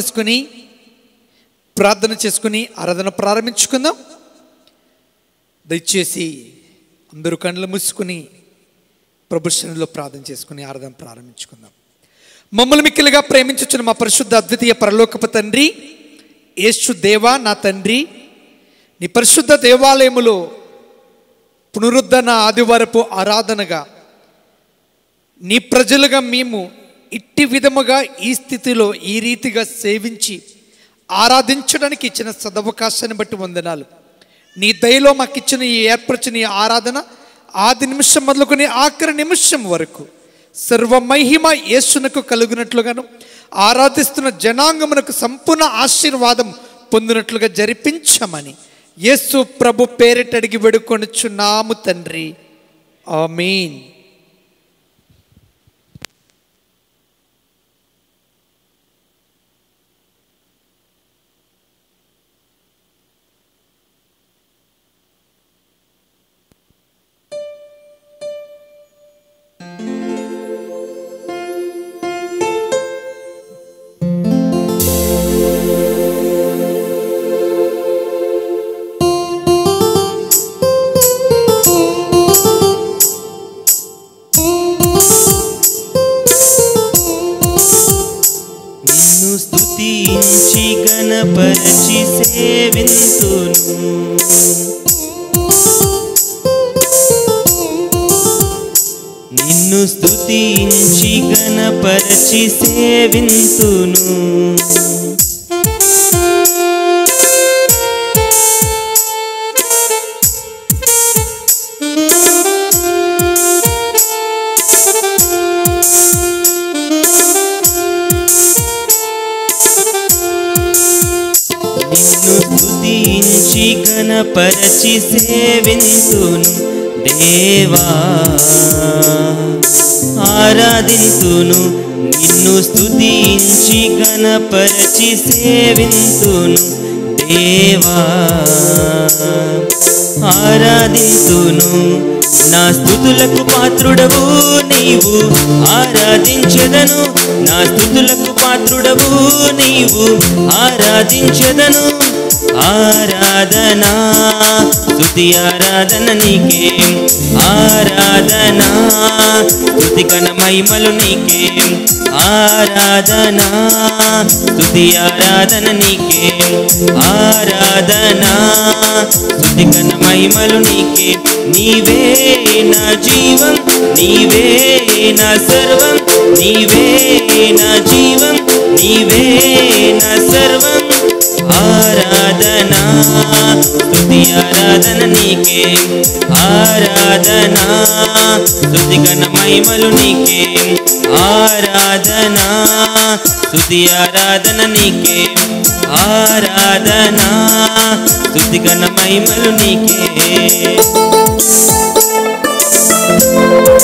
చేసుకుని ప్రార్థన చేసుకుని ఆరాధన ప్రారంభించుకుందాం దయచేసి అందరూ కళ్ళు మూసుకుని ప్రభుత్వంలో ప్రార్థన చేసుకుని ఆరాధన ప్రారంభించుకుందాం మమ్మల్ని మిక్కిలుగా ప్రేమించుచున్న మా పరిశుద్ధ అద్వితీయ పరలోకపు తండ్రి యేసు దేవా నా తండ్రి నీ పరిశుద్ధ దేవాలయములో పునరుద్ధరణ ఆదివారపు ఆరాధనగా నీ ప్రజలుగా మేము ఇట్టి విధముగా ఈ స్థితిలో ఈ రీతిగా సేవించి ఆరాధించడానికి ఇచ్చిన సదవకాశాన్ని బట్టి వందనాలు నీ దయలో మాకు ఇచ్చిన ఈ ఏర్పరిచిన ఈ ఆరాధన ఆది నిమిషం మొదలుకొని ఆఖరి నిమిషం వరకు సర్వమహిమ యేసునకు కలుగునట్లుగాను ఆరాధిస్తున్న జనాంగమునకు సంపూర్ణ ఆశీర్వాదం పొందినట్లుగా జరిపించమని యేసు ప్రభు పేరిట అడిగి చున్నాము తండ్రి ఆమీన్ స్థుతించి గణపరచి సేవింతును నిన్ను స్థుతించి గణపరచి సేవింతును పరచి సేవింతును దేవా ఆరాధింతును నిన్ను స్తుతించి గణపరచి సేవింతును దేవా ఆరాధింతును నా స్థుతులకు పాత్రుడవు నీవు ఆరాధించదను నా స్థుతులకు పాత్రుడవు నీవు ఆరాధించదను ఆరాధనా స్థుతి ఆరాధన నీకే ఆరాధనా స్థుతి ఘనమైమలు నీకే ఆరాధనా స్థుతి ఆరాధన నీకే ఆరాధనా స్థుతి ఘనమైమలు నీకే నీవే నా జీవం నీవే నా సర్వం నీవే నా జీవం నీవే నా సర్వం ఆరాధనా స్తుతి ఆరాధన నీకే ఆరాధనా స్తుతి గణ మహిమలు నీకే ఆరాధనా స్తుతి ఆరాధన నీకే ఆరాధనా స్తుతి గణ మహిమలు నీకే Thank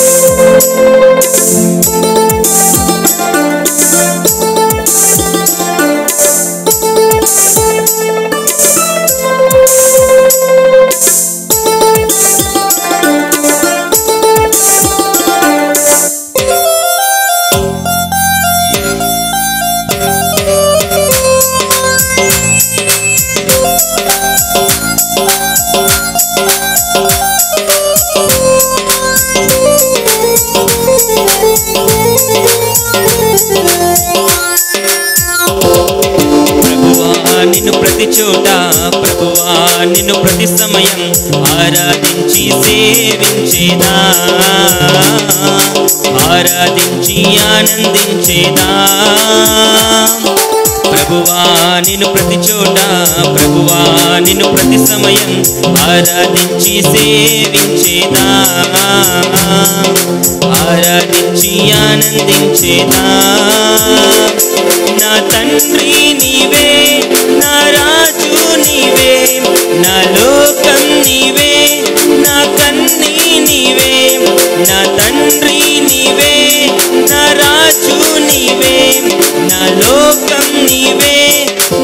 ఆనందించేదా ప్రభువా నిన్ను ప్రతి చోట ప్రభువా నిన్ను ప్రతి సమయం ఆరాధించి సేవించేదా ఆరాధించి ఆనందించేదా నా తండ్రి నీవే నా రాజు నీవే నా లోకం నీవే నా కన్నీ నీవే నా తండ్రి నీవే నీవే నా లోకం నీవే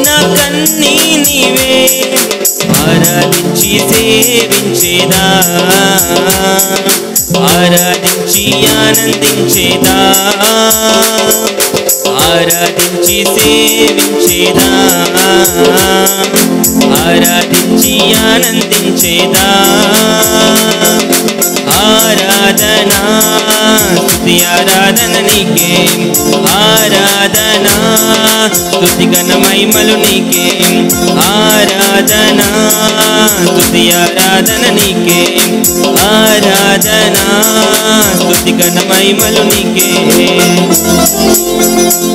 నా కన్నీ నీవే ఆరాధించి సేవించేదా ఆరాధించి ఆనందించేదా ఆరాధించి సేవించేదా ఆరాధించి ఆనందించేదా ఆరాధనా స్థుతి ఆరాధన నీకే ఆరాధనా స్థుతి ఘనమైమలు నీకే ఆరాధనా స్థుతి ఆరాధన నీకే ఆరాధనా స్థుతి ఘనమైమలు నీకే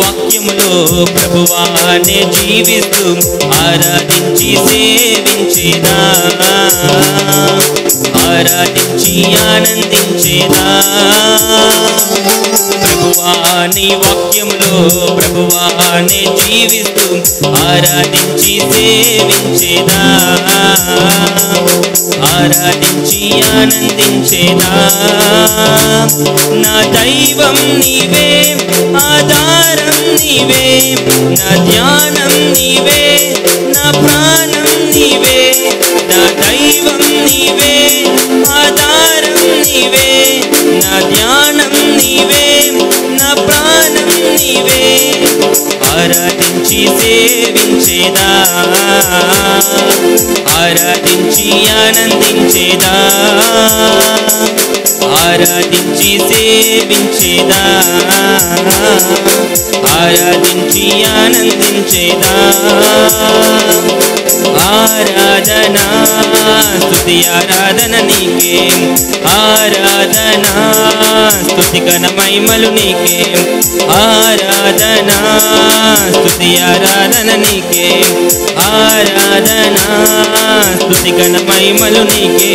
వాక్యములో ప్రభువానే జీవిస్తూ ఆరాధించి సేవించేదా ఆరాధించి ఆనందించేదా ప్రభువాని వాక్యంలో ప్రభువాని జీవిస్తూ ఆరాధించి సేవించేదా ఆరాధించి ఆనందించేదా నా దైవం నీవే ఆధారం నీవే నా ధ్యానం నీవే నా ప్రాణం నీవే నా దైవం నీవే ఆధారం నీవే నా ధ్యానం నీవే ప్రాణం నీవే ఆరాధించి సేవించేదా ఆరాధించి ఆనందించేదా ఆరాధించి సేవించేదా ఆరాధించి ఆనందించేదా ఆరాధనా స్థుతి ఆరాధన నీకే ఆరాధనా స్థుతి ఘనమైమలు నీకే ఆరాధనా స్థుతి ఆరాధన నీకే ఆరాధనా స్థుతి ఘనమైమలు నీకే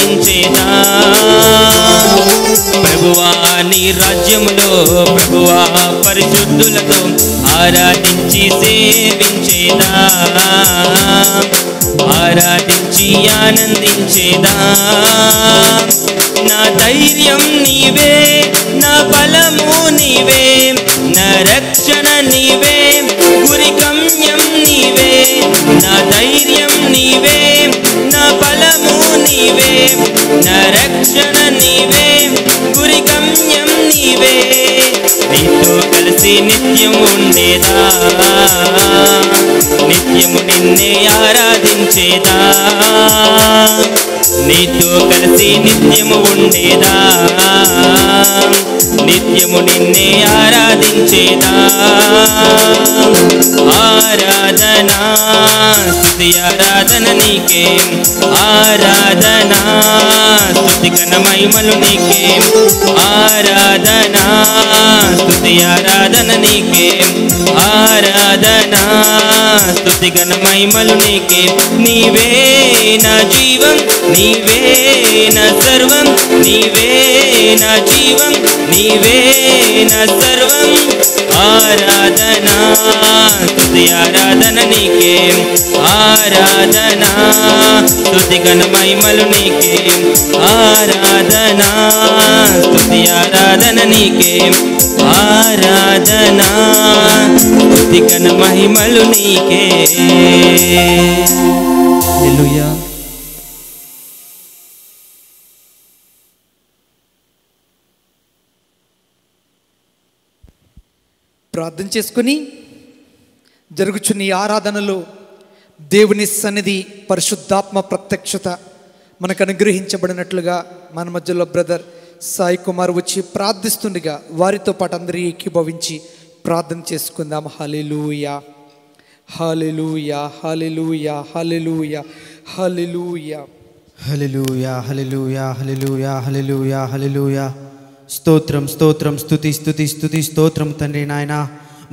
ఆనందించేదా ప్రభువా నీ రాజ్యములో ప్రభువా పరిశుద్ధులతో ఆరాధించి సేవించేదా ఆరాధించి ఆనందించేదా నా ధైర్యం నీవే నా బలము నీవే నా రక్షణ నీవే గురికమ్య నీవే నరక్షణ నీవే గురిగమ్యం నీవే నీతో కలిసి నిత్యం ఉండేదా నిత్యము నిన్నే ఆరాధించేదా నీతో కలిసి నిత్యము ఉండేదా నిత్యము నిన్నే ఆరాధించేదా ఆరాధనా స్థుతి ఆరాధన నీకే ఆరాధనా స్థుతి ఘనమహిమలు నీకే ఆరాధనా స్థుతి ఆరాధన నీకే ఆరాధనా స్థుతి ఘనమహిమలు నీకే నీవే నా జీవం నీవే నా సర్వం నీవే నా జీవం నీ నీవే సర్వం ఆరాధన తుది ఆరాధన నీకే ఆరాధన తుది గణ నీకే ఆరాధన తుది ఆరాధన నీకే ఆరాధన మహిమలు నీకే హల్లెలూయా ప్రార్థన చేసుకుని జరుగుచున్న ఈ ఆరాధనలో దేవుని సన్నిధి పరిశుద్ధాత్మ ప్రత్యక్షత మనకు అనుగ్రహించబడినట్లుగా మన మధ్యలో బ్రదర్ సాయి కుమార్ వచ్చి ప్రార్థిస్తుండగా వారితో పాటు అందరి ఏకీభవించి ప్రార్థన చేసుకుందాం హలిలూయ హలెలూయా హలెలూయా హలెలూయా హలెలూయా హలెలూయా హలెలూయా హలెలూయా హలెలూయా హలెలూయా స్తోత్రం స్తోత్రం స్థుతి స్థుతి స్థుతి స్తోత్రం తండ్రి నాయన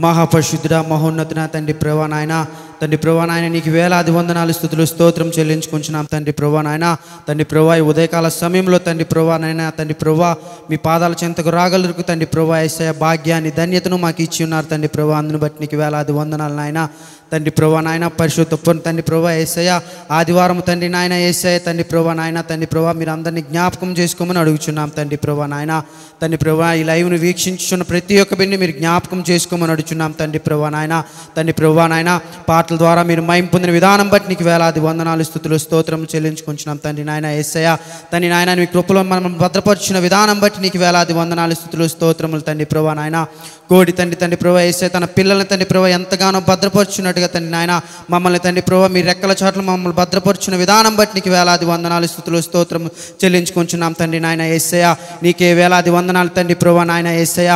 మహాపరిశుద్ధుడ మహోన్నతున తండ్రి ప్రభా నాయన తండ్రి ప్రభా నాయన నీకు వేలాది వందనాలు స్థుతులు స్తోత్రం చెల్లించుకుంటున్నాం తండ్రి ప్రభా నాయన తండ్రి ప్రభా ఈ ఉదయకాల సమయంలో తండ్రి ప్రభా నాయన తండ్రి ప్రభా మీ పాదాల చెంతకు రాగలరుకు తండ్రి ప్రభా ఎస్ఐ భాగ్యాన్ని ధన్యతను మాకు ఇచ్చి ఉన్నారు తండ్రి ప్రభా అందును బట్టి నీకు వేలాది వందనాలు నాయన తండ్రి ప్రభా నాయన పరిశుద్ధ తండ్రి ప్రభా ఏసయ్య ఆదివారం తండ్రి నాయన ఏసయ్య తండ్రి ప్రభా నాయన తండ్రి ప్రభా మీరు అందరినీ జ్ఞాపకం చేసుకోమని అడుగుచున్నాం తండ్రి ప్రభా నాయన తండ్రి ప్రభా ఈ లైవ్ను వీక్షించున్న ప్రతి ఒక్క బిన్ని మీరు జ్ఞాపకం చేసుకోమని అడుగుచున్నాం తండ్రి ప్రభా నాయన తండ్రి ప్రభా నాయన పాటల ద్వారా మీరు మైం పొందిన విధానం బట్టి నీకు వేలాది వందనాలు స్థుతులు స్తోత్రం చెల్లించుకుంటున్నాం తండ్రి నాయన ఏసయ్య తండ్రి నాయన మీ కృపలో మనం భద్రపరిచిన విధానం బట్టి నీకు వేలాది వందనాలు స్థుతులు స్తోత్రములు తండ్రి ప్రభా నాయన కోడి తండ్రి తండ్రి ప్రభా ఏసయ్య తన పిల్లల తండ్రి ప్రభా ఎంతగానో భద్రపరుచున్నట్టుగా రీతిగా తండ్రి నాయన మమ్మల్ని తండ్రి ప్రభావ మీ రెక్కల చోట్ల మమ్మల్ని భద్రపరుచున్న విధానం బట్టి నీకు వేలాది వందనాలు స్థుతులు స్తోత్రం చెల్లించుకుంటున్నాం తండ్రి నాయన ఏసయ్య నీకే వేలాది వందనాలు తండ్రి ప్రభా నాయన ఏసయ్య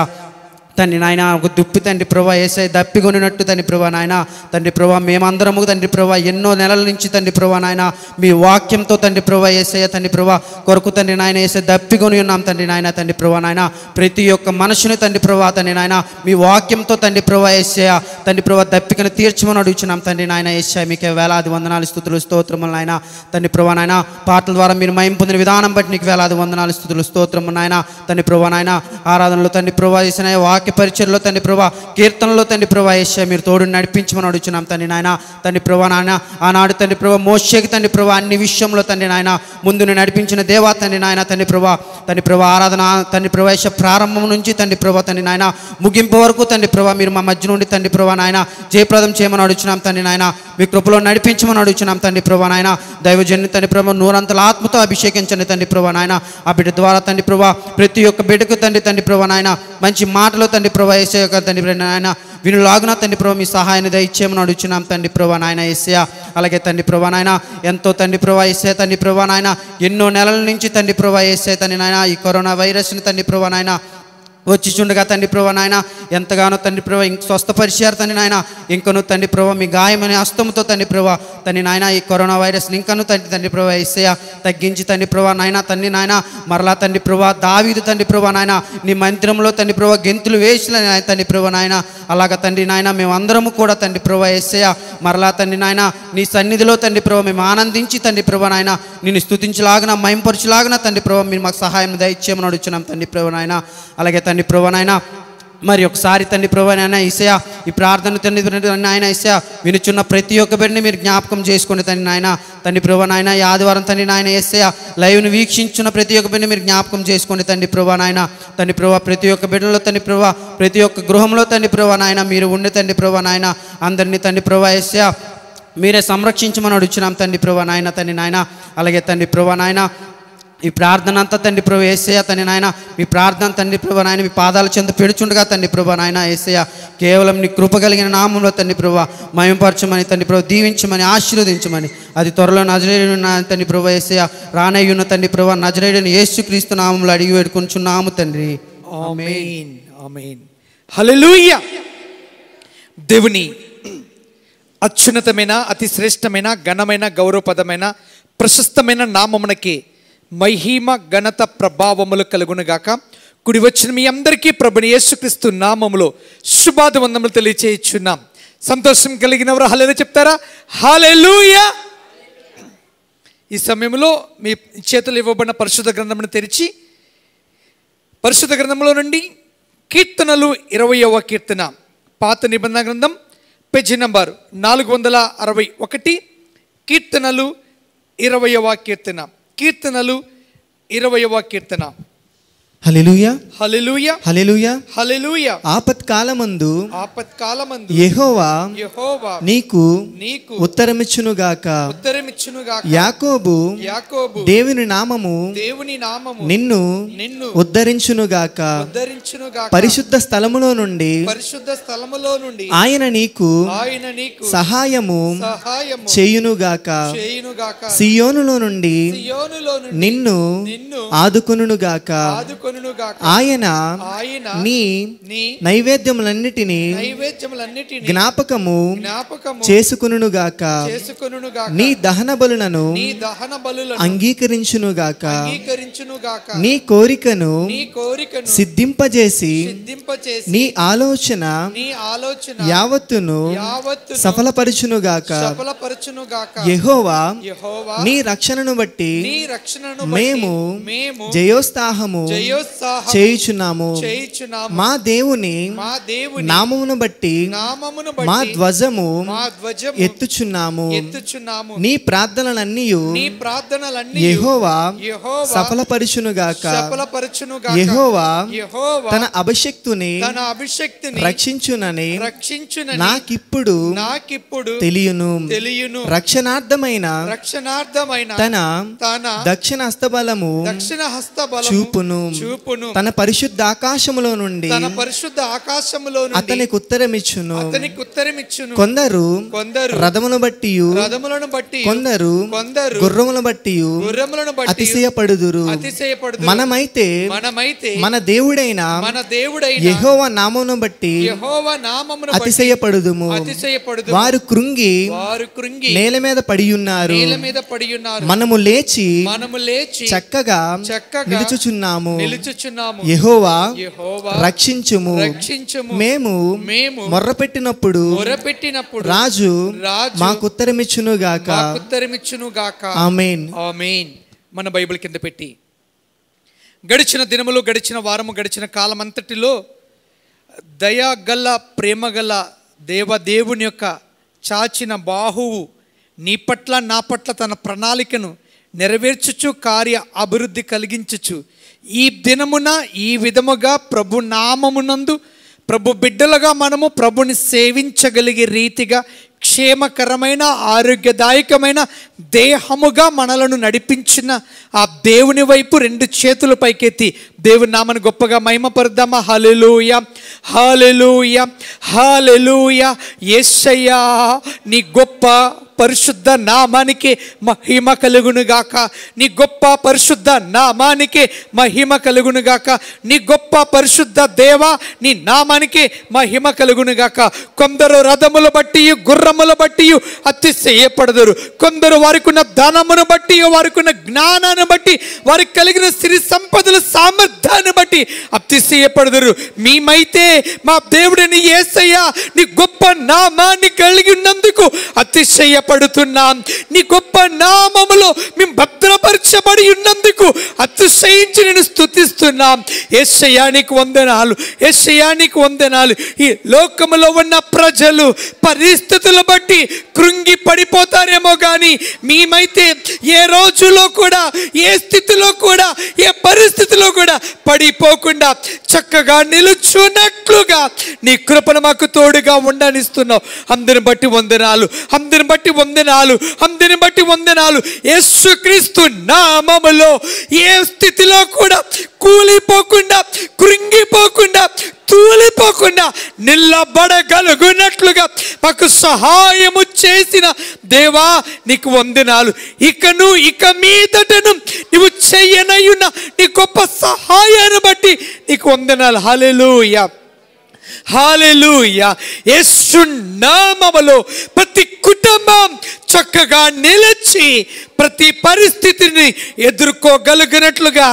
తండ్రి నాయన ఒక దుప్పి తండ్రి ప్రభా ఏసై దప్పికొనినట్టు తండ్రి ప్రభా నాయన తండ్రి ప్రభా మేమందరము తండ్రి ప్రభా ఎన్నో నెలల నుంచి తండ్రి ప్రభా నాయన మీ వాక్యంతో తండ్రి ప్రభా ఏసయ్య తండ్రి ప్రభా కొరకు తండ్రి నాయన వేసే దప్పికొని ఉన్నాం తండ్రి నాయన తండ్రి ప్రభా నాయన ప్రతి ఒక్క మనుషుని తండ్రి ప్రభా తండ్రి నాయన మీ వాక్యంతో తండ్రి ప్రభా ఏసయ్య తండ్రి ప్రభా దప్పికను తీర్చమని అడుగుచున్నాం తండ్రి నాయన ఏసయ్య మీకే వేలాది వందనాలు స్థుతులు స్తోత్రములు నాయన తండ్రి ప్రభా నాయన పాటల ద్వారా మీరు మయం పొందిన విధానం బట్టి నీకు వేలాది వందనాలు స్థుతులు స్తోత్రము నాయన తండ్రి ప్రభా నాయన ఆరాధనలో తండ్రి ప్రభా చేసిన వాక్ వాక్య పరిచయలో తండ్రి ప్రభా కీర్తనలో తండ్రి ప్రభా ఏషియా మీరు తోడు నడిపించమని అడుగుతున్నాం తండ్రి నాయన తండ్రి ప్రభా నాయన ఆనాడు తండ్రి ప్రభా మోషేకి తండ్రి ప్రభా అన్ని విషయంలో తండ్రి నాయన ముందును నడిపించిన దేవా తండ్రి నాయన తండ్రి ప్రభా తండ్రి ప్రభా ఆరాధన తండ్రి ప్రవేశ ప్రారంభం నుంచి తండ్రి ప్రభా తండ్రి నాయన ముగింపు వరకు తండ్రి ప్రభా మీరు మా మధ్య నుండి తండ్రి ప్రభా నాయన జయప్రదం చేయమని అడుగుతున్నాం తండ్రి నాయన మీ కృపలో నడిపించమని అడుగుతున్నాం తండ్రి ప్రభా నాయన దైవజన్య తండ్రి ప్రభా నూరంతల ఆత్మతో అభిషేకించండి తండ్రి ప్రభా నాయన ఆ బిడ్డ ద్వారా తండ్రి ప్రభా ప్రతి ఒక్క బిడ్డకు తండ్రి తండ్రి ప్రభా నాయన మంచి మాటలు తండ్రి ప్రభా ఏసే తండ్రి ప్రభు నాయన విను లాగున తండ్రి ప్రభా మీ సహాయాన్ని దయచేయమని అడుగుచున్నాం తండ్రి ప్రభా నాయన ఏసయ అలాగే తండ్రి ప్రభా నాయన ఎంతో తండ్రి ప్రభా ఏసే తండ్రి ప్రభా నాయన ఎన్నో నెలల నుంచి తండ్రి ప్రభా ఏసే తండ్రి నాయన ఈ కరోనా వైరస్ని తండ్రి ప్రభా నాయన వచ్చి చుండగా తండ్రి ప్రభా నాయన ఎంతగానో తండ్రి ప్రభా ఇంక స్వస్థపరిచారు తండ్రి నాయన ఇంకను తండ్రి ప్రభా మీ గాయమని హస్తముతో తండ్రి ప్రభా తండ్రి నాయన ఈ కరోనా వైరస్ ఇంకను తండ్రి తండ్రి ప్రభా ఇసయ తగ్గించి తండ్రి ప్రభా నాయన తండ్రి నాయన మరలా తండ్రి ప్రభా దావీదు తండ్రి ప్రభా నాయన నీ మందిరంలో తండ్రి ప్రభా గెంతులు వేసిన తండ్రి ప్రభా నాయన అలాగ తండ్రి నాయన మేమందరము కూడా తండ్రి ప్రభా ఎస్సయ మరలా తండ్రి నాయన నీ సన్నిధిలో తండ్రి ప్రభా మేము ఆనందించి తండ్రి ప్రభా నాయన నిన్ను స్థుతించలాగిన మయంపరచులాగిన తండ్రి ప్రభా మీరు మాకు సహాయం దయచేయమని అడుగుచున్నాం తండ్రి ప్రభా నాయన అలాగే తండ్రి ప్రభానైనా మరి ఒకసారి తండ్రి ప్రభు నాయన ఇసయ ఈ ప్రార్థన తండ్రి నాయన ఇసయ వినుచున్న ప్రతి ఒక్క బిడ్డని మీరు జ్ఞాపకం చేసుకోండి తండ్రి నాయన తండ్రి ప్రభు నాయన ఈ ఆదివారం తండ్రి నాయన ఎస్సయ లైవ్ను వీక్షించున్న ప్రతి ఒక్క బిడ్డని మీరు జ్ఞాపకం చేసుకోండి తండ్రి ప్రభు నాయన తండ్రి ప్రభా ప్రతి ఒక్క బిడ్డలో తండ్రి ప్రభా ప్రతి ఒక్క గృహంలో తండ్రి ప్రభు నాయన మీరు ఉండే తండ్రి ప్రభు నాయన అందరినీ తండ్రి ప్రభా ఎస్సయ మీరే సంరక్షించమని అడుగుచున్నాం తండ్రి ప్రభా నాయన తండ్రి నాయన అలాగే తండ్రి ప్రభా నాయన ఈ ప్రార్థన అంతా తండ్రి ప్రభు ఏసయ్య తండ్రి నాయన మీ ప్రార్థన తండ్రి ప్రభు నాయన మీ పాదాల చెంత పెడుచుండగా తండ్రి ప్రభు నాయన ఏసయ్య కేవలం నీ కృప కలిగిన నామంలో తండ్రి ప్రభు మయంపరచమని తండ్రి ప్రభు దీవించమని ఆశీర్వదించమని అది త్వరలో నజరేడు తండ్రి ప్రభు ఏసయ్య రానయ్యున్న తండ్రి ప్రభు నజరేడుని క్రీస్తు నామంలో అడిగి వేడుకుంటున్నాము తండ్రి దేవుని అత్యున్నతమైన అతి శ్రేష్టమైన ఘనమైన గౌరవపదమైన ప్రశస్తమైన నామమునకి మహిమ ఘనత ప్రభావములు కలుగునుగాక కుడి వచ్చిన మీ అందరికీ ప్రభుని యేసుక్రీస్తు నామములో శుభాభివందములు తెలియచేయుచున్నాం సంతోషం కలిగిన వారు హలే చెప్తారా హాలెలూయ ఈ సమయంలో మీ చేతులు ఇవ్వబడిన పరిశుద్ధ గ్రంథమును తెరిచి పరిశుద్ధ గ్రంథంలో నుండి కీర్తనలు ఇరవయవ కీర్తన పాత నిబంధన గ్రంథం పేజీ నంబర్ నాలుగు వందల అరవై ఒకటి కీర్తనలు ఇరవయవ కీర్తన ಕೀರ್ತನಲು ಇರವಯವ ಕೀರ್ತನ ఆపత్కాలమందు ఆపత్కాలమందు యెహోవా యెహోవా నీకు నీకు ఉత్తరమిచ్చునుగాక ఉత్తరమిచ్చునుగాక యాకోబు యాకోబు దేవుని నామము దేవుని నామము నిన్ను నిన్ను ఉద్ధరించునుగాక ఉద్ధరించునుగాక పరిశుద్ధ స్థలములో నుండి పరిశుద్ధ స్థలములో నుండి ఆయన నీకు ఆయన నీకు సహాయము సహాయము చేయును గాక సియోనులో నుండి సియోనులో నుండి నిన్ను నిన్ను గాక ఆదుకొను ఆయన నీ నైవేద్యములన్నిటిని జ్ఞాపకము జ్ఞాపకము గాక నీ దహన బలులను దహన అంగీకరించును గాక అంగీకరించును గాక నీ కోరికను నీ కోరికను సిద్ధింపజేసి సిద్ధింపజేసి నీ ఆలోచన నీ ఆలోచన యావత్తును యావత్తు సఫలపరచును గాక సఫలపరచును గాక యెహోవా నీ రక్షణను బట్టి నీ రక్షణను మేము మేము జయో చేయుచున్నాము మా దేవుని మా దేవుని నామమును బట్టి నామమును మా ధ్వజము మా ధ్వజము ఎత్తుచున్నాము ఎత్తుచున్నాము నీ ప్రార్థనలన్నీ నీ ప్రార్థనలన్నీ యెహోవా యెహోవా యెహోవా యెహోవా తన అభిషక్తుని తన అభిషక్తిని రక్షించునని రక్షించునని నాకిప్పుడు నాకిప్పుడు తెలియను తెలియను రక్షణార్థమైన రక్షణార్థమైన తన తన దక్షిణ హస్తబలము దక్షిణ హస్తబలము చూపును చూపును తన పరిశుద్ధ ఆకాశములో నుండి తన పరిశుద్ధ ఆకాశములో అతనికి ఉత్తరం ఇచ్చును అతనికి ఉత్తరం ఇచ్చును కొందరు కొందరు రథమును బట్టి రథములను బట్టి కొందరు కొందరు గుర్రములను బట్టి గుర్రములను బట్టి అతిశయపడుదురు అతిశయపడు మనమైతే మనమైతే మన దేవుడైన మన దేవుడైన యహోవ నామమును బట్టి యహోవ నామమును అతిశయపడుదుము అతిశయపడు వారు కృంగి వారు కృంగి నేల మీద పడి ఉన్నారు నేల మీద పడి ఉన్నారు మనము లేచి మనము లేచి చక్కగా చక్కగా నిలుచుచున్నాము యెహోవా రక్షించుము రక్షించుము మేము మేము మొర్రపెట్టినప్పుడు మొర్రపెట్టినప్పుడు రాజు రాజు మాకు ఉత్తరమిచ్చును గాక ఉత్తరమిచ్చును గాక ఆమేన్ ఆమేన్ మన బైబిల్ కింద పెట్టి గడిచిన దినములు గడిచిన వారము గడిచిన కాలం కాలమంతటిలో దయాగల ప్రేమగల దేవదేవుని యొక్క చాచిన బాహువు నీ పట్ల నా పట్ల తన ప్రణాళికను నెరవేర్చుచు కార్య అభివృద్ధి కలిగించచ్చు ఈ దినమున ఈ విధముగా ప్రభు నామమునందు ప్రభు బిడ్డలుగా మనము ప్రభుని సేవించగలిగే రీతిగా క్షేమకరమైన ఆరోగ్యదాయకమైన దేహముగా మనలను నడిపించిన ఆ దేవుని వైపు రెండు చేతులు పైకెత్తి దేవుని నామను గొప్పగా మహిమపరుద్దామా హలెలుయ హలెలుయ హలెలుయ ఎస్సయ్యా నీ గొప్ప పరిశుద్ధ నామానికి మహిమ కలుగునుగాక నీ గొప్ప పరిశుద్ధ నామానికి మహిమ కలుగునుగాక నీ గొప్ప పరిశుద్ధ దేవ నీ నామానికి మహిమ కలుగునుగాక కొందరు రథములు బట్టి గుర్రములు బట్టి అతిశయపడదురు కొందరు వారికున్న ధనమును బట్టి వారికున్న జ్ఞానాన్ని బట్టి వారికి కలిగిన సిరి సంపదల సామర్థ్యాన్ని బట్టి అతిశయపడదురు మేమైతే మా దేవుడిని ఏసయ్య నీ గొప్ప నామాన్ని కలిగి ఉన్నందుకు అతిశయ భయపడుతున్నాం నీ గొప్ప నామములో మేము భద్రపరచబడి ఉన్నందుకు అతిశయించి నేను స్థుతిస్తున్నాం ఏసయానికి వందనాలు ఏసయానికి వందనాలు ఈ లోకంలో ఉన్న ప్రజలు పరిస్థితులు బట్టి కృంగి పడిపోతారేమో కానీ మేమైతే ఏ రోజులో కూడా ఏ స్థితిలో కూడా ఏ పరిస్థితిలో కూడా పడిపోకుండా చక్కగా నిలుచున్నట్లుగా నీ కృపను మాకు తోడుగా ఉండనిస్తున్నావు అందరిని బట్టి వందనాలు అందరిని బట్టి వందనాలు అందుని బట్టి వందనాలు యేసుక్రీస్తు నామములో ఏ స్థితిలో కూడా కూలిపోకుండా కృంగిపోకుండా తూలిపోకుండా నిలబడగలుగునట్లుగా మాకు సహాయము చేసిన దేవా నీకు వందనాలు ఇకను ఇక మీదటను నువ్వు చెయ్యనయ్యున్న నీ గొప్ప సహాయాన్ని బట్టి నీకు వందనాలు హాలేలుయా హాలెలుయా యేసు నామములో ప్రతి కుటుంబం చక్కగా నిలిచి ప్రతి పరిస్థితిని ఎదుర్కోగలిగినట్లుగా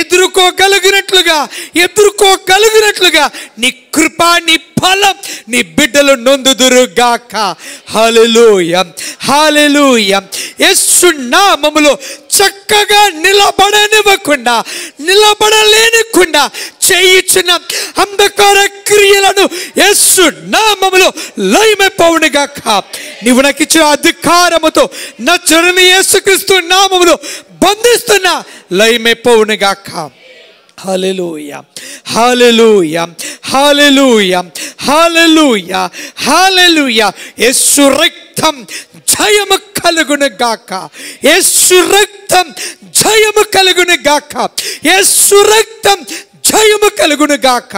ఎదుర్కోగలిగినట్లుగా ఎదుర్కోగలిగినట్లుగా నీ కృప నీ ఫలం నీ బిడ్డలు నొందుదురుగాక హాలెలూయ హాలెలూయ యస్సు నామములో చక్కగా నిలబడనివ్వకుండా నిలబడలేనికుండా చేయించిన అంధకార క్రియలను యస్సు నామములో లయమైపోవునిగాక నువ్వు నాకు ఇచ్చిన అధికారముతో నా చెరుని యేసుక్రీస్తు నామములో బంధిస్తున్న లయమైపోవునిగాక హాలెలూయ హాలెలూయ హాలెలూయ హాలెలూయ హాలెలూయ యస్సు రక్తం జయము కలుగును గాక ఏ సురక్తం జయము కలుగును గాక ఏ సురక్తం జయము కలుగును గాక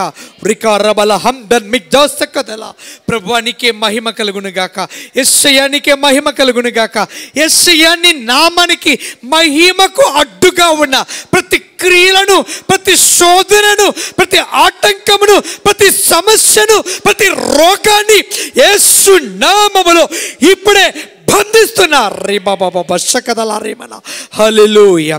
రికారబల హందన్ మిక్ దోస్త కదల ప్రభువానికే మహిమ కలుగును గాక ఎస్సయానికే మహిమ కలుగును గాక ఎస్సయాన్ని నామానికి మహిమకు అడ్డుగా ఉన్న ప్రతి క్రియలను ప్రతి శోధనను ప్రతి ఆటంకమును ప్రతి సమస్యను ప్రతి రోగాన్ని యేసు నామములో ఇప్పుడే బంధిస్తున్నా రే బాబా బస్స కదల రేమన హలిలోయ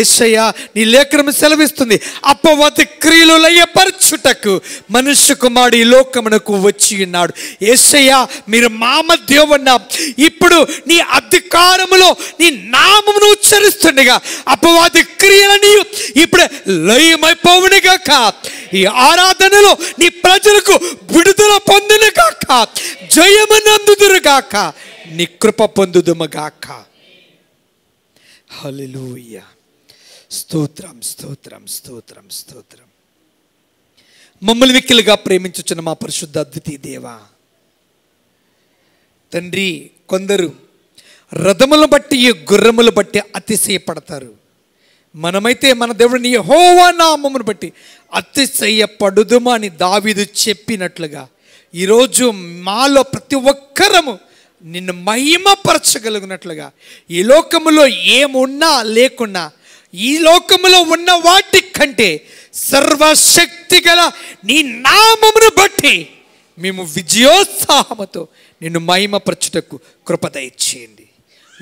ఏసయ్య నీ లేఖనం సెలవిస్తుంది అపవతి క్రియలు లయపరచుటకు మనుష్య కుమారుడు ఈ లోకమునకు వచ్చి ఉన్నాడు ఏసయ్య మీరు మామ దేవున్న ఇప్పుడు నీ అధికారములో నీ నామమును ఉచ్చరిస్తుండగా అపవాది క్రియలని ఇప్పుడు లయమైపోవునిగాక ఈ ఆరాధనలో నీ ప్రజలకు విడుదల పొందును గాక జయమునందుదురు కాక నీ కృప పొందుదుము గాక హలెలూయ స్తోత్రం స్తోత్రం స్తోత్రం స్తోత్రం మమ్మల్ని విక్కిలుగా ప్రేమించుచున్న మా పరిశుద్ధ అద్వితీయ దేవా తండ్రి కొందరు రథములు బట్టి గుర్రములు బట్టి అతిశయపడతారు మనమైతే మన దేవుడిని హోవా నామమును బట్టి అతిశయపడుదుము అని దావిదు చెప్పినట్లుగా ఈరోజు మాలో ప్రతి ఒక్కరము నిన్ను మహిమపరచగలిగినట్లుగా ఈ లోకములో ఏమున్నా లేకున్నా ఈ లోకములో ఉన్న వాటి కంటే సర్వశక్తి గల నీ నామమును బట్టి మేము విజయోత్సాహముతో నిన్ను మహిమపరచుటకు కృపత ఇచ్చేయండి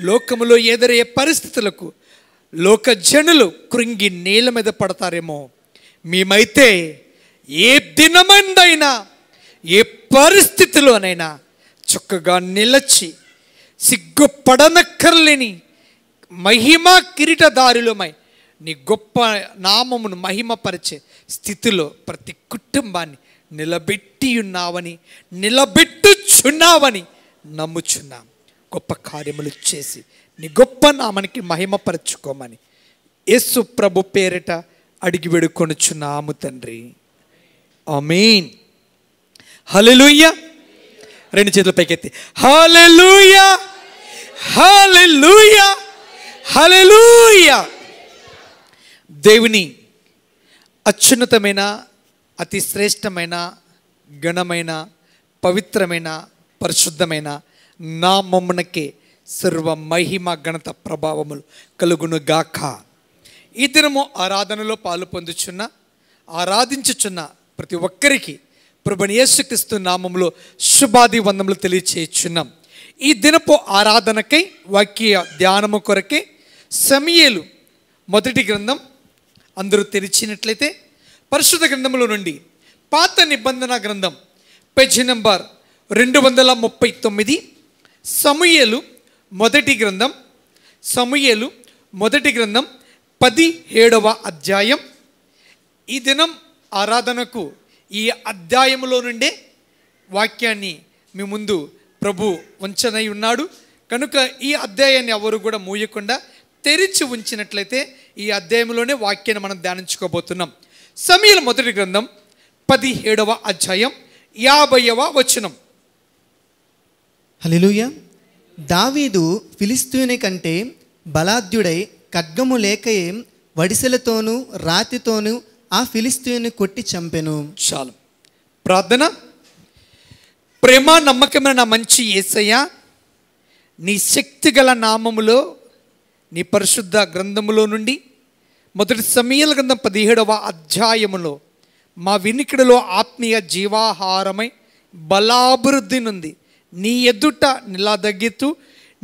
లోకములో ఎదురయ్యే పరిస్థితులకు లోక జనులు కృంగి నేల మీద పడతారేమో మేమైతే ఏ దినమందైనా ఏ పరిస్థితిలోనైనా చక్కగా నిలచి సిగ్గుపడనక్కర్లేని మహిమ కిరీటదారులమై నీ గొప్ప నామమును మహిమపరిచే స్థితిలో ప్రతి కుటుంబాన్ని నిలబెట్టి ఉన్నావని నిలబెట్టుచున్నావని నమ్ముచున్నాం గొప్ప కార్యములు చేసి నీ గొప్ప నామానికి మహిమపరచుకోమని యేసు ప్రభు పేరిట అడిగి వేడుకొనుచున్నాము తండ్రి అమీన్ హలెలుయ్య రెండు చేతుల పైకెత్తి హలెలుయ్య హలెలుయ్య హలెలుయ్య దేవుని అత్యున్నతమైన అతి శ్రేష్టమైన ఘనమైన పవిత్రమైన పరిశుద్ధమైన నా నామమునకే సర్వ మహిమ గణత ప్రభావములు కలుగునుగాక ఈ దినము ఆరాధనలో పాలు పొందుచున్న ఆరాధించుచున్న ప్రతి ఒక్కరికి ప్రభుని క్రీస్తు నామంలో శుభాది వందములు తెలియచేయుచున్నాం ఈ దినపు ఆరాధనకై వాక్య ధ్యానము కొరకే సమయలు మొదటి గ్రంథం అందరూ తెరిచినట్లయితే పరిశుద్ధ గ్రంథముల నుండి పాత నిబంధన గ్రంథం పేజీ నెంబర్ రెండు వందల ముప్పై తొమ్మిది సమూయలు మొదటి గ్రంథం సమూయలు మొదటి గ్రంథం పదిహేడవ అధ్యాయం ఈ దినం ఆరాధనకు ఈ అధ్యాయంలో నుండే వాక్యాన్ని మీ ముందు ప్రభు ఉంచనై ఉన్నాడు కనుక ఈ అధ్యాయాన్ని ఎవరు కూడా మూయకుండా తెరిచి ఉంచినట్లయితే ఈ అధ్యాయంలోనే వాక్యాన్ని మనం ధ్యానించుకోబోతున్నాం సమీల మొదటి గ్రంథం పదిహేడవ అధ్యాయం యాభైవ వచనం హలిలుయ దావీదు ఫిలిస్తీని కంటే బలాద్యుడై ఖడ్గము లేకయే వడిసెలతోనూ రాతితోనూ ఆ ఫిలిస్తీన్ని కొట్టి చంపెను చాలు ప్రార్థన ప్రేమ నమ్మకమైన నా మంచి ఏసయ్య నీ శక్తి గల నామములో నీ పరిశుద్ధ గ్రంథములో నుండి మొదటి సమీల గ్రంథం పదిహేడవ అధ్యాయములో మా వినికిడిలో ఆత్మీయ జీవాహారమై బలాభివృద్ధి నుండి నీ ఎదుట నిలాదగ్గితూ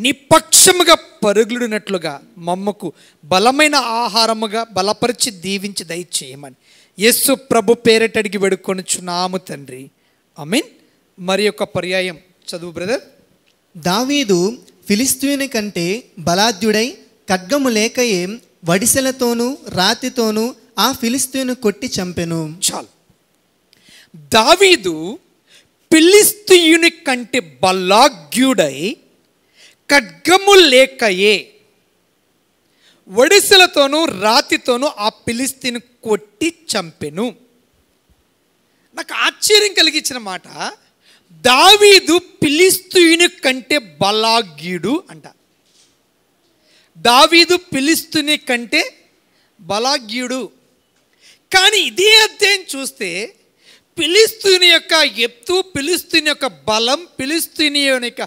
నిపక్షముగా పరుగులుడినట్లుగా మమ్మకు బలమైన ఆహారముగా బలపరిచి దీవించి దయచేయమని యస్సు ప్రభు పేరేటడిగి చునాము తండ్రి మీన్ మరి యొక్క పర్యాయం చదువు బ్రదర్ దావీదు ఫిలిస్తీని కంటే బలాద్యుడై ఖడ్గము లేకయే వడిసెలతోనూ రాతితోనూ ఆ ఫిలిస్తీను కొట్టి చంపెను చాలు దావీదు ఫిలిస్తీని కంటే బలాగ్యుడై ఖడ్గము లేకయే ఒడిసెలతోనూ రాతితోనూ ఆ పిలిస్తీని కొట్టి చంపెను నాకు ఆశ్చర్యం కలిగించిన మాట దావీదు పిలిస్తుని కంటే బలాగ్యుడు అంట దావీదు పిలిస్తుని కంటే బలాగ్యుడు కానీ ఇదే అధ్యాయం చూస్తే పిలిస్తీని యొక్క ఎత్తు పిలిస్తీని యొక్క బలం పిలిస్తీని యొక్క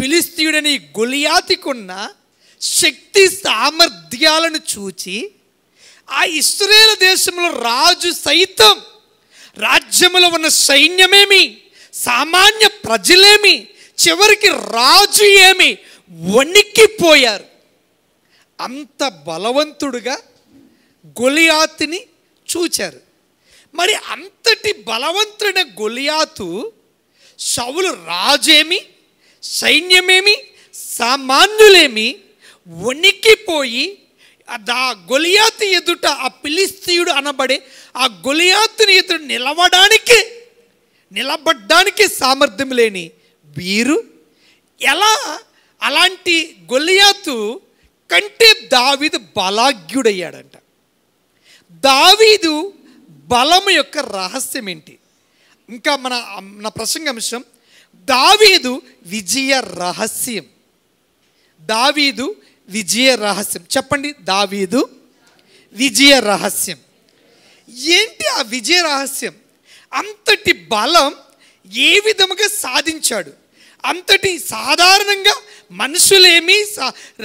పిలిస్తీయుడని గొలియాతికున్న శక్తి సామర్థ్యాలను చూచి ఆ ఇస్రేల దేశంలో రాజు సైతం రాజ్యములో ఉన్న సైన్యమేమి సామాన్య ప్రజలేమి చివరికి రాజు ఏమి వణికిపోయారు అంత బలవంతుడుగా గొలియాతిని చూచారు మరి అంతటి బలవంతుడైన గొలియాతు సవులు రాజేమి సైన్యమేమి సామాన్యులేమి వణికిపోయి ఆ గొలియాతు ఎదుట ఆ పిలిస్తీయుడు అనబడే ఆ గొలియాతుని ఎదుట నిలవడానికి నిలబడ్డానికి సామర్థ్యం లేని వీరు ఎలా అలాంటి గొలియాతు కంటే దావీదు బలాగ్యుడయ్యాడంట దావీదు బలము యొక్క రహస్యం ఏంటి ఇంకా మన నా ప్రసంగాంశం దావీదు విజయ రహస్యం దావీదు విజయ రహస్యం చెప్పండి దావీదు విజయ రహస్యం ఏంటి ఆ విజయ రహస్యం అంతటి బలం ఏ విధముగా సాధించాడు అంతటి సాధారణంగా మనుషులేమి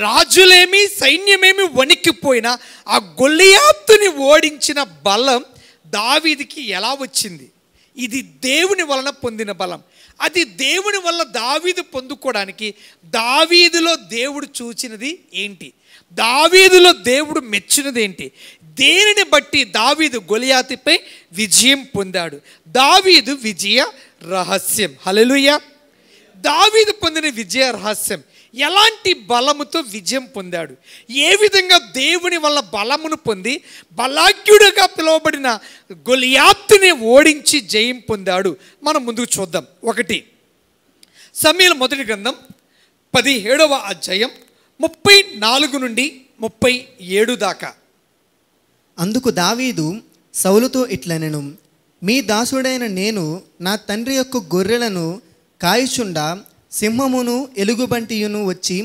రాజులేమి సైన్యమేమి వణికిపోయినా ఆ గొల్లియాత్తుని ఓడించిన బలం దావీదికి ఎలా వచ్చింది ఇది దేవుని వలన పొందిన బలం అది దేవుని వల్ల దావీదు పొందుకోవడానికి దావీదులో దేవుడు చూచినది ఏంటి దావీదులో దేవుడు మెచ్చినది ఏంటి దేనిని బట్టి దావీదు గొలియాతిపై విజయం పొందాడు దావీదు విజయ రహస్యం హలలుయ దావీదు పొందిన విజయ రహస్యం ఎలాంటి బలముతో విజయం పొందాడు ఏ విధంగా దేవుని వల్ల బలమును పొంది బలాగ్యుడుగా పిలువబడిన గొలియాత్తుని ఓడించి జయం పొందాడు మనం ముందుకు చూద్దాం ఒకటి సమీల మొదటి గ్రంథం పదిహేడవ అధ్యాయం ముప్పై నాలుగు నుండి ముప్పై ఏడు దాకా అందుకు దావీదు సౌలుతో ఇట్లనెను మీ దాసుడైన నేను నా తండ్రి యొక్క గొర్రెలను కాయిచుండా సింహమును ఎలుగుబంటియును వచ్చి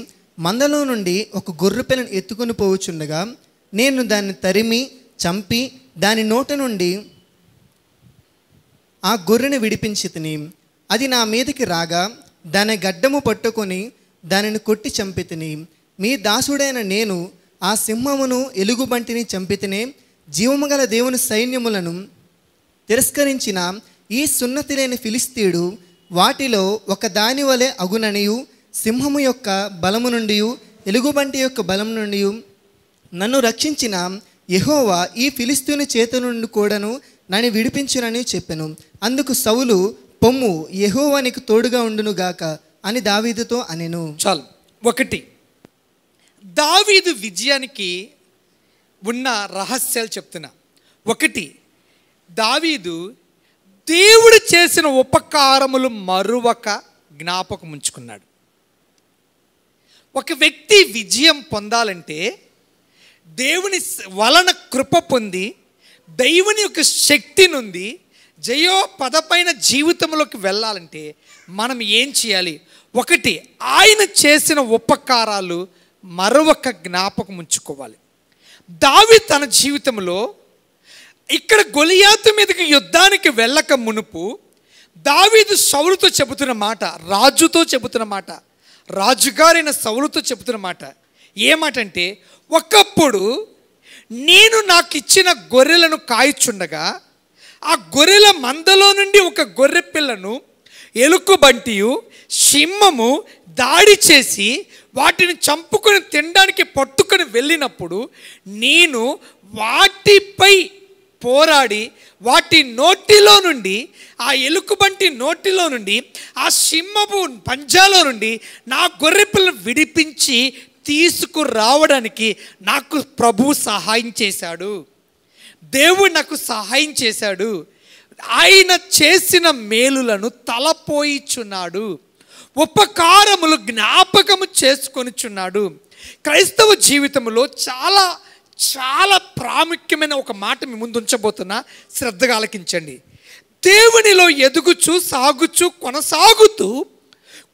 మందలో నుండి ఒక గొర్రెపిల్లను ఎత్తుకుని పోవచ్చుండగా నేను దాన్ని తరిమి చంపి దాని నోట నుండి ఆ గొర్రెను విడిపించి తిని అది నా మీదకి రాగా దాని గడ్డము పట్టుకొని దానిని కొట్టి చంపి తిని మీ దాసుడైన నేను ఆ సింహమును ఎలుగుబంటిని చంపితేనే జీవము గల దేవుని సైన్యములను తిరస్కరించిన ఈ సున్నతి లేని ఫిలిస్తీడు వాటిలో ఒక దాని వలె అగుననియు సింహము యొక్క బలము నుండి ఎలుగుబంటి యొక్క బలం నుండి నన్ను రక్షించిన యహోవా ఈ ఫిలిస్తీని చేత నుండి కూడాను నన్ను విడిపించునని చెప్పాను అందుకు సౌలు పొమ్ము యహోవా నీకు తోడుగా ఉండును గాక అని దావీదుతో అనెను చాలు ఒకటి దావీదు విజయానికి ఉన్న రహస్యాలు చెప్తున్నా ఒకటి దావీదు దేవుడు చేసిన ఉపకారములు మరువక జ్ఞాపకం ఉంచుకున్నాడు ఒక వ్యక్తి విజయం పొందాలంటే దేవుని వలన కృప పొంది దైవుని యొక్క శక్తి నుండి జయో పదపైన జీవితంలోకి వెళ్ళాలంటే మనం ఏం చేయాలి ఒకటి ఆయన చేసిన ఉపకారాలు మరొక జ్ఞాపకం ఉంచుకోవాలి దావి తన జీవితంలో ఇక్కడ గొలియాతు మీదకి యుద్ధానికి వెళ్ళక మునుపు దావీదు సౌలుతో చెబుతున్న మాట రాజుతో చెబుతున్న మాట రాజుగారైన సౌలుతో చెబుతున్న మాట ఏమాటంటే ఒకప్పుడు నేను నాకు ఇచ్చిన గొర్రెలను కాయిచుండగా ఆ గొర్రెల మందలో నుండి ఒక గొర్రె పిల్లను ఎలుకబంటియు సింహము దాడి చేసి వాటిని చంపుకొని తినడానికి పట్టుకొని వెళ్ళినప్పుడు నేను వాటిపై పోరాడి వాటి నోటిలో నుండి ఆ ఎలుకబంటి నోటిలో నుండి ఆ సింహపు పంజాలో నుండి నా గొర్రెపిల్లను విడిపించి తీసుకురావడానికి నాకు ప్రభు సహాయం చేశాడు దేవుడు నాకు సహాయం చేశాడు ఆయన చేసిన మేలులను తలపోయిచున్నాడు ఉపకారములు జ్ఞాపకము చేసుకొనిచున్నాడు క్రైస్తవ జీవితంలో చాలా చాలా ప్రాముఖ్యమైన ఒక మాట మీ ముందు ఉంచబోతున్నా శ్రద్ధగా ఆలకించండి దేవునిలో ఎదుగుచు సాగుచు కొనసాగుతూ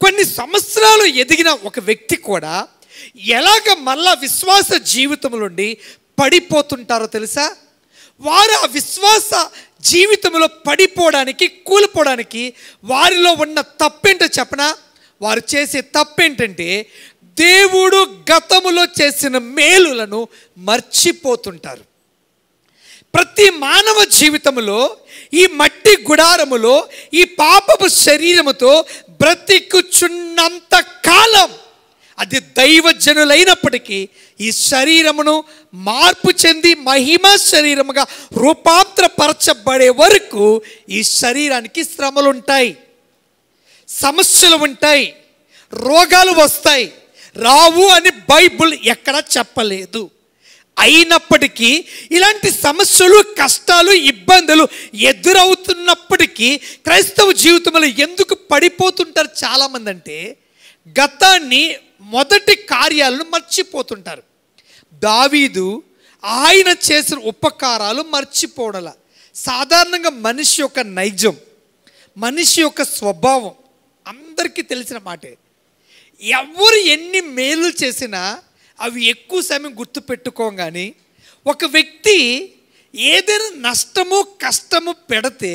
కొన్ని సంవత్సరాలు ఎదిగిన ఒక వ్యక్తి కూడా ఎలాగ మళ్ళా విశ్వాస జీవితంలోండి నుండి పడిపోతుంటారో తెలుసా వారు ఆ విశ్వాస జీవితంలో పడిపోవడానికి కూలిపోవడానికి వారిలో ఉన్న తప్పేంటో చెప్పనా వారు చేసే తప్పేంటంటే దేవుడు గతములో చేసిన మేలులను మర్చిపోతుంటారు ప్రతి మానవ జీవితంలో ఈ మట్టి గుడారములో ఈ పాపపు శరీరముతో బ్రతికుచున్నంత కాలం అది దైవజనులైనప్పటికీ ఈ శరీరమును మార్పు చెంది మహిమ శరీరముగా రూపాంతరపరచబడే వరకు ఈ శరీరానికి శ్రమలు ఉంటాయి సమస్యలు ఉంటాయి రోగాలు వస్తాయి రావు అని బైబుల్ ఎక్కడ చెప్పలేదు అయినప్పటికీ ఇలాంటి సమస్యలు కష్టాలు ఇబ్బందులు ఎదురవుతున్నప్పటికీ క్రైస్తవ జీవితంలో ఎందుకు పడిపోతుంటారు చాలామంది అంటే గతాన్ని మొదటి కార్యాలను మర్చిపోతుంటారు దావీదు ఆయన చేసిన ఉపకారాలు మర్చిపోడల సాధారణంగా మనిషి యొక్క నైజం మనిషి యొక్క స్వభావం అందరికీ తెలిసిన మాటే ఎవరు ఎన్ని మేలు చేసినా అవి ఎక్కువ సమయం గుర్తుపెట్టుకోగాని ఒక వ్యక్తి ఏదైనా నష్టము కష్టము పెడితే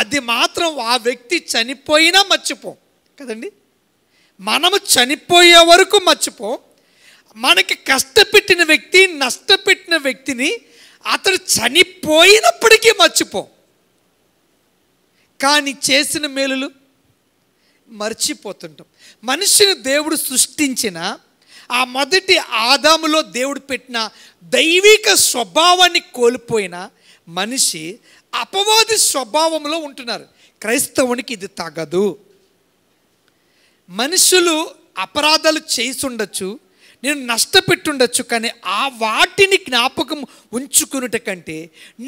అది మాత్రం ఆ వ్యక్తి చనిపోయినా మర్చిపో కదండి మనము చనిపోయే వరకు మర్చిపో మనకి కష్టపెట్టిన వ్యక్తి నష్టపెట్టిన వ్యక్తిని అతడు చనిపోయినప్పటికీ మర్చిపో కానీ చేసిన మేలులు మర్చిపోతుంటాం మనిషిని దేవుడు సృష్టించిన ఆ మొదటి ఆదాములో దేవుడు పెట్టిన దైవిక స్వభావాన్ని కోల్పోయిన మనిషి అపవాది స్వభావంలో ఉంటున్నారు క్రైస్తవునికి ఇది తగదు మనుషులు అపరాధాలు చేస్తుండొచ్చు నేను నష్టపెట్టుండొచ్చు కానీ ఆ వాటిని జ్ఞాపకం ఉంచుకున్నట కంటే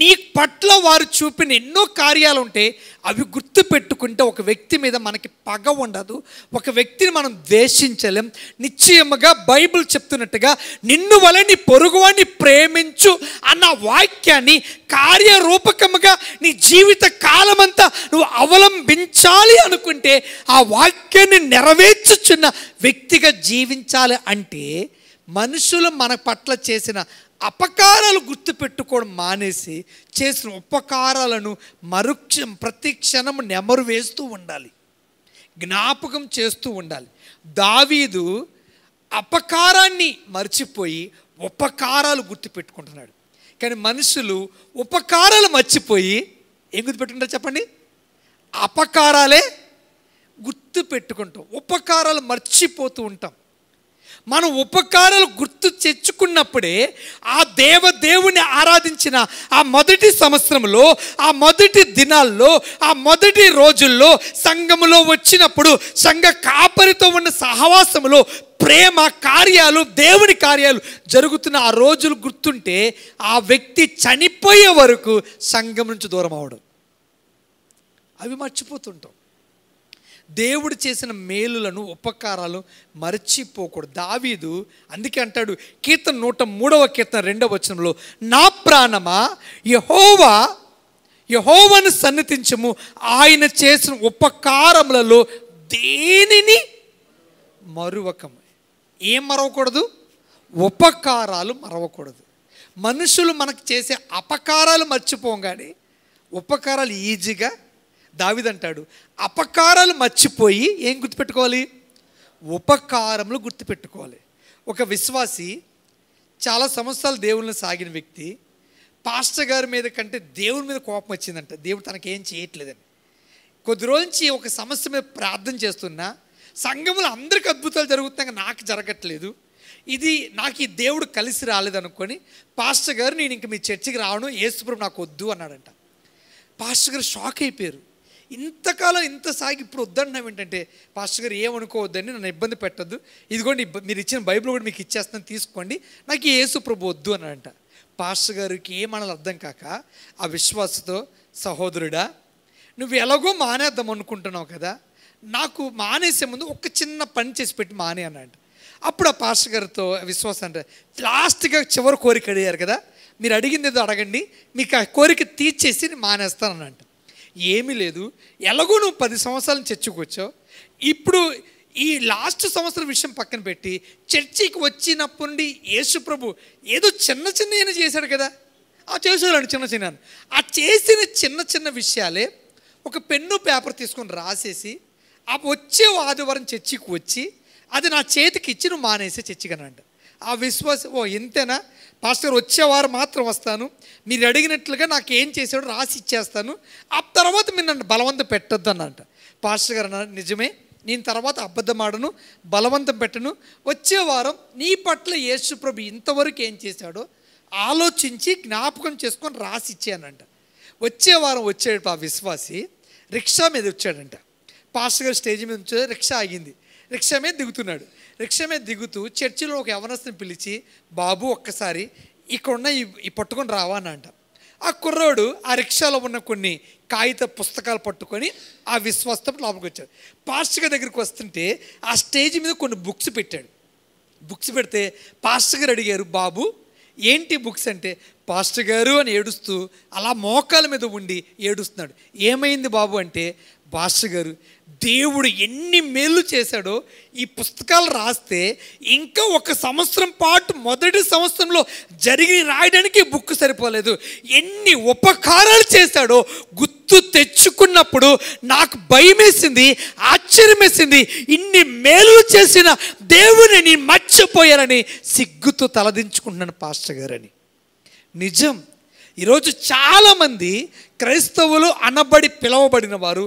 నీ పట్ల వారు చూపిన ఎన్నో కార్యాలు ఉంటే అవి గుర్తు పెట్టుకుంటే ఒక వ్యక్తి మీద మనకి పగ ఉండదు ఒక వ్యక్తిని మనం ద్వేషించలేం నిశ్చయముగా బైబిల్ చెప్తున్నట్టుగా నిన్ను వలె నీ పొరుగువాన్ని ప్రేమించు అన్న వాక్యాన్ని కార్యరూపకముగా నీ జీవిత కాలమంతా నువ్వు అవలంబించాలి అనుకుంటే ఆ వాక్యాన్ని నెరవేర్చుచున్న వ్యక్తిగా జీవించాలి అంటే మనుషులు మన పట్ల చేసిన అపకారాలు గుర్తుపెట్టుకోవడం మానేసి చేసిన ఉపకారాలను మరుక్ష ప్రతి క్షణం నెమరు వేస్తూ ఉండాలి జ్ఞాపకం చేస్తూ ఉండాలి దావీదు అపకారాన్ని మర్చిపోయి ఉపకారాలు గుర్తుపెట్టుకుంటున్నాడు కానీ మనుషులు ఉపకారాలు మర్చిపోయి ఏం గుర్తుపెట్టుకుంటారు చెప్పండి అపకారాలే గుర్తు పెట్టుకుంటాం ఉపకారాలు మర్చిపోతూ ఉంటాం మనం ఉపకారాలు గుర్తు తెచ్చుకున్నప్పుడే ఆ దేవదేవుని ఆరాధించిన ఆ మొదటి సంవత్సరంలో ఆ మొదటి దినాల్లో ఆ మొదటి రోజుల్లో సంఘములో వచ్చినప్పుడు సంఘ కాపరితో ఉన్న సహవాసములో ప్రేమ కార్యాలు దేవుని కార్యాలు జరుగుతున్న ఆ రోజులు గుర్తుంటే ఆ వ్యక్తి చనిపోయే వరకు సంఘం నుంచి దూరం అవడం అవి మర్చిపోతుంటాం దేవుడు చేసిన మేలులను ఉపకారాలు మర్చిపోకూడదు దావీదు అందుకే అంటాడు కీర్తన నూట మూడవ కీర్తన రెండవ వచనంలో నా ప్రాణమా యహోవా యహోవను సన్నిధించము ఆయన చేసిన ఉపకారములలో దేనిని మరువకము ఏం మరవకూడదు ఉపకారాలు మరవకూడదు మనుషులు మనకు చేసే అపకారాలు మర్చిపోం కానీ ఉపకారాలు ఈజీగా దావిదంటాడు అపకారాలు మర్చిపోయి ఏం గుర్తుపెట్టుకోవాలి ఉపకారములు గుర్తుపెట్టుకోవాలి ఒక విశ్వాసి చాలా సంవత్సరాలు దేవుళ్ళని సాగిన వ్యక్తి పాస్టర్ గారి మీద కంటే దేవుని మీద కోపం వచ్చిందంట దేవుడు తనకేం చేయట్లేదని కొద్ది నుంచి ఒక సమస్య మీద ప్రార్థన చేస్తున్నా సంఘంలో అందరికీ అద్భుతాలు జరుగుతున్నాక నాకు జరగట్లేదు ఇది నాకు ఈ దేవుడు కలిసి రాలేదనుకొని పాస్టర్ గారు నేను ఇంక మీ చర్చికి రావడం ఏసుప్రభు నాకు వద్దు అన్నాడంట పాస్టర్ గారు షాక్ అయిపోయారు ఇంతకాలం ఇంత సాగి ఇప్పుడు వద్దన్నాం ఏంటంటే పాస్టర్ గారు ఏమనుకోవద్దని నన్ను ఇబ్బంది పెట్టద్దు ఇదిగోండి మీరు ఇచ్చిన బైబిల్ కూడా మీకు ఇచ్చేస్తాను తీసుకోండి నాకు యేసు ప్రభు వద్దు అని అంట పాస్టర్ గారికి ఏమనాలి అర్థం కాక ఆ విశ్వాసతో సహోదరుడా నువ్వు ఎలాగో మానేద్దాం అనుకుంటున్నావు కదా నాకు మానేసే ముందు ఒక చిన్న పని చేసి పెట్టి మానే అన్నాడు అప్పుడు ఆ పాస్టర్ గారితో విశ్వాసం అంటే లాస్ట్గా చివరి కోరిక అడిగారు కదా మీరు అడిగింది ఏదో అడగండి మీకు ఆ కోరిక తీర్చేసి మానేస్తాను అన్నట్టు ఏమీ లేదు ఎలాగో నువ్వు పది సంవత్సరాలు చర్చకొచ్చావు ఇప్పుడు ఈ లాస్ట్ సంవత్సరం విషయం పక్కన పెట్టి చర్చికి వచ్చినప్పటి నుండి ప్రభు ఏదో చిన్న చిన్న చేశాడు కదా ఆ చేసేవాడు చిన్న చిన్న ఆ చేసిన చిన్న చిన్న విషయాలే ఒక పెన్ను పేపర్ తీసుకొని రాసేసి ఆ వచ్చే ఆదివారం చర్చికి వచ్చి అది నా చేతికి ఇచ్చి నువ్వు మానేసే చర్చికి అనంట ఆ విశ్వాస ఓ ఇంతేనా పాస్టర్ వచ్చేవారు మాత్రం వస్తాను మీరు అడిగినట్లుగా నాకు ఏం చేసాడో రాసి ఇచ్చేస్తాను ఆ తర్వాత మీరు నన్ను బలవంతం పెట్టద్దు అన్నంట పాస్టర్ గారు నిజమే నేను తర్వాత అబద్ధం ఆడను బలవంతం పెట్టను వచ్చే వారం నీ పట్ల యేసుప్రభు ఇంతవరకు ఏం చేశాడో ఆలోచించి జ్ఞాపకం చేసుకొని రాసి ఇచ్చానంట వచ్చే వారం వచ్చాడు ఆ విశ్వాసి రిక్షా మీద వచ్చాడంట పాస్టర్ గారు స్టేజ్ మీద ఉంచే రిక్షా ఆగింది రిక్షా మీద దిగుతున్నాడు రిక్షా మీద దిగుతూ చర్చిలో ఒక యవనస్తుని పిలిచి బాబు ఒక్కసారి ఇక్కడున్న ఈ పట్టుకొని రావా అని అంట ఆ కుర్రోడు ఆ రిక్షాలో ఉన్న కొన్ని కాగిత పుస్తకాలు పట్టుకొని ఆ విశ్వాసం లోపలికి వచ్చాడు పాస్టర్ దగ్గరికి వస్తుంటే ఆ స్టేజ్ మీద కొన్ని బుక్స్ పెట్టాడు బుక్స్ పెడితే పాస్టర్ గారు అడిగారు బాబు ఏంటి బుక్స్ అంటే పాస్టర్ గారు అని ఏడుస్తూ అలా మోకాల మీద ఉండి ఏడుస్తున్నాడు ఏమైంది బాబు అంటే పాస్టర్ గారు దేవుడు ఎన్ని మేలు చేశాడో ఈ పుస్తకాలు రాస్తే ఇంకా ఒక సంవత్సరం పాటు మొదటి సంవత్సరంలో జరిగి రాయడానికి బుక్ సరిపోలేదు ఎన్ని ఉపకారాలు చేశాడో గుర్తు తెచ్చుకున్నప్పుడు నాకు భయమేసింది ఆశ్చర్యమేసింది ఇన్ని మేలు చేసిన దేవుని నేను మర్చిపోయానని సిగ్గుతో తలదించుకుంటున్నాను పాస్టర్ గారని నిజం ఈరోజు చాలామంది క్రైస్తవులు అనబడి పిలవబడిన వారు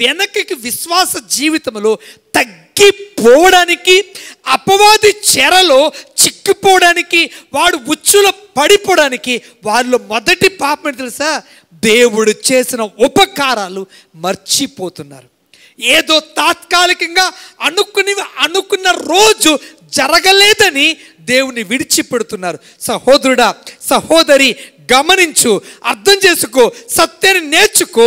వెనకకి విశ్వాస జీవితంలో తగ్గిపోవడానికి అపవాది చెరలో చిక్కిపోవడానికి వాడు ఉచ్చులో పడిపోవడానికి వాళ్ళు మొదటి పాపం తెలుసా దేవుడు చేసిన ఉపకారాలు మర్చిపోతున్నారు ఏదో తాత్కాలికంగా అనుకుని అనుకున్న రోజు జరగలేదని దేవుని విడిచిపెడుతున్నారు సహోదరుడా సహోదరి గమనించు అర్థం చేసుకో సత్యాన్ని నేర్చుకో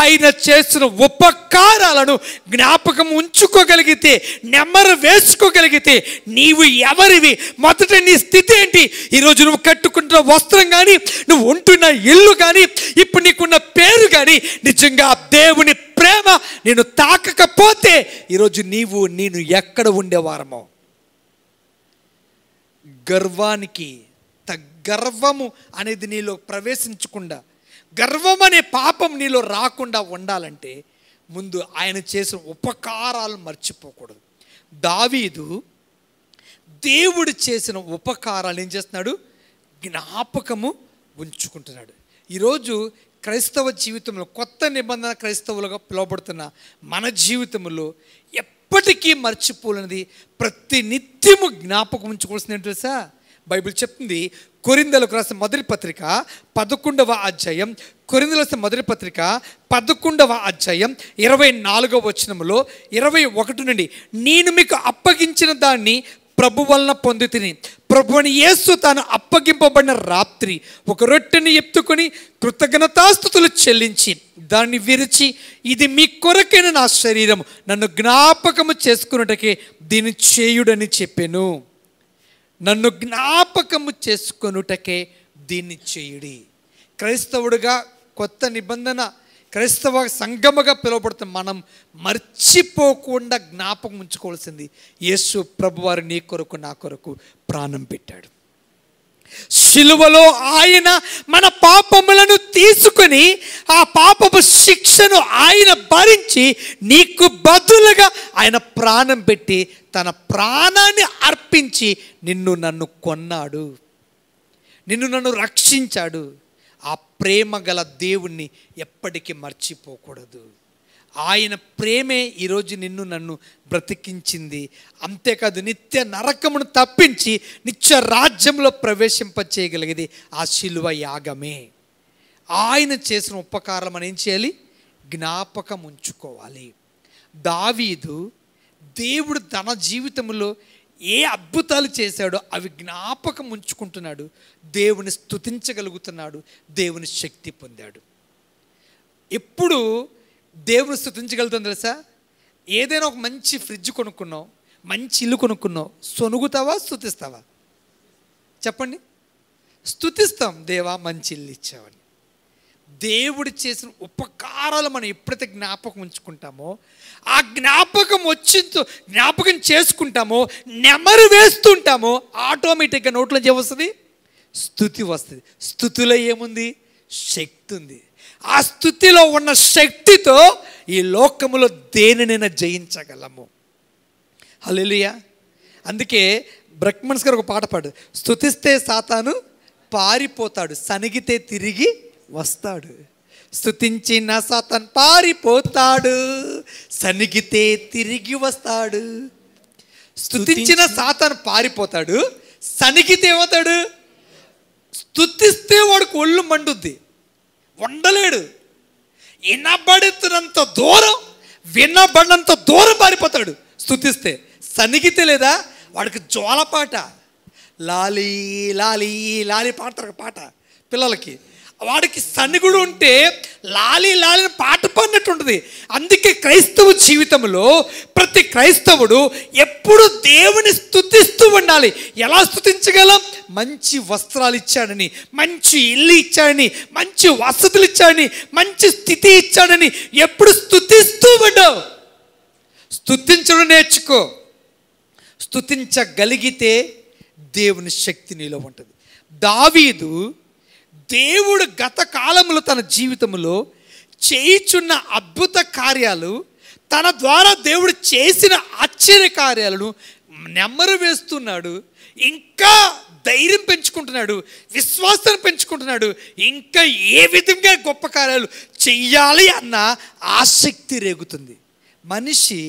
ఆయన చేసిన ఉపకారాలను జ్ఞాపకం ఉంచుకోగలిగితే నెమ్మరు వేసుకోగలిగితే నీవు ఎవరివి మొదట నీ స్థితి ఏంటి ఈరోజు నువ్వు కట్టుకుంటున్న వస్త్రం కానీ నువ్వు ఉంటున్న ఇల్లు కానీ ఇప్పుడు నీకున్న పేరు కానీ నిజంగా దేవుని ప్రేమ నేను తాకకపోతే ఈరోజు నీవు నేను ఎక్కడ ఉండేవారమో గర్వానికి గర్వము అనేది నీలో ప్రవేశించకుండా గర్వం అనే పాపం నీలో రాకుండా ఉండాలంటే ముందు ఆయన చేసిన ఉపకారాలు మర్చిపోకూడదు దావీదు దేవుడు చేసిన ఉపకారాలు ఏం చేస్తున్నాడు జ్ఞాపకము ఉంచుకుంటున్నాడు ఈరోజు క్రైస్తవ జీవితంలో కొత్త నిబంధన క్రైస్తవులుగా పిలువబడుతున్న మన జీవితంలో ఎప్పటికీ మర్చిపోలేనిది ప్రతి నిత్యము జ్ఞాపకం ఉంచుకోవాల్సిన తెలుసా బైబిల్ చెప్తుంది కొరిందలకు రాసిన మొదటి పత్రిక పదకొండవ అధ్యాయం కొరిందలు రాసిన మొదటి పత్రిక పదకొండవ అధ్యాయం ఇరవై నాలుగవ వచనంలో ఇరవై ఒకటి నుండి నేను మీకు అప్పగించిన దాన్ని ప్రభు వలన పొందుతిని ప్రభువుని యేసు తాను అప్పగింపబడిన రాత్రి ఒక రొట్టెని ఎత్తుకొని కృతజ్ఞతాస్థుతులు చెల్లించి దాన్ని విరిచి ఇది మీ కొరకైన నా శరీరం నన్ను జ్ఞాపకము చేసుకున్నటకే దీన్ని చేయుడని చెప్పాను నన్ను జ్ఞాపకము చేసుకొనుటకే దీన్ని చేయుడి క్రైస్తవుడిగా కొత్త నిబంధన క్రైస్తవ సంగముగా పిలువబడుతున్న మనం మర్చిపోకుండా జ్ఞాపకం ఉంచుకోవాల్సింది యేసు ప్రభువారు నీ కొరకు నా కొరకు ప్రాణం పెట్టాడు శిలువలో ఆయన మన పాపములను తీసుకుని ఆ పాపపు శిక్షను ఆయన భరించి నీకు బదులుగా ఆయన ప్రాణం పెట్టి తన ప్రాణాన్ని అర్పించి నిన్ను నన్ను కొన్నాడు నిన్ను నన్ను రక్షించాడు ఆ ప్రేమ గల దేవుణ్ణి ఎప్పటికీ మర్చిపోకూడదు ఆయన ప్రేమే ఈరోజు నిన్ను నన్ను బ్రతికించింది అంతేకాదు నిత్య నరకమును తప్పించి నిత్య రాజ్యంలో ప్రవేశింపచేయగలిగేది ఆ శిలువ యాగమే ఆయన చేసిన ఉపకారం మనం ఏం చేయాలి జ్ఞాపకం ఉంచుకోవాలి దావీదు దేవుడు తన జీవితంలో ఏ అద్భుతాలు చేశాడో అవి జ్ఞాపకం ఉంచుకుంటున్నాడు దేవుని స్థుతించగలుగుతున్నాడు దేవుని శక్తి పొందాడు ఎప్పుడు దేవుడు స్థుతించగలుగుతాం తెలుసా ఏదైనా ఒక మంచి ఫ్రిడ్జ్ కొనుక్కున్నావు మంచి ఇల్లు కొనుక్కున్నావు సొనుగుతావా స్థుతిస్తావా చెప్పండి స్థుతిస్తాం దేవా మంచి ఇల్లు ఇచ్చావని దేవుడు చేసిన ఉపకారాలు మనం ఎప్పుడైతే జ్ఞాపకం ఉంచుకుంటామో ఆ జ్ఞాపకం వచ్చింతో జ్ఞాపకం చేసుకుంటామో నెమరు వేస్తుంటామో ఆటోమేటిక్గా నోట్లో చేస్తుంది స్థుతి వస్తుంది స్థుతిలో ఏముంది శక్తి ఉంది ఆ స్థుతిలో ఉన్న శక్తితో ఈ లోకములో దేనినైనా జయించగలము హలోలియా అందుకే బ్రహ్మన్స్ గారు ఒక పాట పాడు స్థుతిస్తే సాతాను పారిపోతాడు సనిగితే తిరిగి వస్తాడు స్థుతించిన సాతాన్ పారిపోతాడు సనిగితే తిరిగి వస్తాడు స్థుతించిన సాతాను పారిపోతాడు సనిగితే పోతాడు స్థుతిస్తే వాడికి ఒళ్ళు మండుద్ది ఉండలేడు వినబడుతున్నంత దూరం వినబడినంత దూరం పారిపోతాడు స్థుతిస్తే సనిగితే లేదా వాడికి జోలపాట లాలి లాలి లాలి పాడతారు పాట పిల్లలకి వాడికి సనుగుడు ఉంటే లాలి లాలిని పాట పడినట్టుంటుంది అందుకే క్రైస్తవ జీవితంలో ప్రతి క్రైస్తవుడు ఎప్పుడు దేవుని స్థుతిస్తూ ఉండాలి ఎలా స్థుతించగలం మంచి వస్త్రాలు ఇచ్చాడని మంచి ఇల్లు ఇచ్చాడని మంచి వసతులు ఇచ్చాడని మంచి స్థితి ఇచ్చాడని ఎప్పుడు స్థుతిస్తూ ఉండవు స్థుతించడం నేర్చుకో స్థుతించగలిగితే దేవుని శక్తి నీలో ఉంటుంది దావీదు దేవుడు గత కాలంలో తన జీవితంలో చేయిచున్న అద్భుత కార్యాలు తన ద్వారా దేవుడు చేసిన ఆశ్చర్య కార్యాలను నెమ్మరు వేస్తున్నాడు ఇంకా ధైర్యం పెంచుకుంటున్నాడు విశ్వాసం పెంచుకుంటున్నాడు ఇంకా ఏ విధంగా గొప్ప కార్యాలు చెయ్యాలి అన్న ఆసక్తి రేగుతుంది మనిషి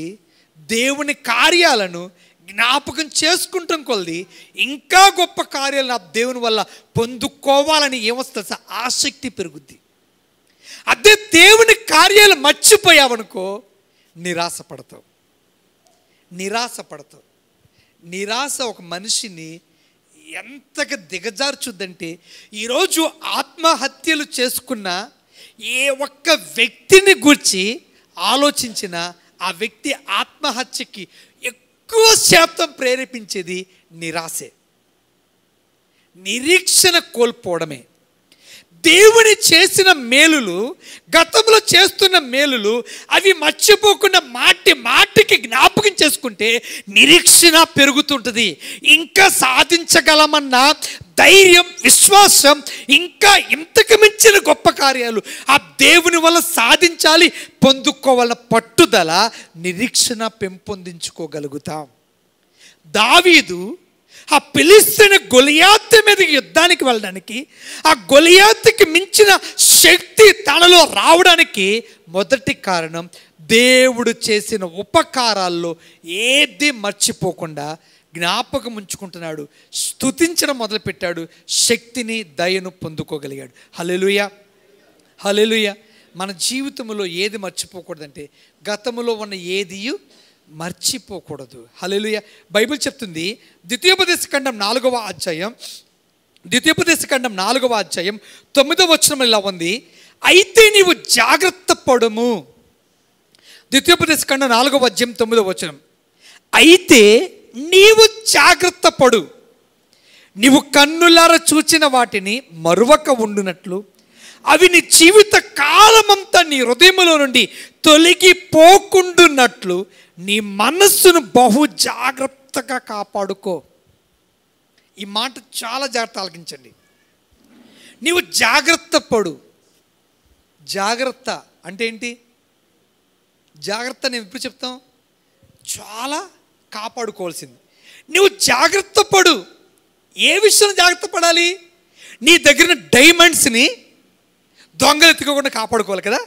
దేవుని కార్యాలను జ్ఞాపకం చేసుకుంటాం కొలది ఇంకా గొప్ప కార్యాలు నా దేవుని వల్ల పొందుకోవాలని ఏమొస్తుంది ఆసక్తి పెరుగుద్ది అదే దేవుని కార్యాలు మర్చిపోయావనుకో నిరాశ పడతావు నిరాశ పడతావు నిరాశ ఒక మనిషిని ఎంతగా దిగజార్చుద్దంటే ఈరోజు ఆత్మహత్యలు చేసుకున్న ఏ ఒక్క వ్యక్తిని గూర్చి ఆలోచించిన ఆ వ్యక్తి ఆత్మహత్యకి ఎక్కువ శాతం ప్రేరేపించేది నిరాశే నిరీక్షణ కోల్పోవడమే దేవుని చేసిన మేలులు గత గతంలో చేస్తున్న మేలులు అవి మర్చిపోకుండా మాటి మాటికి జ్ఞాపకం చేసుకుంటే నిరీక్షణ పెరుగుతుంటుంది ఇంకా సాధించగలమన్న ధైర్యం విశ్వాసం ఇంకా ఇంతకు మించిన గొప్ప కార్యాలు ఆ దేవుని వల్ల సాధించాలి పొందుకోవాల పట్టుదల నిరీక్షణ పెంపొందించుకోగలుగుతాం దావీదు ఆ పిలిస్తున్న గొలియాత్ మీద యుద్ధానికి వెళ్ళడానికి ఆ గొలియాత్కి మించిన శక్తి తనలో రావడానికి మొదటి కారణం దేవుడు చేసిన ఉపకారాల్లో ఏది మర్చిపోకుండా జ్ఞాపకం ఉంచుకుంటున్నాడు స్థుతించడం మొదలుపెట్టాడు శక్తిని దయను పొందుకోగలిగాడు హలెలుయ హలెలుయ మన జీవితంలో ఏది మర్చిపోకూడదంటే గతంలో ఉన్న ఏదియు మర్చిపోకూడదు హలెలుయ బైబిల్ చెప్తుంది ద్వితీయోపదేశ ఖండం నాలుగవ అధ్యాయం ద్వితీయోపదేశ ఖండం నాలుగవ అధ్యాయం తొమ్మిదవ వచ్చిన ఇలా ఉంది అయితే నీవు జాగ్రత్త పడము ద్వితీయోపదేశ ఖండం నాలుగవ అధ్యాయం తొమ్మిదవ వచనం అయితే నీవు జాగ్రత్త పడు నీవు కన్నులార చూచిన వాటిని మరువక ఉండునట్లు అవి నీ జీవిత కాలమంతా నీ హృదయంలో నుండి తొలగిపోకుండున్నట్లు నీ మనస్సును బహు జాగ్రత్తగా కాపాడుకో ఈ మాట చాలా జాగ్రత్త ఆలకించండి నీవు జాగ్రత్త పడు జాగ్రత్త అంటే ఏంటి జాగ్రత్త నేను ఎప్పుడు చెప్తాం చాలా కాపాడుకోవాల్సింది నువ్వు జాగ్రత్త పడు ఏ విషయంలో జాగ్రత్త పడాలి నీ దగ్గర డైమండ్స్ని దొంగలు ఎత్తుకోకుండా కాపాడుకోవాలి కదా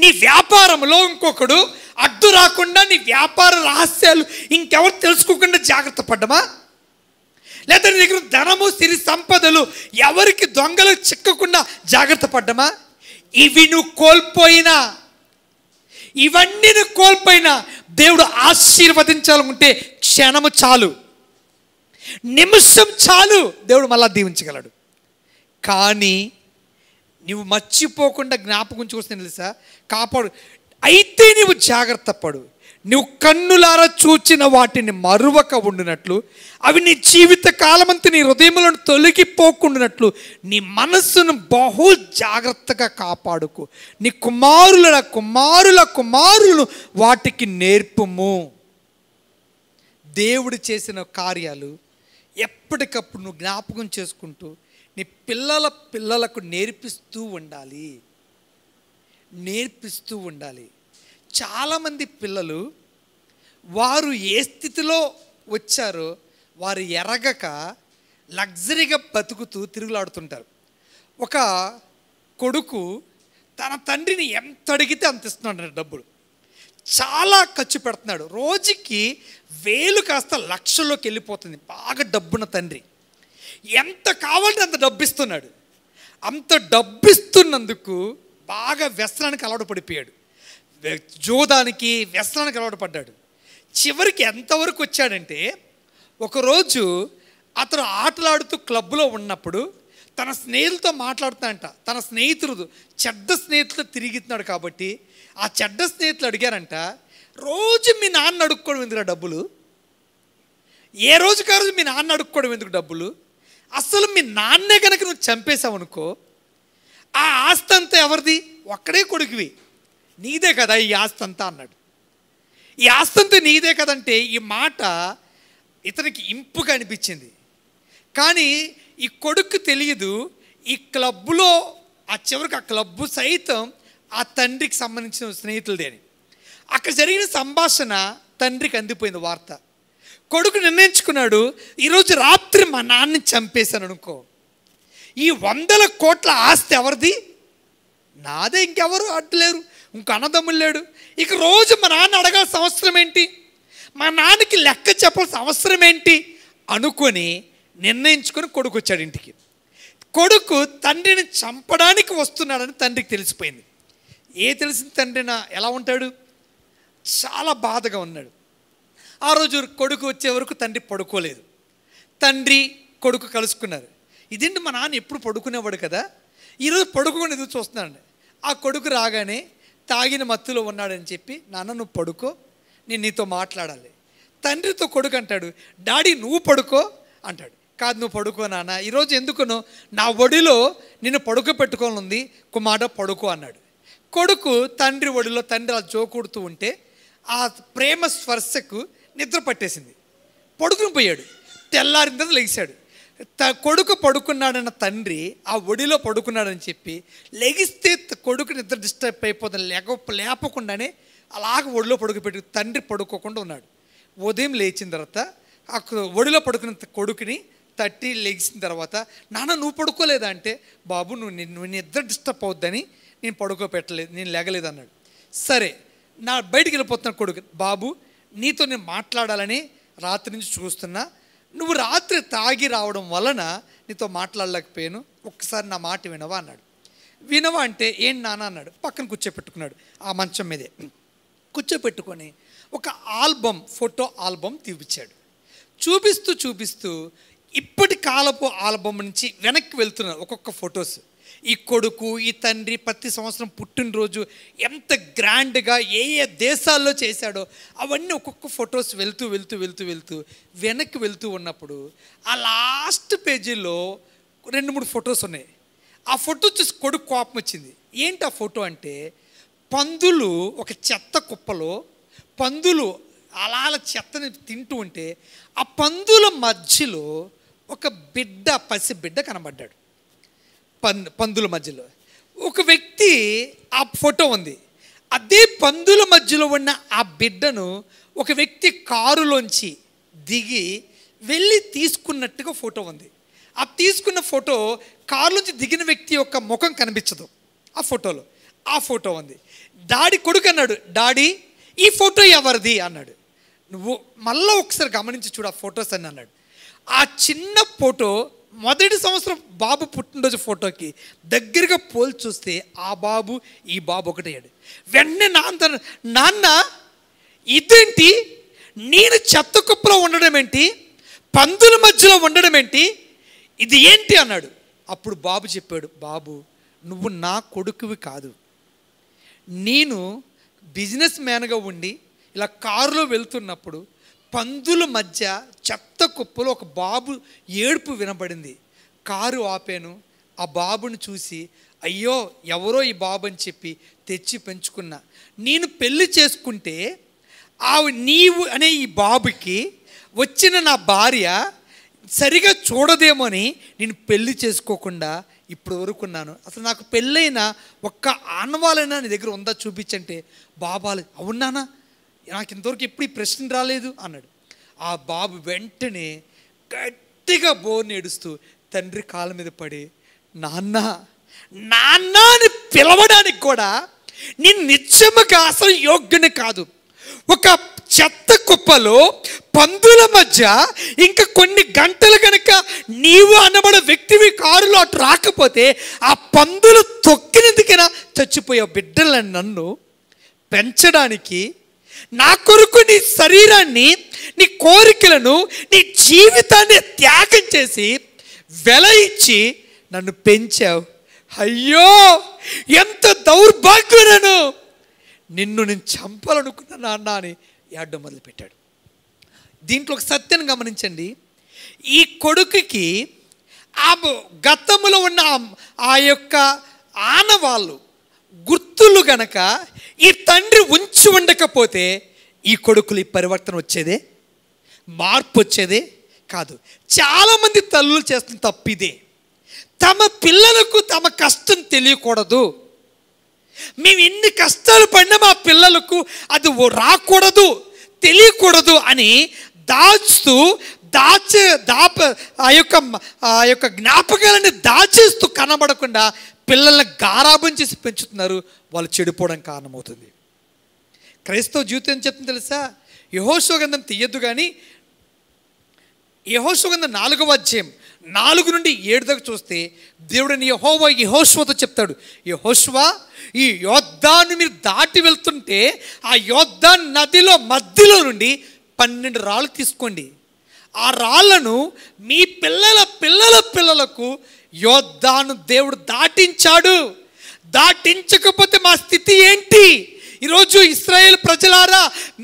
నీ వ్యాపారంలో ఇంకొకడు అడ్డు రాకుండా నీ వ్యాపార రహస్యాలు ఇంకెవరు తెలుసుకోకుండా జాగ్రత్త పడ్డమా లేదా నీ దగ్గర ధనము సిరి సంపదలు ఎవరికి దొంగలు చిక్కకుండా జాగ్రత్త పడ్డమా ఇవి నువ్వు కోల్పోయినా ఇవన్నీ కోల్పోయినా దేవుడు ఆశీర్వదించాలనుకుంటే క్షణము చాలు నిమిషం చాలు దేవుడు మళ్ళా దీవించగలడు కానీ నువ్వు మర్చిపోకుండా జ్ఞాపకం చూస్తే తెలుసా కాపాడు అయితే నువ్వు జాగ్రత్త పడు నువ్వు కన్నులారా చూచిన వాటిని మరువక ఉండినట్లు అవి నీ జీవిత కాలమంతా నీ హృదయంలో తొలగిపోకుండానట్లు నీ మనస్సును బహు జాగ్రత్తగా కాపాడుకు నీ కుమారుల కుమారుల కుమారులు వాటికి నేర్పుము దేవుడు చేసిన కార్యాలు ఎప్పటికప్పుడు నువ్వు జ్ఞాపకం చేసుకుంటూ నీ పిల్లల పిల్లలకు నేర్పిస్తూ ఉండాలి నేర్పిస్తూ ఉండాలి చాలామంది పిల్లలు వారు ఏ స్థితిలో వచ్చారో వారు ఎరగక లగ్జరీగా బతుకుతూ తిరుగులాడుతుంటారు ఒక కొడుకు తన తండ్రిని ఎంత అడిగితే అంత ఇస్తున్నాడు డబ్బులు చాలా ఖర్చు పెడుతున్నాడు రోజుకి వేలు కాస్త లక్షల్లోకి వెళ్ళిపోతుంది బాగా డబ్బున్న తండ్రి ఎంత కావాలంటే అంత డబ్బిస్తున్నాడు అంత డబ్బిస్తున్నందుకు బాగా వ్యసనానికి అలవాటు పడిపోయాడు జోదానికి వ్యసనానికి అలవాటు పడ్డాడు చివరికి ఎంతవరకు వచ్చాడంటే ఒకరోజు అతను ఆటలాడుతూ క్లబ్లో ఉన్నప్పుడు తన స్నేహితులతో మాట్లాడుతున్నాడంట తన స్నేహితుడు చెడ్డ స్నేహితులతో తిరిగిస్తున్నాడు కాబట్టి ఆ చెడ్డ స్నేహితులు అడిగారంట రోజు మీ నాన్న అడుక్కోవడం ఎందుకు డబ్బులు ఏ రోజు ఆ రోజు మీ నాన్న అడుక్కోవడం ఎందుకు డబ్బులు అసలు మీ నాన్నే కనుక నువ్వు చంపేశావు అనుకో ఆ ఆస్తి అంతా ఎవరిది ఒక్కడే కొడుకువి నీదే కదా ఈ ఆస్తి అంతా అన్నాడు ఈ ఆస్తి అంతా నీదే కదంటే ఈ మాట ఇతనికి ఇంపుగా అనిపించింది కానీ ఈ కొడుకు తెలియదు ఈ క్లబ్లో ఆ చివరికి ఆ క్లబ్బు సైతం ఆ తండ్రికి సంబంధించిన స్నేహితులదేని అక్కడ జరిగిన సంభాషణ తండ్రికి అందిపోయింది వార్త కొడుకు నిర్ణయించుకున్నాడు ఈరోజు రాత్రి మా నాన్నని చంపేశాను అనుకో ఈ వందల కోట్ల ఆస్తి ఎవరిది నాదే ఇంకెవరు అడ్డలేరు ఇంక అన్నదమ్ములు లేడు ఇక రోజు మా నాన్న అడగాల్సిన అవసరం ఏంటి మా నాన్నకి లెక్క చెప్పాల్సిన అవసరం ఏంటి అనుకొని నిర్ణయించుకొని కొడుకు వచ్చాడు ఇంటికి కొడుకు తండ్రిని చంపడానికి వస్తున్నాడని తండ్రికి తెలిసిపోయింది ఏ తెలిసిన తండ్రినా ఎలా ఉంటాడు చాలా బాధగా ఉన్నాడు ఆ రోజు కొడుకు వచ్చే వరకు తండ్రి పడుకోలేదు తండ్రి కొడుకు కలుసుకున్నారు ఇదేంటి మా నాన్న ఎప్పుడు పడుకునేవాడు కదా ఈరోజు పడుకోకుండా ఎదురు చూస్తున్నాడు ఆ కొడుకు రాగానే తాగిన మత్తులో ఉన్నాడని చెప్పి నాన్న నువ్వు పడుకో నేను నీతో మాట్లాడాలి తండ్రితో కొడుకు అంటాడు డాడీ నువ్వు పడుకో అంటాడు కాదు నువ్వు పడుకో నాన్న ఈరోజు ఎందుకును నా ఒడిలో నిన్ను పడుకు పెట్టుకోనుంది కుమార పడుకో అన్నాడు కొడుకు తండ్రి ఒడిలో తండ్రి అలా జోకూడుతూ ఉంటే ఆ ప్రేమ స్పర్శకు నిద్ర పట్టేసింది పడుకుని పోయాడు తెల్లారిన తర్వాత లెగిశాడు త కొడుకు పడుకున్నాడన్న తండ్రి ఆ ఒడిలో పడుకున్నాడని చెప్పి లెగిస్తే కొడుకు నిద్ర డిస్టర్బ్ అయిపోతుంది లేక లేపకుండానే అలాగ ఒడిలో పడుకుపెట్టి తండ్రి పడుకోకుండా ఉన్నాడు ఉదయం లేచిన తర్వాత ఆ ఒడిలో పడుకున్న కొడుకుని తట్టి లెగిసిన తర్వాత నాన్న నువ్వు పడుకోలేదా అంటే బాబు నువ్వు నువ్వు నిద్ర డిస్టర్బ్ అవుద్దని నేను పడుకోపెట్టలేదు నేను లేగలేదు అన్నాడు సరే నా బయటికి వెళ్ళిపోతున్న కొడుకు బాబు నీతో నేను మాట్లాడాలని రాత్రి నుంచి చూస్తున్నా నువ్వు రాత్రి తాగి రావడం వలన నీతో మాట్లాడలేకపోయాను ఒక్కసారి నా మాట వినవా అన్నాడు వినవా అంటే ఏం నాన్న అన్నాడు పక్కన కూర్చోపెట్టుకున్నాడు ఆ మంచం మీదే కూర్చోపెట్టుకొని ఒక ఆల్బమ్ ఫోటో ఆల్బమ్ తీపిచ్చాడు చూపిస్తూ చూపిస్తూ ఇప్పటి కాలపు ఆల్బమ్ నుంచి వెనక్కి వెళ్తున్నారు ఒక్కొక్క ఫొటోస్ ఈ కొడుకు ఈ తండ్రి ప్రతి సంవత్సరం పుట్టినరోజు ఎంత గ్రాండ్గా ఏ ఏ దేశాల్లో చేశాడో అవన్నీ ఒక్కొక్క ఫొటోస్ వెళ్తూ వెళ్తూ వెళ్తూ వెళ్తూ వెనక్కి వెళ్తూ ఉన్నప్పుడు ఆ లాస్ట్ పేజీలో రెండు మూడు ఫొటోస్ ఉన్నాయి ఆ ఫోటో చూసి కొడుకు కోపం వచ్చింది ఏంటి ఆ ఫోటో అంటే పందులు ఒక చెత్త కుప్పలో పందులు అలా అలా చెత్తని తింటూ ఉంటే ఆ పందుల మధ్యలో ఒక బిడ్డ పసి బిడ్డ కనబడ్డాడు పందుల మధ్యలో ఒక వ్యక్తి ఆ ఫోటో ఉంది అదే పందుల మధ్యలో ఉన్న ఆ బిడ్డను ఒక వ్యక్తి కారులోంచి దిగి వెళ్ళి తీసుకున్నట్టుగా ఫోటో ఉంది ఆ తీసుకున్న ఫోటో కారులోంచి దిగిన వ్యక్తి యొక్క ముఖం కనిపించదు ఆ ఫోటోలో ఆ ఫోటో ఉంది డాడీ కొడుకు అన్నాడు డాడీ ఈ ఫోటో ఎవరిది అన్నాడు నువ్వు మళ్ళీ ఒకసారి గమనించి చూడు ఆ ఫొటోస్ అని అన్నాడు ఆ చిన్న ఫోటో మొదటి సంవత్సరం బాబు పుట్టినరోజు ఫోటోకి దగ్గరగా పోల్చి చూస్తే ఆ బాబు ఈ బాబు ఒకటయ్యాడు వెంటనే నాన్న నాన్న ఇదేంటి నేను చెత్త కుప్పలో ఉండడం ఏంటి పందుల మధ్యలో ఉండడం ఏంటి ఇది ఏంటి అన్నాడు అప్పుడు బాబు చెప్పాడు బాబు నువ్వు నా కొడుకువి కాదు నేను బిజినెస్ మ్యాన్గా ఉండి ఇలా కారులో వెళ్తున్నప్పుడు పందుల మధ్య చెత్త కుప్పలో ఒక బాబు ఏడుపు వినబడింది కారు ఆపాను ఆ బాబుని చూసి అయ్యో ఎవరో ఈ బాబు అని చెప్పి తెచ్చి పెంచుకున్నా నేను పెళ్లి చేసుకుంటే ఆ నీవు అనే ఈ బాబుకి వచ్చిన నా భార్య సరిగా చూడదేమోని నేను పెళ్లి చేసుకోకుండా ఇప్పుడు వరకున్నాను అసలు నాకు పెళ్ళైన ఒక్క ఆనవాలైనా నీ దగ్గర ఉందా చూపించంటే బాబాలు అవునానా నాకు ఇంతవరకు ఎప్పుడు ఈ ప్రశ్న రాలేదు అన్నాడు ఆ బాబు వెంటనే గట్టిగా బోర్ని ఏడుస్తూ తండ్రి కాళ్ళ మీద పడి నాన్న నాన్న అని పిలవడానికి కూడా నేను నిత్యముగా అసలు యోగ్యని కాదు ఒక చెత్త కుప్పలో పందుల మధ్య ఇంకా కొన్ని గంటలు కనుక నీవు అనబడే వ్యక్తివి కారులో అటు రాకపోతే ఆ పందులు తొక్కినందుకైనా చచ్చిపోయే బిడ్డలని నన్ను పెంచడానికి నా కొరకు నీ శరీరాన్ని నీ కోరికలను నీ జీవితాన్ని త్యాగం చేసి వెల ఇచ్చి నన్ను పెంచావు అయ్యో ఎంత దౌర్భాగ్యులను నిన్ను నేను చంపాలనుకున్నా నాన్న అని యాడ్డం మొదలుపెట్టాడు దీంట్లో ఒక సత్యాన్ని గమనించండి ఈ కొడుకుకి ఆ గతంలో ఉన్న ఆ యొక్క ఆనవాళ్ళు గుర్తులు గనక ఈ తండ్రి ఉంచి ఉండకపోతే ఈ కొడుకులు ఈ పరివర్తన వచ్చేదే మార్పు వచ్చేదే కాదు చాలామంది తల్లులు చేస్తున్న తప్పిదే తమ పిల్లలకు తమ కష్టం తెలియకూడదు మేము ఎన్ని కష్టాలు పడినా మా పిల్లలకు అది రాకూడదు తెలియకూడదు అని దాచుతూ దాచే దాప ఆ యొక్క ఆ యొక్క జ్ఞాపకాలని దాచేస్తూ కనబడకుండా పిల్లల్ని గారాబం చేసి పెంచుతున్నారు వాళ్ళు చెడిపోవడం కారణమవుతుంది క్రైస్తవ జీవితం ఏం చెప్తుంది తెలుసా యహోసుగంధం తీయద్దు కానీ యహోసుగంధం నాలుగవ అధ్యాయం నాలుగు నుండి ఏడు దాకా చూస్తే దేవుడిని యహోవ యహోశ్వతో చెప్తాడు యహోశ్వ ఈ యోద్ధాన్ని మీరు దాటి వెళ్తుంటే ఆ యోద్ధా నదిలో మధ్యలో నుండి పన్నెండు రాళ్ళు తీసుకోండి ఆ రాళ్లను మీ పిల్లల పిల్లల పిల్లలకు యోద్ధాను దేవుడు దాటించాడు దాటించకపోతే మా స్థితి ఏంటి ఈరోజు ఇస్రాయేల్ ప్రజలారా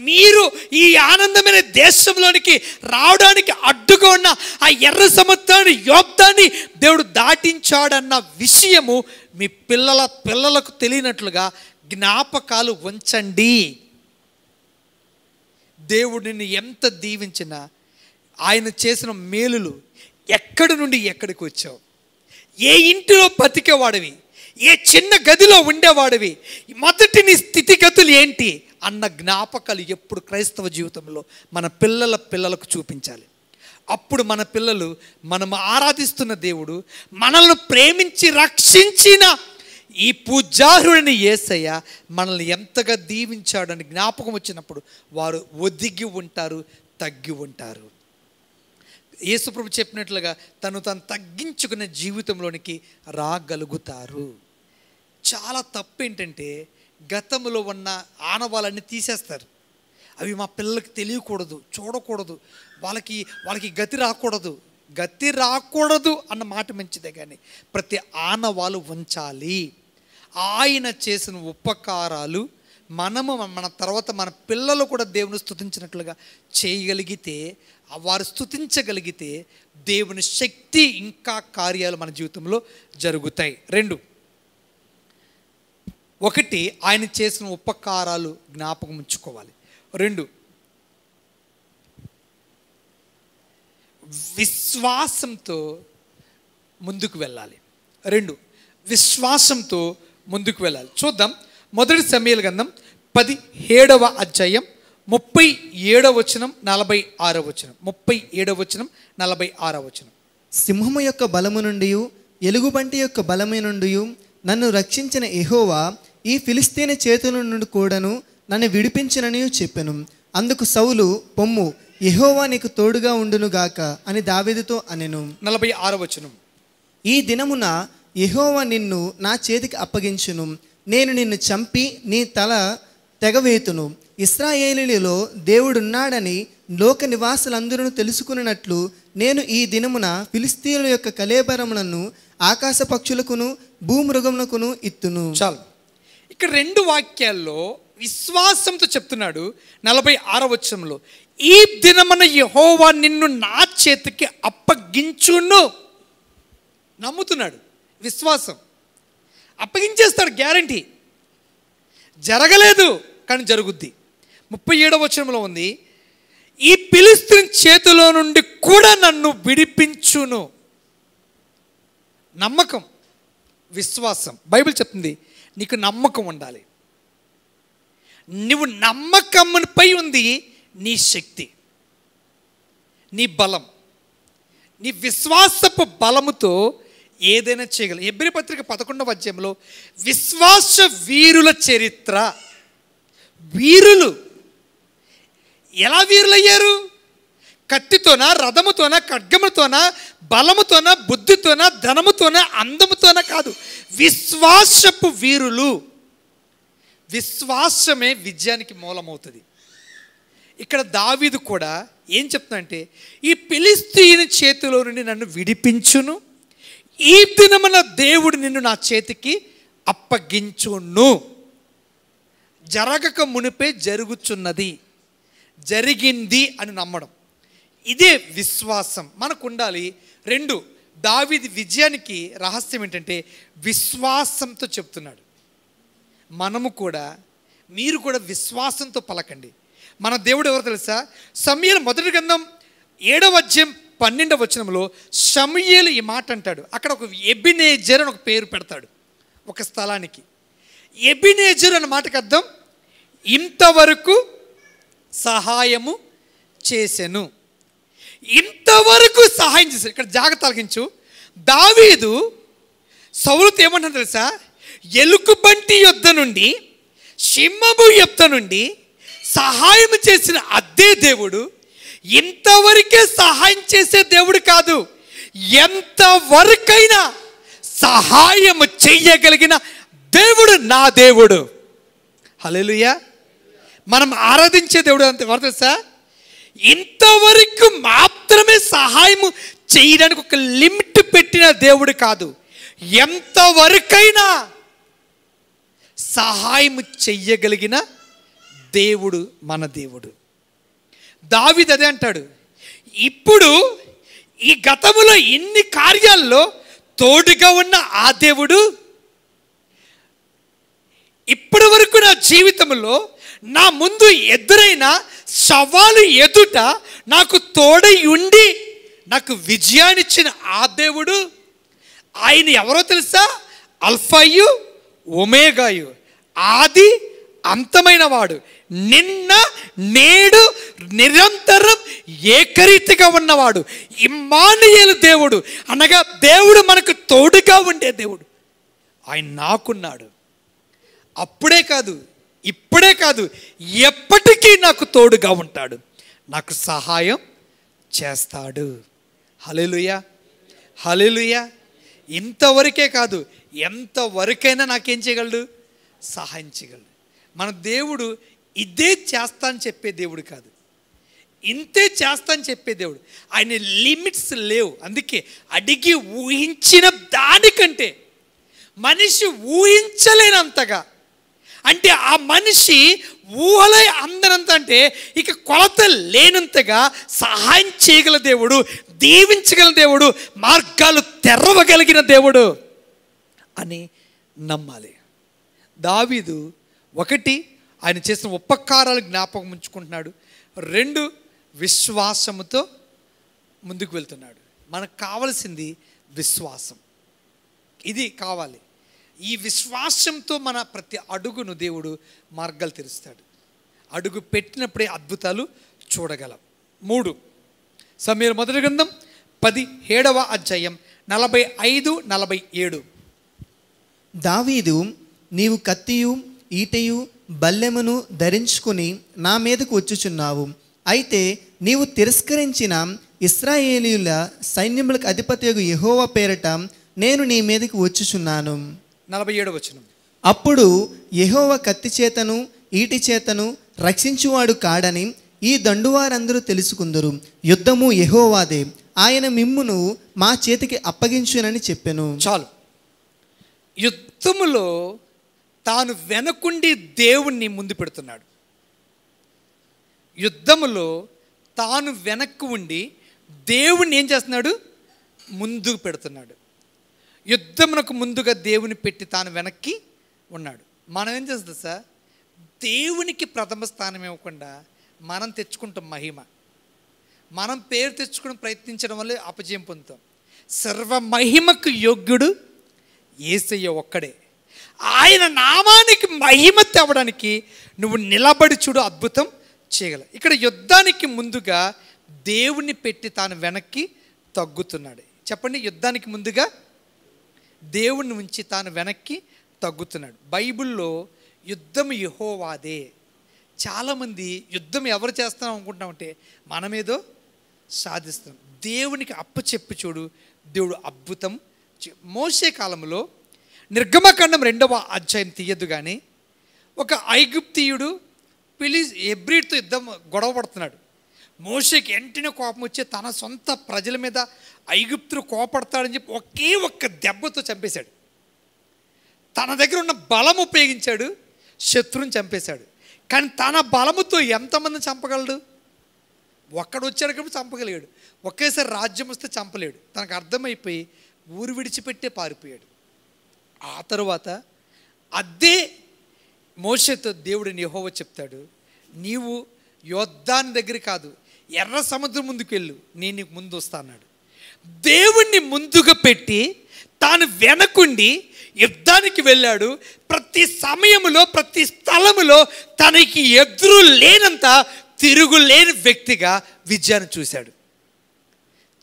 మీరు ఈ ఆనందమైన దేశంలోనికి రావడానికి అడ్డుగా ఉన్న ఆ ఎర్ర సముద్రాన్ని యోగ్దాన్ని దేవుడు దాటించాడన్న విషయము మీ పిల్లల పిల్లలకు తెలియనట్లుగా జ్ఞాపకాలు ఉంచండి దేవుడిని ఎంత దీవించినా ఆయన చేసిన మేలులు ఎక్కడి నుండి ఎక్కడికి వచ్చావు ఏ ఇంటిలో బతికేవాడివి ఏ చిన్న గదిలో ఉండేవాడివి మొదటి నీ స్థితిగతులు ఏంటి అన్న జ్ఞాపకాలు ఎప్పుడు క్రైస్తవ జీవితంలో మన పిల్లల పిల్లలకు చూపించాలి అప్పుడు మన పిల్లలు మనం ఆరాధిస్తున్న దేవుడు మనల్ని ప్రేమించి రక్షించిన ఈ పూజారుడిని ఏసయ్య మనల్ని ఎంతగా దీవించాడని జ్ఞాపకం వచ్చినప్పుడు వారు ఒదిగి ఉంటారు తగ్గి ఉంటారు యేసుప్రభు చెప్పినట్లుగా తను తను తగ్గించుకున్న జీవితంలోనికి రాగలుగుతారు చాలా తప్పు ఏంటంటే గతంలో ఉన్న ఆనవాళ్ళన్నీ తీసేస్తారు అవి మా పిల్లలకి తెలియకూడదు చూడకూడదు వాళ్ళకి వాళ్ళకి గతి రాకూడదు గతి రాకూడదు అన్న మాట మంచిదే కానీ ప్రతి ఆనవాళ్ళు ఉంచాలి ఆయన చేసిన ఉపకారాలు మనము మన తర్వాత మన పిల్లలు కూడా దేవుని స్థుతించినట్లుగా చేయగలిగితే వారు స్థుతించగలిగితే దేవుని శక్తి ఇంకా కార్యాలు మన జీవితంలో జరుగుతాయి రెండు ఒకటి ఆయన చేసిన ఉపకారాలు జ్ఞాపకం ఉంచుకోవాలి రెండు విశ్వాసంతో ముందుకు వెళ్ళాలి రెండు విశ్వాసంతో ముందుకు వెళ్ళాలి చూద్దాం మొదటి సమయాల గంధం పది ఏడవ అధ్యాయం ముప్పై ఏడవ వచనం నలభై ఆరో వచనం ముప్పై ఏడవ వచనం నలభై ఆరో వచనం సింహము యొక్క బలము నుండి ఎలుగుబంటి యొక్క బలము నుండి నన్ను రక్షించిన ఎహోవా ఈ ఫిలిస్తీన్ చేతుల నుండి కూడాను నన్ను విడిపించినని చెప్పాను అందుకు సౌలు పొమ్ము ఎహోవా నీకు తోడుగా ఉండును గాక అని దావేదితో అనెను నలభై ఆరో వచనం ఈ దినమున ఎహోవా నిన్ను నా చేతికి అప్పగించును నేను నిన్ను చంపి నీ తల తెగవేతును ఇస్రాయేలీలో దేవుడున్నాడని లోక నివాసులందరూ తెలుసుకున్నట్లు నేను ఈ దినమున ఫిలిస్తీన్ల యొక్క కలేబరములను ఆకాశ పక్షులకును భూమృగములకును ఇత్తును చాలు ఇక్కడ రెండు వాక్యాల్లో విశ్వాసంతో చెప్తున్నాడు నలభై ఆరవచనంలో ఈ దినమున యహోవా నిన్ను నా చేతికి అప్పగించును నమ్ముతున్నాడు విశ్వాసం అప్పగించేస్తాడు గ్యారంటీ జరగలేదు కానీ జరుగుద్ది ముప్పై ఏడవ వచనంలో ఉంది ఈ పిలిస్త్రీన్ చేతిలో నుండి కూడా నన్ను విడిపించును నమ్మకం విశ్వాసం బైబిల్ చెప్తుంది నీకు నమ్మకం ఉండాలి నువ్వు నమ్మకంపై ఉంది నీ శక్తి నీ బలం నీ విశ్వాసపు బలముతో ఏదైనా చేయగలం ఎబ్రి పత్రిక పదకొండవ అధ్యాయంలో విశ్వాస వీరుల చరిత్ర వీరులు ఎలా వీరులయ్యారు కత్తితోన రథముతోన ఖడ్గముతోన బలముతోన బుద్ధితోన ధనముతోన అందముతోన కాదు విశ్వాసపు వీరులు విశ్వాసమే విజయానికి మూలమవుతుంది ఇక్కడ దావీదు కూడా ఏం చెప్తుందంటే ఈ పిలిస్తీని చేతిలో నుండి నన్ను విడిపించును ఈ దినమున దేవుడు నిన్ను నా చేతికి అప్పగించును జరగక మునిపే జరుగుచున్నది జరిగింది అని నమ్మడం ఇదే విశ్వాసం మనకు ఉండాలి రెండు దావిది విజయానికి రహస్యం ఏంటంటే విశ్వాసంతో చెప్తున్నాడు మనము కూడా మీరు కూడా విశ్వాసంతో పలకండి మన దేవుడు ఎవరు తెలుసా సమీర్ మొదటి గ్రంథం ఏడవ అధ్యయం పన్నెండవ వచనంలో సమయలు ఈ మాట అంటాడు అక్కడ ఒక ఎబినేజర్ అని ఒక పేరు పెడతాడు ఒక స్థలానికి ఎబినేజర్ అనే మాటకు అర్థం ఇంతవరకు సహాయము చేసెను ఇంతవరకు సహాయం చేశాను ఇక్కడ జాగ్రత్త తొలగించు దావీదు సౌలుతో ఏమంటాను తెలుసా ఎలుకుబంటి యుద్ధ నుండి సింహము యుద్ధ నుండి సహాయం చేసిన అద్దే దేవుడు ఇంతవరకే సహాయం చేసే దేవుడు కాదు ఎంతవరకైనా సహాయం చెయ్యగలిగిన దేవుడు నా దేవుడు హలో మనం ఆరాధించే దేవుడు అంతే ఎవరు తెలుసా ఇంతవరకు మాత్రమే సహాయం చేయడానికి ఒక లిమిట్ పెట్టిన దేవుడు కాదు ఎంతవరకైనా సహాయం చెయ్యగలిగిన దేవుడు మన దేవుడు దావిది అదే అంటాడు ఇప్పుడు ఈ గతములో ఇన్ని కార్యాల్లో తోడుగా ఉన్న ఆ దేవుడు ఇప్పటి వరకు నా జీవితంలో నా ముందు ఎదురైన సవాలు ఎదుట నాకు తోడై ఉండి నాకు విజయాన్నిచ్చిన ఆ దేవుడు ఆయన ఎవరో తెలుసా అల్ఫాయు ఒమేగాయు ఆది అంతమైన వాడు నిన్న నేడు నిరంతరం ఏకరీతిగా ఉన్నవాడు ఇమ్మానుయేలు దేవుడు అనగా దేవుడు మనకు తోడుగా ఉండే దేవుడు ఆయన నాకున్నాడు అప్పుడే కాదు ఇప్పుడే కాదు ఎప్పటికీ నాకు తోడుగా ఉంటాడు నాకు సహాయం చేస్తాడు హలేలుయ హలేలుయ ఇంతవరకే కాదు ఎంతవరకైనా నాకేం చేయగలడు సహాయం చేయగలడు మన దేవుడు ఇదే చేస్తా అని చెప్పే దేవుడు కాదు ఇంతే చేస్తా అని చెప్పే దేవుడు ఆయన లిమిట్స్ లేవు అందుకే అడిగి ఊహించిన దానికంటే మనిషి ఊహించలేనంతగా అంటే ఆ మనిషి ఊహలే అందనంత అంటే ఇక కొలత లేనంతగా సహాయం చేయగల దేవుడు దీవించగల దేవుడు మార్గాలు తెరవగలిగిన దేవుడు అని నమ్మాలి దావీదు ఒకటి ఆయన చేసిన ఉపకారాలు జ్ఞాపకం ఉంచుకుంటున్నాడు రెండు విశ్వాసముతో ముందుకు వెళ్తున్నాడు మనకు కావలసింది విశ్వాసం ఇది కావాలి ఈ విశ్వాసంతో మన ప్రతి అడుగును దేవుడు మార్గాలు తెరుస్తాడు అడుగు పెట్టినప్పుడే అద్భుతాలు చూడగలం మూడు సమీర మొదటి గ్రంథం పది ఏడవ అధ్యాయం నలభై ఐదు నలభై ఏడు దావీదు నీవు కత్తియు ఈటయు బల్లెమును ధరించుకుని నా మీదకు వచ్చుచున్నావు అయితే నీవు తిరస్కరించిన ఇస్రాయేలీల సైన్యములకు అధిపతి యహోవ పేరట నేను నీ మీదకి వచ్చుచున్నాను నలభై ఏడు వచ్చిన అప్పుడు యహోవ కత్తి చేతను ఈటి చేతను రక్షించువాడు కాడని ఈ దండువారందరూ తెలుసుకుందరు యుద్ధము యహోవాదే ఆయన మిమ్మును మా చేతికి అప్పగించునని చెప్పాను చాలు యుద్ధములో తాను వెనకుండి దేవుణ్ణి ముందు పెడుతున్నాడు యుద్ధములో తాను వెనక్కు ఉండి దేవుణ్ణి ఏం చేస్తున్నాడు ముందుకు పెడుతున్నాడు యుద్ధమునకు ముందుగా దేవుని పెట్టి తాను వెనక్కి ఉన్నాడు మనం ఏం చేస్తుంది సార్ దేవునికి ప్రథమ స్థానం ఇవ్వకుండా మనం తెచ్చుకుంటాం మహిమ మనం పేరు తెచ్చుకుని ప్రయత్నించడం వల్ల అపజయం పొందుతాం సర్వ మహిమకు యోగ్యుడు ఏసయ్య ఒక్కడే ఆయన నామానికి మహిమ తేవడానికి నువ్వు నిలబడి చూడు అద్భుతం చేయగల ఇక్కడ యుద్ధానికి ముందుగా దేవుణ్ణి పెట్టి తాను వెనక్కి తగ్గుతున్నాడు చెప్పండి యుద్ధానికి ముందుగా దేవుని నుంచి తాను వెనక్కి తగ్గుతున్నాడు బైబిల్లో యుద్ధం యహోవాదే చాలామంది యుద్ధం ఎవరు చేస్తున్నాం అనుకుంటామంటే మనమేదో సాధిస్తాం దేవునికి అప్పు చెప్పి చూడు దేవుడు అద్భుతం మోసే కాలంలో నిర్గమకాండం రెండవ అధ్యాయం తీయద్దు కానీ ఒక ఐగుప్తియుడు పిలి ఎబ్రిడ్తో యుద్ధం గొడవ పడుతున్నాడు మోసకి వెంటనే కోపం వచ్చి తన సొంత ప్రజల మీద ఐగుప్తులు కోపడతాడని చెప్పి ఒకే ఒక్క దెబ్బతో చంపేశాడు తన దగ్గర ఉన్న బలం ఉపయోగించాడు శత్రువుని చంపేశాడు కానీ తన బలముతో ఎంతమంది చంపగలడు ఒక్కడు వచ్చాడు కాబట్టి చంపగలిగాడు ఒకేసారి రాజ్యం వస్తే చంపలేడు తనకు అర్థమైపోయి ఊరు విడిచిపెట్టే పారిపోయాడు ఆ తరువాత అద్దే మోసతో దేవుడు నిహోవ చెప్తాడు నీవు యోద్ధాని దగ్గర కాదు ఎర్ర సముద్రం ముందుకెళ్ళు నేను నీకు ముందు వస్తా అన్నాడు దేవుణ్ణి ముందుగా పెట్టి తాను వెనకుండి యుద్ధానికి వెళ్ళాడు ప్రతి సమయంలో ప్రతి స్థలములో తనకి ఎదురు లేనంత తిరుగులేని వ్యక్తిగా విజయాన్ని చూశాడు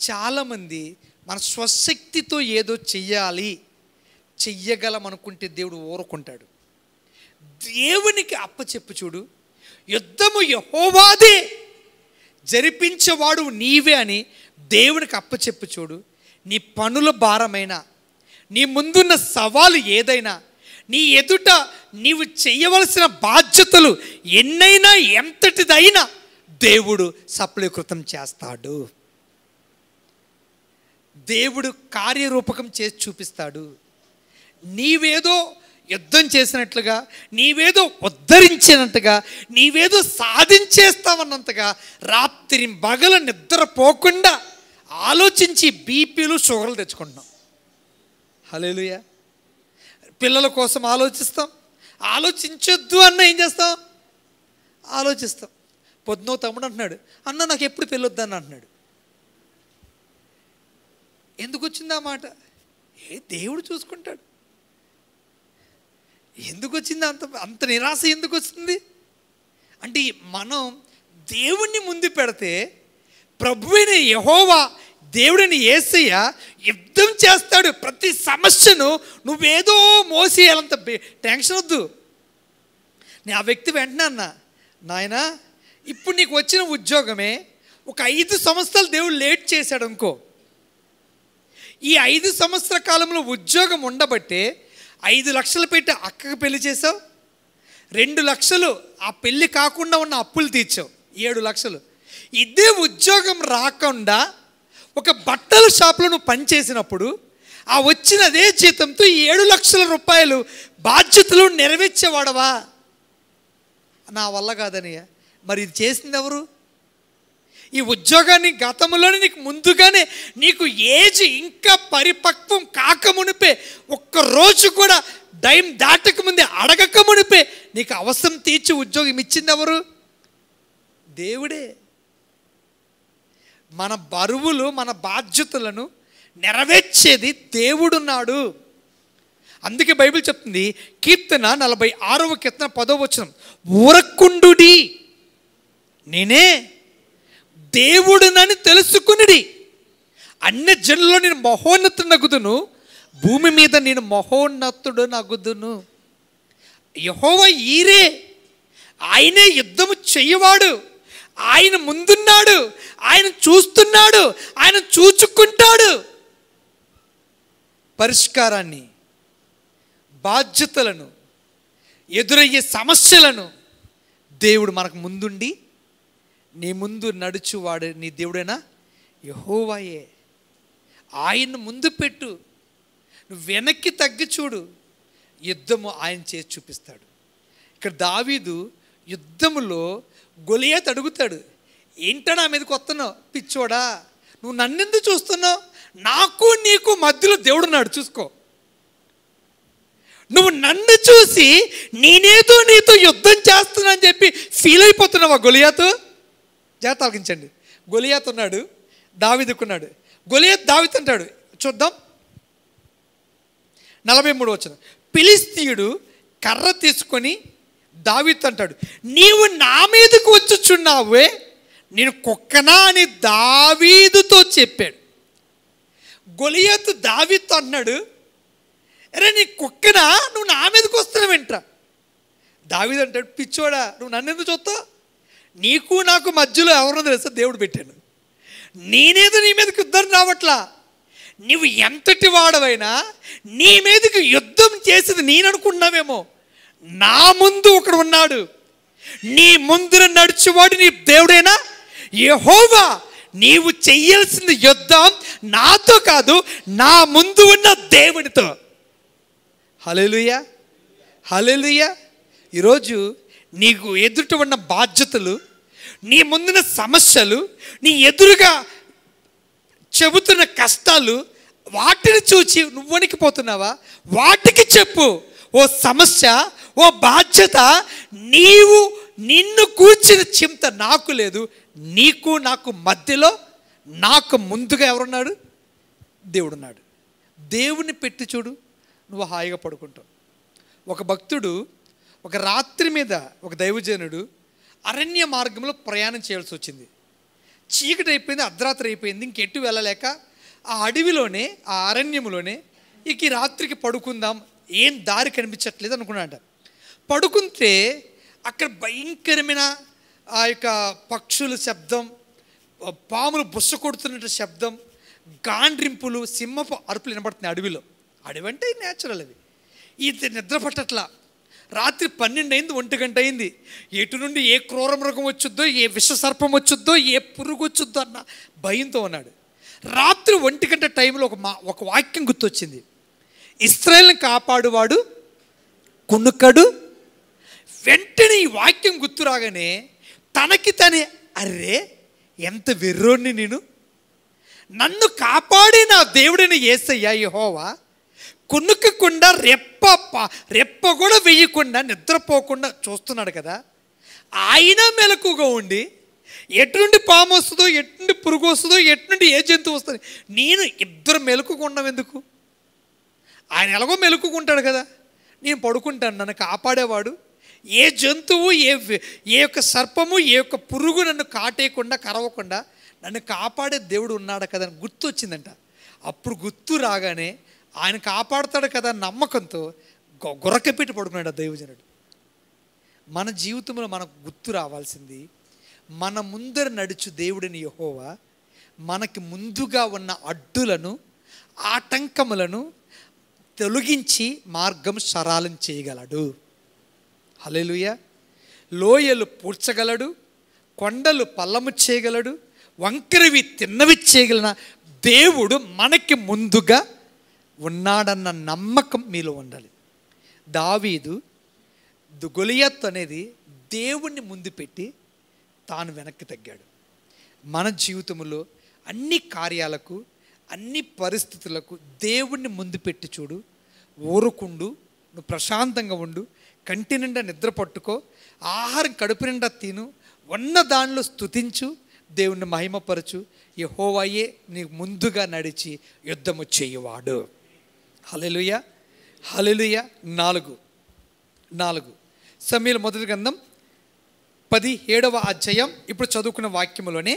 చాలామంది మన స్వశక్తితో ఏదో చెయ్యాలి చెయ్యగలం అనుకుంటే దేవుడు ఊరుకుంటాడు దేవునికి అప్పచెప్పు చూడు యుద్ధము యహోవాదే జరిపించేవాడు నీవే అని దేవునికి అప్పచెప్పు చూడు నీ పనుల భారమైన నీ ముందున్న సవాలు ఏదైనా నీ ఎదుట నీవు చేయవలసిన బాధ్యతలు ఎన్నైనా ఎంతటిదైనా దేవుడు సఫలీకృతం చేస్తాడు దేవుడు కార్యరూపకం చేసి చూపిస్తాడు నీవేదో యుద్ధం చేసినట్లుగా నీవేదో ఉద్ధరించినట్టుగా నీవేదో సాధించేస్తామన్నంతగా రాత్రి బగల నిద్రపోకుండా ఆలోచించి బీపీలు షుగర్లు తెచ్చుకుంటున్నాం హలేలుయ పిల్లల కోసం ఆలోచిస్తాం ఆలోచించొద్దు అన్న ఏం చేస్తాం ఆలోచిస్తాం పొద్దునో తమ్ముడు అంటున్నాడు అన్న నాకు ఎప్పుడు పెళ్ళొద్దు అని అంటున్నాడు ఎందుకు వచ్చిందా మాట ఏ దేవుడు చూసుకుంటాడు ఎందుకు వచ్చింది అంత అంత నిరాశ ఎందుకు వస్తుంది అంటే మనం దేవుణ్ణి ముందు పెడితే ప్రభువైన యహోవా దేవుడిని ఏసయ్య యుద్ధం చేస్తాడు ప్రతి సమస్యను నువ్వేదో మోసేయాలంత టెన్షన్ వద్దు నేను ఆ వ్యక్తి వెంటనే అన్న నాయన ఇప్పుడు నీకు వచ్చిన ఉద్యోగమే ఒక ఐదు సంవత్సరాలు దేవుడు లేట్ చేశాడు అనుకో ఈ ఐదు సంవత్సర కాలంలో ఉద్యోగం ఉండబట్టే ఐదు లక్షలు పెట్టి అక్కకు పెళ్లి చేసావు రెండు లక్షలు ఆ పెళ్ళి కాకుండా ఉన్న అప్పులు తీర్చావు ఏడు లక్షలు ఇదే ఉద్యోగం రాకుండా ఒక బట్టల షాప్లో నువ్వు పనిచేసినప్పుడు ఆ వచ్చిన అదే జీతంతో ఏడు లక్షల రూపాయలు బాధ్యతలు నెరవేర్చేవాడవా నా వల్ల కాదనయ్య మరి ఇది చేసింది ఎవరు ఈ ఉద్యోగాన్ని గతంలోనే నీకు ముందుగానే నీకు ఏజ్ ఇంకా పరిపక్వం కాకమునిపే ఒక్కరోజు కూడా టైం దాటక ముందే అడగక మునిపే నీకు అవసరం తీర్చి ఉద్యోగం ఇచ్చింది ఎవరు దేవుడే మన బరువులు మన బాధ్యతలను నెరవేర్చేది దేవుడున్నాడు అందుకే బైబిల్ చెప్తుంది కీర్తన నలభై ఆరవ కీర్తన పదో వచ్చిన ఊరకుండుడి నేనే దేవుడునని తెలుసుకునిడి అన్ని జనుల్లో నేను మహోన్నతుడు నగుదును భూమి మీద నేను మహోన్నతుడు నగుదును యహోవ ఈరే ఆయనే యుద్ధము చెయ్యవాడు ఆయన ముందున్నాడు ఆయన చూస్తున్నాడు ఆయన చూచుకుంటాడు పరిష్కారాన్ని బాధ్యతలను ఎదురయ్యే సమస్యలను దేవుడు మనకు ముందుండి నీ ముందు నడుచువాడు నీ దేవుడైనా యహోవాయే ఆయన ముందు పెట్టు నువ్వు వెనక్కి తగ్గి చూడు యుద్ధము ఆయన చేసి చూపిస్తాడు ఇక్కడ దావీదు యుద్ధములో గొలియా తడుగుతాడు ఏంటో నా మీదకి వస్తున్నావు పిచ్చోడా నువ్వు నన్నెందు చూస్తున్నావు నాకు నీకు మధ్యలో దేవుడు నాడు చూసుకో నువ్వు నన్ను చూసి నేనేదో నీతో యుద్ధం చేస్తున్నా అని చెప్పి ఫీల్ అయిపోతున్నావా గొలియాతో జాగ్రత్త ఆలకించండి గొలియాత్ ఉన్నాడు దావిదుకున్నాడు గొలియాత్ దావిత్ అంటాడు చూద్దాం నలభై మూడు వచ్చిన పిలిస్తీయుడు కర్ర తీసుకొని దావిత్ అంటాడు నీవు నా మీదకు వచ్చుచున్నావే నేను కుక్కనా అని దావీదుతో చెప్పాడు గొలియత్ దావిత్ అన్నాడు అరే నీ కుక్కనా నువ్వు నా మీదకి వస్తున్నావు వింటా దావిదంటాడు పిచ్చోడా నువ్వు నన్ను ఎందుకు చూస్తావు నీకు నాకు మధ్యలో ఎవరో తెలుసా దేవుడు పెట్టాను నేనేదో నీ మీదకి యుద్ధం రావట్లా నువ్వు ఎంతటి వాడవైనా నీ మీదకి యుద్ధం చేసేది నేననుకున్నావేమో నా ముందు ఒకడు ఉన్నాడు నీ ముందున నడిచేవాడు నీ దేవుడైనా యహోవా నీవు చెయ్యాల్సింది యుద్ధం నాతో కాదు నా ముందు ఉన్న దేవుడితో హలే హలెలుయ ఈరోజు నీకు ఎదుట ఉన్న బాధ్యతలు నీ ముందున సమస్యలు నీ ఎదురుగా చెబుతున్న కష్టాలు వాటిని చూచి నువ్వు వణికిపోతున్నావా వాటికి చెప్పు ఓ సమస్య ఓ బాధ్యత నీవు నిన్ను కూర్చిన చింత నాకు లేదు నీకు నాకు మధ్యలో నాకు ముందుగా ఎవరున్నాడు దేవుడున్నాడు దేవుని పెట్టి చూడు నువ్వు హాయిగా పడుకుంటావు ఒక భక్తుడు ఒక రాత్రి మీద ఒక దైవజనుడు అరణ్య మార్గంలో ప్రయాణం చేయాల్సి వచ్చింది చీకటి అయిపోయింది అర్ధరాత్రి అయిపోయింది ఇంకెట్టు వెళ్ళలేక ఆ అడవిలోనే ఆ అరణ్యంలోనే ఇక రాత్రికి పడుకుందాం ఏం దారి కనిపించట్లేదు అనుకున్నాడు పడుకుంటే అక్కడ భయంకరమైన ఆ యొక్క పక్షుల శబ్దం పాములు బుస్స కొడుతున్నట్టు శబ్దం గాండ్రింపులు సింహపు అరుపులు వినబడుతున్నాయి అడవిలో అడవి అంటే నేచురల్ అవి ఇది నిద్ర పట్టట్లా రాత్రి పన్నెండు అయింది ఒంటి గంట అయింది ఎటు నుండి ఏ క్రూర మృగం వచ్చుద్దో ఏ విషసర్పం వచ్చుద్దో ఏ పురుగు వచ్చుద్దో అన్న భయంతో ఉన్నాడు రాత్రి ఒంటి గంట టైంలో ఒక మా ఒక వాక్యం గుర్తొచ్చింది ఇస్రాయల్ని కాపాడువాడు కునుక్కడు వెంటనే ఈ వాక్యం గుర్తు రాగానే తనకి తనే అరే ఎంత వెర్రోడిని నేను నన్ను కాపాడే నా దేవుడిని ఏసయ్యా యహోవా కొనుక్కకుండా రేప రెప్ప రెప్ప కూడా వెయ్యకుండా నిద్రపోకుండా చూస్తున్నాడు కదా ఆయన మెలకుగా ఉండి ఎటువంటి పాము వస్తుందో ఎటువంటి పురుగు వస్తుందో ఎటువంటి ఏ జంతువు వస్తుంది నేను ఇద్దరు మెలకుకుండం ఎందుకు ఆయన ఎలాగో మెలుకుంటాడు కదా నేను పడుకుంటాను నన్ను కాపాడేవాడు ఏ జంతువు ఏ ఏ యొక్క సర్పము ఏ యొక్క పురుగు నన్ను కాటేయకుండా కరవకుండా నన్ను కాపాడే దేవుడు ఉన్నాడు కదా అని గుర్తు వచ్చిందంట అప్పుడు గుర్తు రాగానే ఆయన కాపాడుతాడు కదా నమ్మకంతో గురకపెట్టి పడుకున్నాడు ఆ దైవజనుడు మన జీవితంలో మనకు గుర్తు రావాల్సింది మన ముందర నడుచు దేవుడిని యహోవా మనకి ముందుగా ఉన్న అడ్డులను ఆటంకములను తొలగించి మార్గం సరాలం చేయగలడు హలేలుయ లోయలు పూడ్చగలడు కొండలు పల్లము చేయగలడు వంకరివి తిన్నవి చేయగలిగిన దేవుడు మనకి ముందుగా ఉన్నాడన్న నమ్మకం మీలో ఉండాలి దావీదు దుగులియత్ అనేది దేవుణ్ణి ముందు పెట్టి తాను వెనక్కి తగ్గాడు మన జీవితంలో అన్ని కార్యాలకు అన్ని పరిస్థితులకు దేవుణ్ణి ముందు పెట్టి చూడు ఊరుకుండు నువ్వు ప్రశాంతంగా ఉండు కంటి నిండా నిద్ర పట్టుకో ఆహారం కడుపు నిండా తిను ఉన్న దానిలో స్థుతించు దేవుణ్ణి మహిమపరచు హోవాయే నీకు ముందుగా నడిచి యుద్ధము చేయువాడు హలెలుయ హలెలుయ నాలుగు నాలుగు సమీల మొదటి గ్రంథం పది ఏడవ అధ్యాయం ఇప్పుడు చదువుకున్న వాక్యంలోనే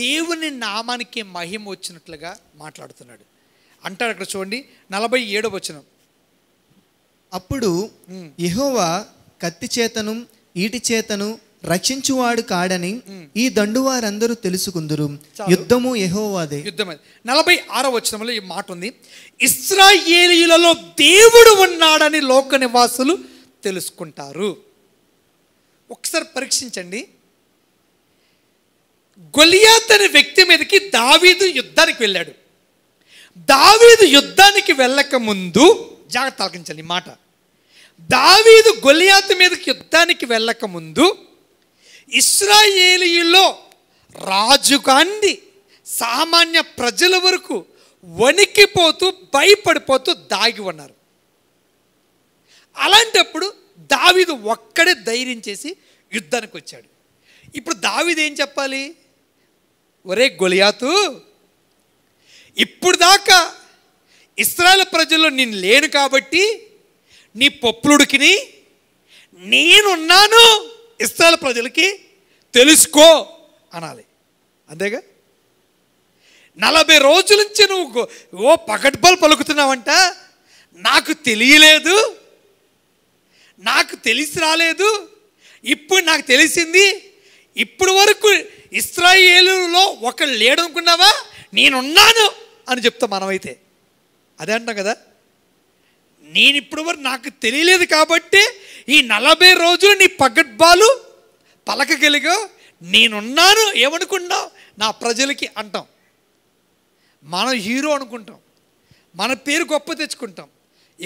దేవుని నామానికి మహిమ వచ్చినట్లుగా మాట్లాడుతున్నాడు అంటాడు అక్కడ చూడండి నలభై ఏడవ వచనం అప్పుడు యహోవా కత్తి చేతను ఈటి చేతను రచించువాడు కాడని ఈ దండు వారందరూ తెలుసుకుందరు యుద్ధము యహోవాదే యుద్ధం నలభై ఆరో వచనంలో ఈ మాట ఉంది ఇస్రాయేలీలలో దేవుడు ఉన్నాడని లోక నివాసులు తెలుసుకుంటారు ఒకసారి పరీక్షించండి గొలియాత్ అనే వ్యక్తి మీదకి దావీదు యుద్ధానికి వెళ్ళాడు దావీదు యుద్ధానికి వెళ్ళక ముందు జాగ్రత్త ఆలకించండి మాట దావీదు గొలియాత్ మీదకి యుద్ధానికి వెళ్ళక ముందు ఇస్రాయేలీలో రాజు కాండి సామాన్య ప్రజల వరకు వణికిపోతూ భయపడిపోతూ దాగి ఉన్నారు అలాంటప్పుడు దావిదు ఒక్కడే ధైర్యం చేసి యుద్ధానికి వచ్చాడు ఇప్పుడు దావిది ఏం చెప్పాలి ఒరే గొలియాతు ఇప్పుడు దాకా ఇస్రాయల్ ప్రజల్లో నేను లేను కాబట్టి నీ పప్పులుడికిని నేనున్నాను ఇస్రాయల్ ప్రజలకి తెలుసుకో అనాలి అంతేగా నలభై రోజుల నుంచి నువ్వు ఓ పకడ్బల్ పలుకుతున్నావంట నాకు తెలియలేదు నాకు తెలిసి రాలేదు ఇప్పుడు నాకు తెలిసింది ఇప్పుడు వరకు ఇస్రాయేలులో ఒకళ్ళు లేడనుకున్నావా నేనున్నాను అని చెప్తా మనమైతే అదే అంటాం కదా నేను ఇప్పుడు వరకు నాకు తెలియలేదు కాబట్టి ఈ నలభై రోజులు నీ పగడ్బాలు పలకగలిగా నేనున్నాను ఏమనుకున్నావు నా ప్రజలకి అంటాం మనం హీరో అనుకుంటాం మన పేరు గొప్ప తెచ్చుకుంటాం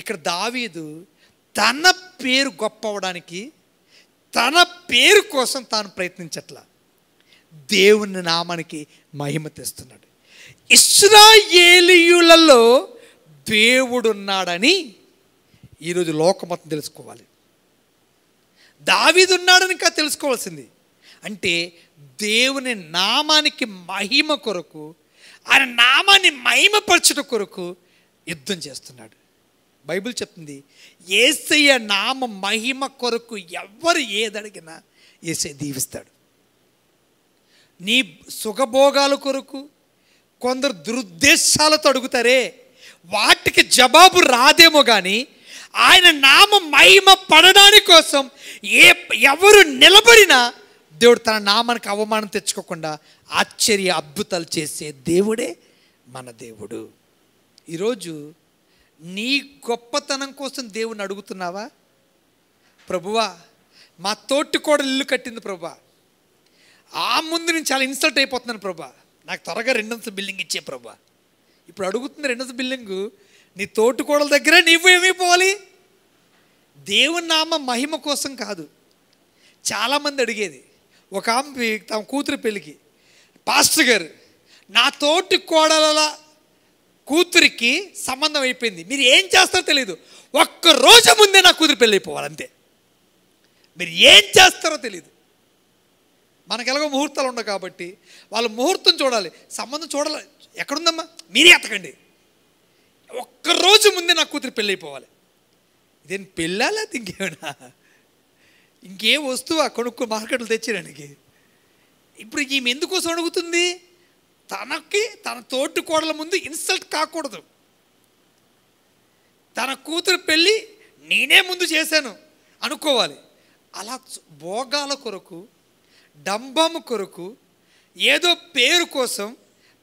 ఇక్కడ దావీదు తన పేరు గొప్ప అవడానికి తన పేరు కోసం తాను ప్రయత్నించట్లా దేవుని నామానికి మహిమ తెస్తున్నాడు ఇస్రాయేలీయులలో దేవుడున్నాడని ఈరోజు లోకమతం తెలుసుకోవాలి ఉన్నాడని ఇంకా తెలుసుకోవాల్సింది అంటే దేవుని నామానికి మహిమ కొరకు ఆయన నామాన్ని మహిమపరచుట కొరకు యుద్ధం చేస్తున్నాడు బైబిల్ చెప్తుంది ఏసయ్య నామ మహిమ కొరకు ఎవరు ఏదడిగినా ఏసై దీవిస్తాడు నీ సుఖభోగాల కొరకు కొందరు దురుద్దేశాలతో అడుగుతారే వాటికి జవాబు రాదేమో కానీ ఆయన నామ మహిమ పడడానికి కోసం ఏ ఎవరు నిలబడినా దేవుడు తన నామానికి అవమానం తెచ్చుకోకుండా ఆశ్చర్య అద్భుతాలు చేసే దేవుడే మన దేవుడు ఈరోజు నీ గొప్పతనం కోసం దేవుని అడుగుతున్నావా ప్రభువా మా తోటి కూడా ఇల్లు కట్టింది ప్రభా ఆ ముందు నేను చాలా ఇన్సల్ట్ అయిపోతున్నాను ప్రభా నాకు త్వరగా రెండంత బిల్డింగ్ ఇచ్చే ప్రభా ఇప్పుడు అడుగుతుంది రెండంత బిల్డింగు నీ తోటుకోడల దగ్గర నువ్వు ఏమీ పోవాలి దేవుని నామ మహిమ కోసం కాదు చాలామంది అడిగేది ఒక ఆమె తమ కూతురు పెళ్ళికి పాస్టర్ గారు నా తోటి కోడల కూతురికి సంబంధం అయిపోయింది మీరు ఏం చేస్తారో తెలియదు ఒక్క రోజు ముందే నా కూతురు పెళ్ళి అయిపోవాలి అంతే మీరు ఏం చేస్తారో తెలియదు మనకు ఎలాగో ముహూర్తాలు ఉండవు కాబట్టి వాళ్ళ ముహూర్తం చూడాలి సంబంధం చూడాలి ఎక్కడుందమ్మా మీరే ఎతకండి ఒక్కరోజు ముందే నా కూతురు పెళ్ళైపోవాలి ఇదేం పెళ్ళాలా ఇంకేమైనా ఇంకే వస్తువు ఆ కొనుక్కు మార్కెట్లు తెచ్చిరానికి ఇప్పుడు ఈమె ఎందుకోసం అడుగుతుంది తనకి తన తోటి కోడల ముందు ఇన్సల్ట్ కాకూడదు తన కూతురు పెళ్ళి నేనే ముందు చేశాను అనుకోవాలి అలా భోగాల కొరకు డంబం కొరకు ఏదో పేరు కోసం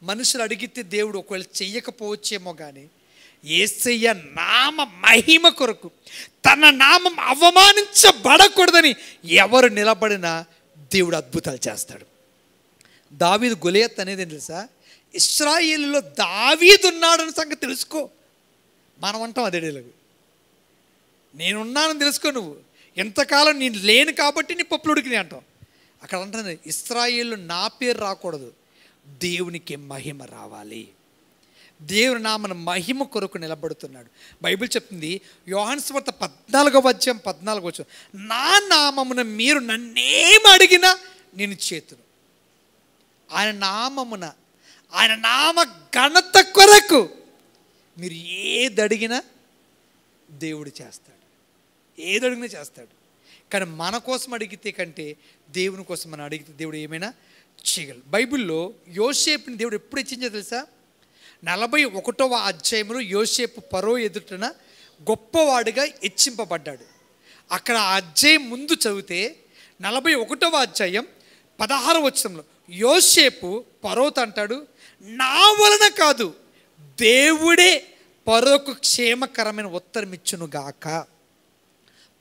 మనుషులు అడిగితే దేవుడు ఒకవేళ చెయ్యకపోవచ్చేమో కానీ ఏసయ్య నామ మహిమ కొరకు తన నామం అవమానించబడకూడదని ఎవరు నిలబడినా దేవుడు అద్భుతాలు చేస్తాడు దావీదు గొలియత్ అనేది తెలుసా ఇస్రాయిల్లో ఉన్నాడని సంగతి తెలుసుకో మనం అంటాం అదే నేనున్నానని తెలుసుకో నువ్వు ఎంతకాలం నేను లేను కాబట్టి నీ పప్పులుడికి అంటాం అక్కడ అంటుంది ఇస్రాయిల్ నా పేరు రాకూడదు దేవునికి మహిమ రావాలి దేవుని నామన మహిమ కొరకు నిలబడుతున్నాడు బైబిల్ చెప్తుంది యోహాన్స్వర్త పద్నాలుగో వచ్చాం పద్నాలుగో వచ్చాం నా నామమున మీరు నన్నేం అడిగినా నేను చేతును ఆయన నామమున ఆయన నామ ఘనత కొరకు మీరు ఏది అడిగినా దేవుడు చేస్తాడు ఏది అడిగినా చేస్తాడు కానీ మన కోసం అడిగితే కంటే దేవుని కోసం మనం అడిగితే దేవుడు ఏమైనా చేయగలరు బైబిల్లో యోసేపుని దేవుడు ఎప్పుడు ఇచ్చిందో తెలుసా నలభై ఒకటవ అధ్యాయంలో యోసేపు పరో ఎదుటన గొప్పవాడిగా హెచ్చింపబడ్డాడు అక్కడ అధ్యాయం ముందు చదివితే నలభై ఒకటవ అధ్యాయం పదహార వచ్చంలో యోసేపు పరోత్ అంటాడు నా వలన కాదు దేవుడే పరోకు క్షేమకరమైన ఉత్తరం గాక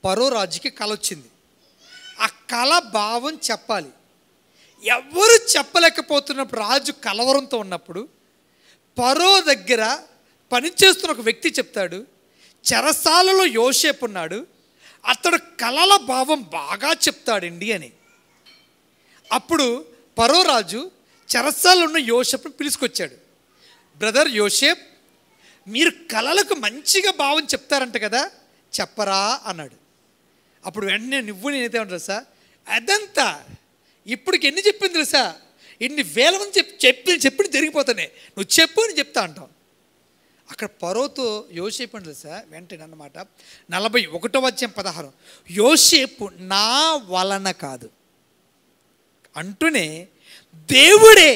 పరో రాజుకి కళ వచ్చింది ఆ కళ భావం చెప్పాలి ఎవరు చెప్పలేకపోతున్నప్పుడు రాజు కలవరంతో ఉన్నప్పుడు పరో దగ్గర పనిచేస్తున్న ఒక వ్యక్తి చెప్తాడు చెరసాలలో యోసేపు ఉన్నాడు అతడు కళల భావం బాగా చెప్తాడండి అని అప్పుడు పరోరాజు చెరసాలు ఉన్న యోసేపును పిలుచుకొచ్చాడు బ్రదర్ యోసేప్ మీరు కళలకు మంచిగా భావం చెప్తారంట కదా చెప్పరా అన్నాడు అప్పుడు వెంటనే నువ్వు నేనైతే ఉంటా సార్ అదంతా ఇప్పటికి ఎన్ని చెప్పింది తెలుసా ఇన్ని వేల మంది చెప్పి చెప్పి చెప్పిన జరిగిపోతానే నువ్వు చెప్పు అని చెప్తా అంటావు అక్కడ పరోతో యోసేపు అని తెలుసా వెంటనే అన్నమాట నలభై ఒకటో వచ్చే పదహారు యోసేపు నా వలన కాదు అంటూనే దేవుడే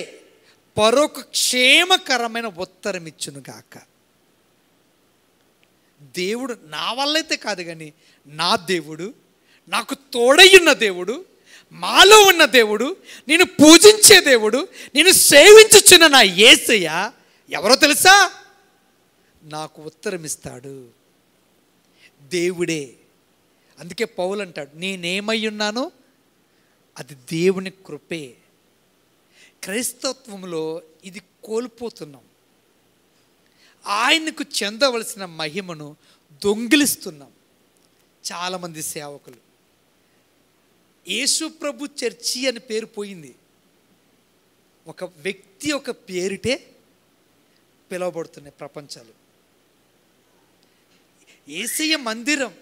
పరోకు క్షేమకరమైన ఉత్తరం ఇచ్చును గాక దేవుడు నా వల్లైతే కాదు కానీ నా దేవుడు నాకు తోడయ్యున్న దేవుడు మాలో ఉన్న దేవుడు నేను పూజించే దేవుడు నేను సేవించుచున్న నా ఏసయ్య ఎవరో తెలుసా నాకు ఉత్తరమిస్తాడు దేవుడే అందుకే పౌలు అంటాడు నేనేమై ఉన్నాను అది దేవుని కృపే క్రైస్తత్వంలో ఇది కోల్పోతున్నాం ఆయనకు చెందవలసిన మహిమను దొంగిలిస్తున్నాం చాలామంది సేవకులు యేసుప్రభు చర్చి అని పేరు పోయింది ఒక వ్యక్తి ఒక పేరుటే పిలువబడుతున్నాయి ప్రపంచాలు ఏసయ మందిరం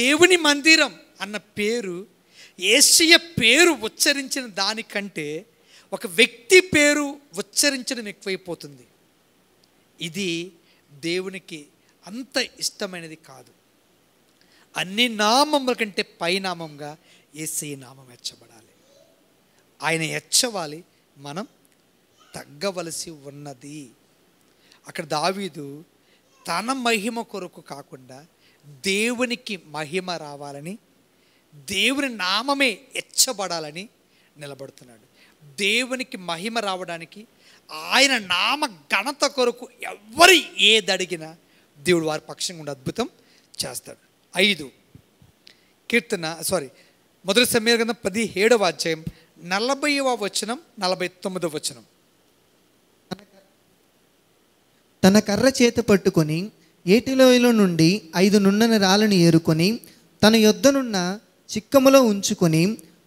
దేవుని మందిరం అన్న పేరు ఏసయ పేరు ఉచ్చరించిన దానికంటే ఒక వ్యక్తి పేరు ఉచ్చరించడం ఎక్కువైపోతుంది ఇది దేవునికి అంత ఇష్టమైనది కాదు అన్ని నామముల కంటే పైనామంగా ఏసీ నామం హెచ్చబడాలి ఆయన హెచ్చవాలి మనం తగ్గవలసి ఉన్నది అక్కడ దావీదు తన మహిమ కొరకు కాకుండా దేవునికి మహిమ రావాలని దేవుని నామమే హెచ్చబడాలని నిలబడుతున్నాడు దేవునికి మహిమ రావడానికి ఆయన నామ ఘనత కొరకు ఎవరి ఏదడిగినా దేవుడు వారి పక్షంగా ఉండి అద్భుతం చేస్తాడు ఐదు కీర్తన సారీ మొదటి సమీర గ్రంథం పదిహేడవ అధ్యాయం నలభైవ వచనం నలభై తొమ్మిదవ వచనం తన కర్ర చేత పట్టుకొని ఏటిలోయలో నుండి ఐదు నున్నని రాళ్ళని ఏరుకొని తన యొద్దనున్న చిక్కములో ఉంచుకొని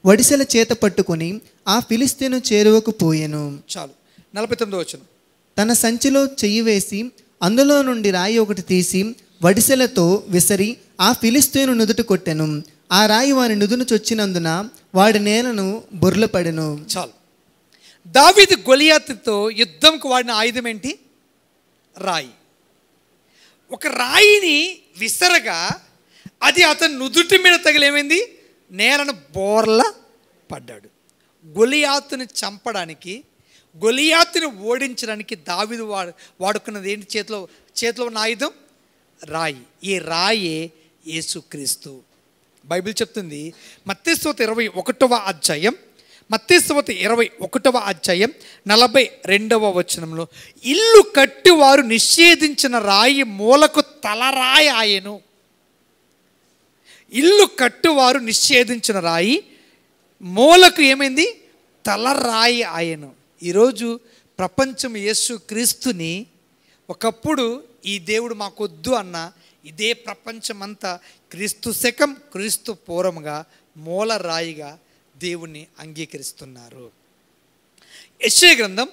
వడిసెల చేత పట్టుకొని ఆ ఫిలిస్తీను చేరువకు చాలు నలభై తొమ్మిది వచనం తన సంచిలో చెయ్యి వేసి అందులో నుండి రాయి ఒకటి తీసి వడిసెలతో విసరి ఆ ఫిలిస్తీను నుదుట కొట్టెను ఆ రాయి వారి నుదును చొచ్చినందున వాడి నేలను బొర్ల పడెను చాలు దావిది గొలియాతుతో యుద్ధంకు వాడిన ఆయుధం ఏంటి రాయి ఒక రాయిని విసరగా అది అతను నుదుటి మీద తగిలేమైంది నేలను బోర్ల పడ్డాడు గొలియాతుని చంపడానికి గొలియాతుని ఓడించడానికి దావిదు వాడు వాడుకున్నది ఏంటి చేతిలో చేతిలో ఉన్న ఆయుధం రాయి ఈ రాయే యేసుక్రీస్తు బైబిల్ చెప్తుంది మత్స్యవత ఇరవై ఒకటవ అధ్యాయం మత్స్యవత ఇరవై ఒకటవ అధ్యాయం నలభై రెండవ వచనంలో ఇల్లు వారు నిషేధించిన రాయి మూలకు తలరాయి ఆయను ఇల్లు కట్టువారు నిషేధించిన రాయి మూలకు ఏమైంది తలరాయి ఆయను ఈరోజు ప్రపంచం యేసు క్రీస్తుని ఒకప్పుడు ఈ దేవుడు మాకొద్దు అన్న ఇదే ప్రపంచమంతా క్రీస్తు శకం క్రీస్తు పూర్వముగా మూలరాయిగా దేవుణ్ణి అంగీకరిస్తున్నారు యశ్వ గ్రంథం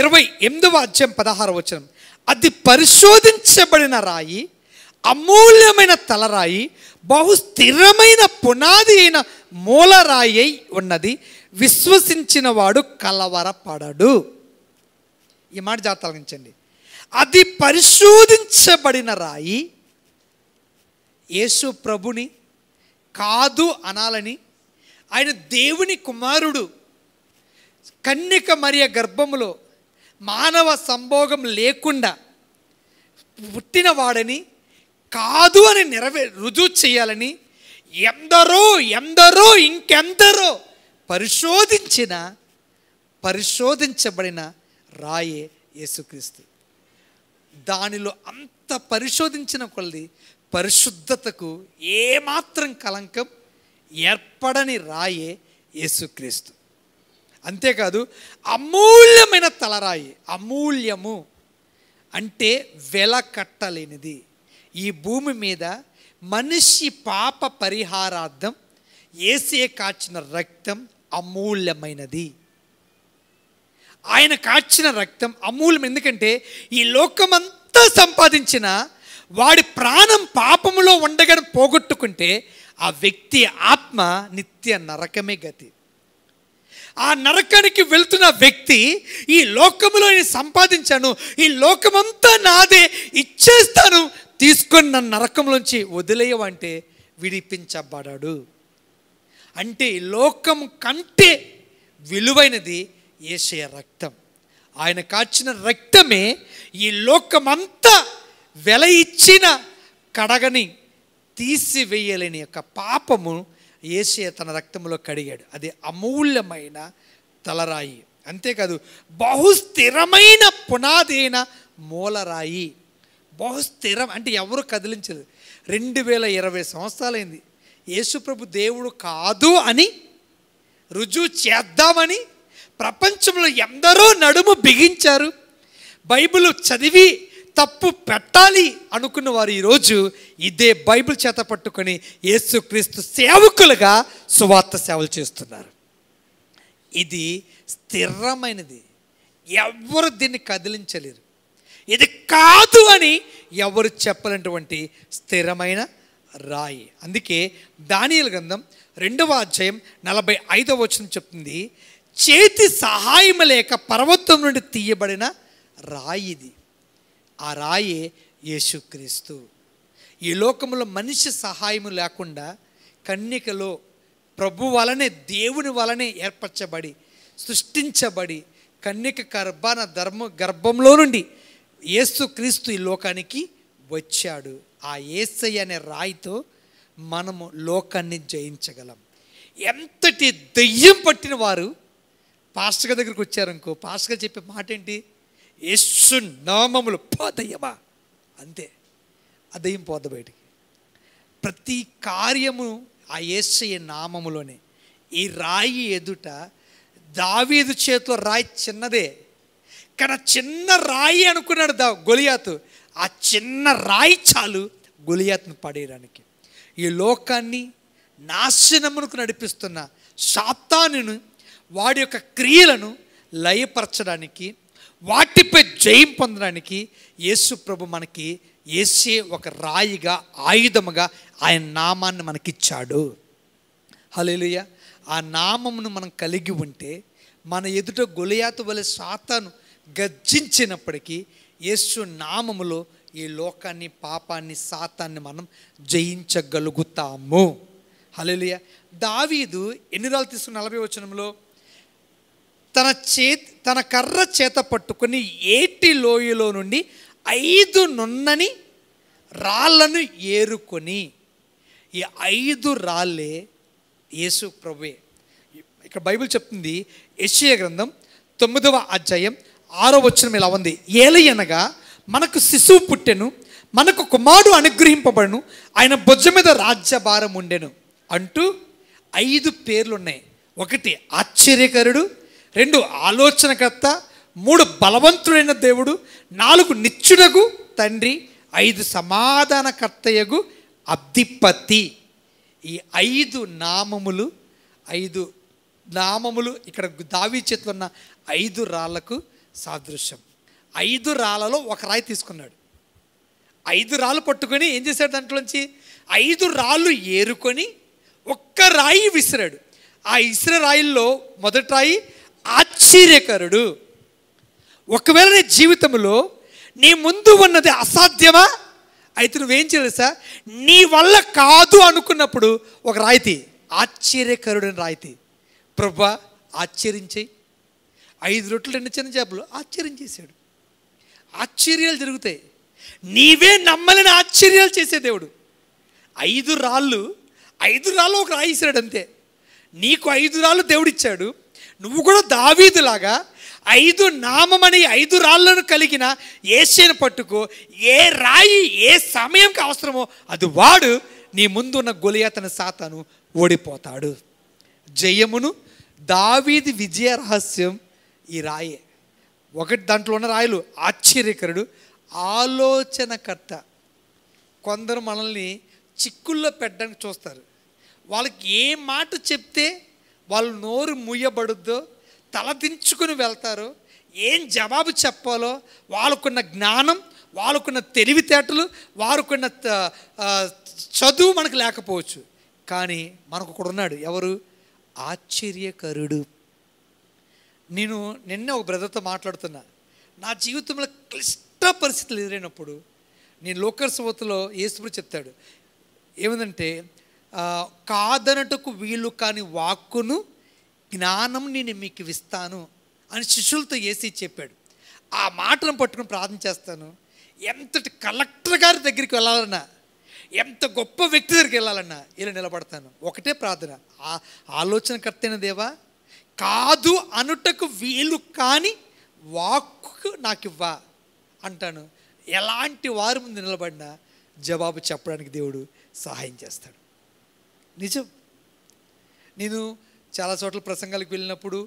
ఇరవై ఎనిమిదవ అధ్యాయం పదహార వచనం అది పరిశోధించబడిన రాయి అమూల్యమైన తలరాయి బహు స్థిరమైన పునాది అయిన మూలరాయి అయి ఉన్నది విశ్వసించిన వాడు కలవరపడడు ఈ మాట జాతరించండి అది పరిశోధించబడిన రాయి యేసు ప్రభుని కాదు అనాలని ఆయన దేవుని కుమారుడు కన్యక మరియ గర్భములో మానవ సంభోగం లేకుండా పుట్టినవాడని కాదు అని నెరవే రుజువు చేయాలని ఎందరో ఎందరో ఇంకెందరో పరిశోధించిన పరిశోధించబడిన రాయే యేసుక్రీస్తు దానిలో అంత పరిశోధించిన కొలది పరిశుద్ధతకు ఏమాత్రం కలంకం ఏర్పడని రాయే యేసుక్రీస్తు అంతేకాదు అమూల్యమైన తలరాయి అమూల్యము అంటే వెల కట్టలేనిది ఈ భూమి మీద మనిషి పాప పరిహారార్థం ఏసే కాచిన రక్తం అమూల్యమైనది ఆయన కాచిన రక్తం అమూల్యం ఎందుకంటే ఈ లోకమంతా సంపాదించిన వాడి ప్రాణం పాపములో ఉండగా పోగొట్టుకుంటే ఆ వ్యక్తి ఆత్మ నిత్య నరకమే గతి ఆ నరకానికి వెళ్తున్న వ్యక్తి ఈ లోకములో నేను సంపాదించాను ఈ లోకమంతా నాదే ఇచ్చేస్తాను తీసుకొని నన్ను నరకంలోంచి వదిలేయవంటే విడిపించబడాడు అంటే లోకం కంటే విలువైనది ఏసే రక్తం ఆయన కాచిన రక్తమే ఈ లోకమంతా వెల ఇచ్చిన కడగని తీసివేయలేని యొక్క పాపము ఏసే తన రక్తంలో కడిగాడు అది అమూల్యమైన తలరాయి అంతేకాదు బహుస్థిరమైన స్థిరమైన పునాదైన మూలరాయి బహుస్థిరం అంటే ఎవరు కదిలించలేదు రెండు వేల ఇరవై సంవత్సరాలైంది యేసుప్రభు దేవుడు కాదు అని రుజువు చేద్దామని ప్రపంచంలో ఎందరో నడుము బిగించారు బైబిల్ చదివి తప్పు పెట్టాలి అనుకున్న వారు ఈరోజు ఇదే బైబిల్ చేత పట్టుకొని యేసుక్రీస్తు సేవకులుగా సువార్త సేవలు చేస్తున్నారు ఇది స్థిరమైనది ఎవరు దీన్ని కదిలించలేరు ఇది కాదు అని ఎవరు చెప్పలేనటువంటి స్థిరమైన రాయి అందుకే దానియల గ్రంథం రెండవ అధ్యాయం నలభై ఐదవ వచనం చెప్తుంది చేతి సహాయం లేక పర్వతం నుండి తీయబడిన రాయిది ఆ రాయే యేసుక్రీస్తు ఈ లోకంలో మనిషి సహాయము లేకుండా కన్యకలో ప్రభు వలనే దేవుని వలనే ఏర్పరచబడి సృష్టించబడి కన్యక గర్భాన ధర్మ గర్భంలో నుండి క్రీస్తు ఈ లోకానికి వచ్చాడు ఆ ఏసై అనే రాయితో మనము లోకాన్ని జయించగలం ఎంతటి దెయ్యం పట్టిన వారు పాస్టర్ దగ్గరికి వచ్చారనుకో పాస్టర్ చెప్పే మాట ఏంటి యస్సు నామములు పోతయ్యమా అంతే అదయం పోద బయటికి ప్రతి కార్యము ఆ ఏసయ్య నామములోనే ఈ రాయి ఎదుట దావీదు చేతిలో రాయి చిన్నదే కానీ చిన్న రాయి అనుకున్నాడు దా గొలియాతు ఆ చిన్న రాయి చాలు గొలియాత్ను పడేయడానికి ఈ లోకాన్ని నాశనమునకు నడిపిస్తున్న సాతానును వాడి యొక్క క్రియలను లయపరచడానికి వాటిపై జయం పొందడానికి యేసు ప్రభు మనకి ఏసే ఒక రాయిగా ఆయుధముగా ఆయన నామాన్ని మనకిచ్చాడు హలోయ ఆ నామమును మనం కలిగి ఉంటే మన ఎదుట గొలియాత వలె సాతను గర్జించినప్పటికీ యేసు నామములో ఈ లోకాన్ని పాపాన్ని సాతాన్ని మనం జయించగలుగుతాము హలేలుయ దావీదు ఎన్ని రాళ్ళు తీసుకున్న నలభై వచనంలో తన చే తన కర్ర చేత పట్టుకుని ఏటి లోయలో నుండి ఐదు నున్నని రాళ్ళను ఏరుకొని ఈ ఐదు రాళ్ళే యేసు ప్రభువే ఇక్కడ బైబిల్ చెప్తుంది యశయ గ్రంథం తొమ్మిదవ అధ్యాయం ఆరో వచనం ఇలా ఉంది ఏలయనగా మనకు శిశువు పుట్టెను మనకు కుమారుడు అనుగ్రహింపబడను ఆయన భుజ మీద రాజ్యభారం ఉండెను అంటూ ఐదు పేర్లు ఉన్నాయి ఒకటి ఆశ్చర్యకరుడు రెండు ఆలోచనకర్త మూడు బలవంతుడైన దేవుడు నాలుగు నిచ్చుడగు తండ్రి ఐదు సమాధానకర్తయగు అబ్దిపతి ఈ ఐదు నామములు ఐదు నామములు ఇక్కడ దావి చేతిలో ఉన్న ఐదు రాళ్లకు సాదృశ్యం ఐదు రాళ్లలో ఒక రాయి తీసుకున్నాడు ఐదు రాళ్ళు పట్టుకొని ఏం చేశాడు దాంట్లోంచి ఐదు రాళ్ళు ఏరుకొని ఒక్క రాయి విసిరాడు ఆ ఇసుర రాయిల్లో మొదటి రాయి ఆశ్చర్యకరుడు ఒకవేళ నీ జీవితంలో నీ ముందు ఉన్నది అసాధ్యమా అయితే నువ్వేం చేసా నీ వల్ల కాదు అనుకున్నప్పుడు ఒక రాయితీ ఆశ్చర్యకరుడని రాయితీ ప్రభా ఆశ్చర్యించే ఐదు రొట్టెలు రెండు చిన్న చేపలు ఆశ్చర్యం చేశాడు ఆశ్చర్యాలు జరుగుతాయి నీవే నమ్మలేని ఆశ్చర్యాలు చేసే దేవుడు ఐదు రాళ్ళు ఐదు రాళ్ళు ఒక రాయిశాడు అంతే నీకు ఐదు రాళ్ళు దేవుడిచ్చాడు నువ్వు కూడా దావీదులాగా ఐదు నామమని ఐదు రాళ్లను కలిగిన ఏసేను పట్టుకో ఏ రాయి ఏ సమయంకి అవసరమో అది వాడు నీ ముందున్న గొలియతని సాతాను ఓడిపోతాడు జయమును దావీది విజయ రహస్యం ఈ రాయే ఒకటి దాంట్లో ఉన్న రాయలు ఆశ్చర్యకరుడు ఆలోచనకర్త కొందరు మనల్ని చిక్కుల్లో పెట్టడానికి చూస్తారు వాళ్ళకి ఏ మాట చెప్తే వాళ్ళు నోరు తల తలదించుకుని వెళ్తారు ఏం జవాబు చెప్పాలో వాళ్ళకున్న జ్ఞానం వాళ్ళకున్న తెలివితేటలు వారుకున్న చదువు మనకు లేకపోవచ్చు కానీ మనకు కూడా ఉన్నాడు ఎవరు ఆశ్చర్యకరుడు నేను నిన్న ఒక బ్రదర్తో మాట్లాడుతున్నా నా జీవితంలో క్లిష్ట పరిస్థితులు ఎదురైనప్పుడు నేను లోకర్ సువతలో ఏసుపుడు చెప్తాడు ఏమిటంటే కాదనటకు వీలు కాని వాక్కును జ్ఞానం నేను మీకు ఇస్తాను అని శిష్యులతో వేసి చెప్పాడు ఆ మాటను పట్టుకుని ప్రార్థన చేస్తాను ఎంతటి కలెక్టర్ గారి దగ్గరికి వెళ్ళాలన్నా ఎంత గొప్ప వ్యక్తి దగ్గరికి వెళ్ళాలన్నా ఇలా నిలబడతాను ఒకటే ప్రార్థన ఆ ఆలోచనకర్తైన దేవా కాదు అనుటకు వీలు కాని వాక్కు నాకు ఇవ్వా అంటాను ఎలాంటి వారి ముందు నిలబడినా జవాబు చెప్పడానికి దేవుడు సహాయం చేస్తాడు నిజం నేను చాలా చోట్ల ప్రసంగాలకు వెళ్ళినప్పుడు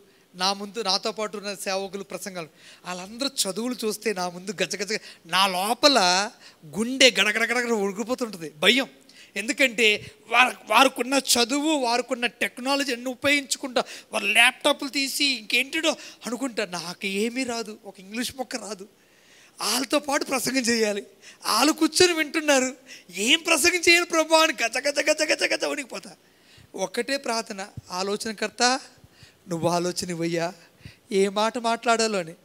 నా ముందు నాతో పాటు ఉన్న సేవకులు ప్రసంగాలు వాళ్ళందరూ చదువులు చూస్తే నా ముందు గజగజ నా లోపల గుండె గడగడగడగడ ఉడిగిపోతుంటుంది భయం ఎందుకంటే వారు వారికున్న చదువు టెక్నాలజీ టెక్నాలజీని ఉపయోగించుకుంటా వారు ల్యాప్టాప్లు తీసి ఇంకేంటిడో అనుకుంటా నాకు ఏమీ రాదు ఒక ఇంగ్లీష్ మొక్క రాదు వాళ్ళతో పాటు ప్రసంగం చేయాలి వాళ్ళు కూర్చొని వింటున్నారు ఏం ప్రసంగం చేయాలి ప్రభా అని గజ గజ గజ గజ గజ వణికిపోతా ఒక్కటే ప్రార్థన ఆలోచనకర్త నువ్వు ఆలోచన ఇవ్వయ్యా ఏ మాట మాట్లాడాలో అని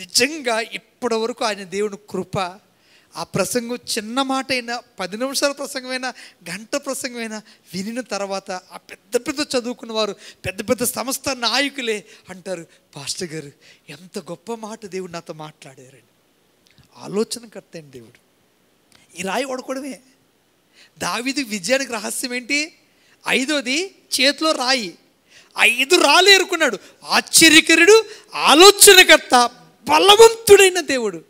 నిజంగా ఇప్పటి వరకు ఆయన దేవుని కృప ఆ ప్రసంగం చిన్న మాట అయినా పది నిమిషాల ప్రసంగమైనా గంట ప్రసంగమైనా వినిన తర్వాత ఆ పెద్ద పెద్ద చదువుకున్న వారు పెద్ద పెద్ద సంస్థ నాయకులే అంటారు పాస్టర్ గారు ఎంత గొప్ప మాట దేవుడు నాతో మాట్లాడారండి ఆలోచన అండి దేవుడు ఈ రాయి ఓడకూడమే దావిది విజయానికి రహస్యం ఏంటి ఐదోది చేతిలో రాయి ఐదు రాళ్ళు ఎరుకున్నాడు ఆశ్చర్యకరుడు ఆలోచనకర్త బలవంతుడైన దేవుడు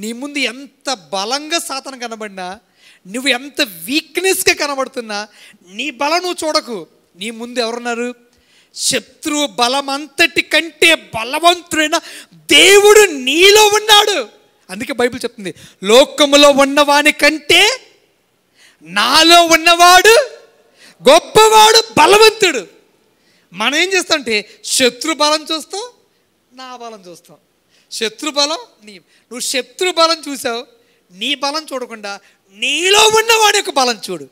నీ ముందు ఎంత బలంగా సాతన కనబడినా నువ్వు ఎంత వీక్నెస్గా కనబడుతున్నా నీ బలం నువ్వు చూడకు నీ ముందు ఎవరున్నారు శత్రువు బలమంతటి కంటే బలవంతుడైన దేవుడు నీలో ఉన్నాడు అందుకే బైబిల్ చెప్తుంది లోకములో ఉన్నవాని కంటే నాలో ఉన్నవాడు గొప్పవాడు బలవంతుడు మనం ఏం చేస్తామంటే శత్రు బలం చూస్తాం నా బలం చూస్తాం శత్రు బలం నీ నువ్వు శత్రు బలం చూసావు నీ బలం చూడకుండా నీలో ఉన్నవాడి యొక్క బలం చూడు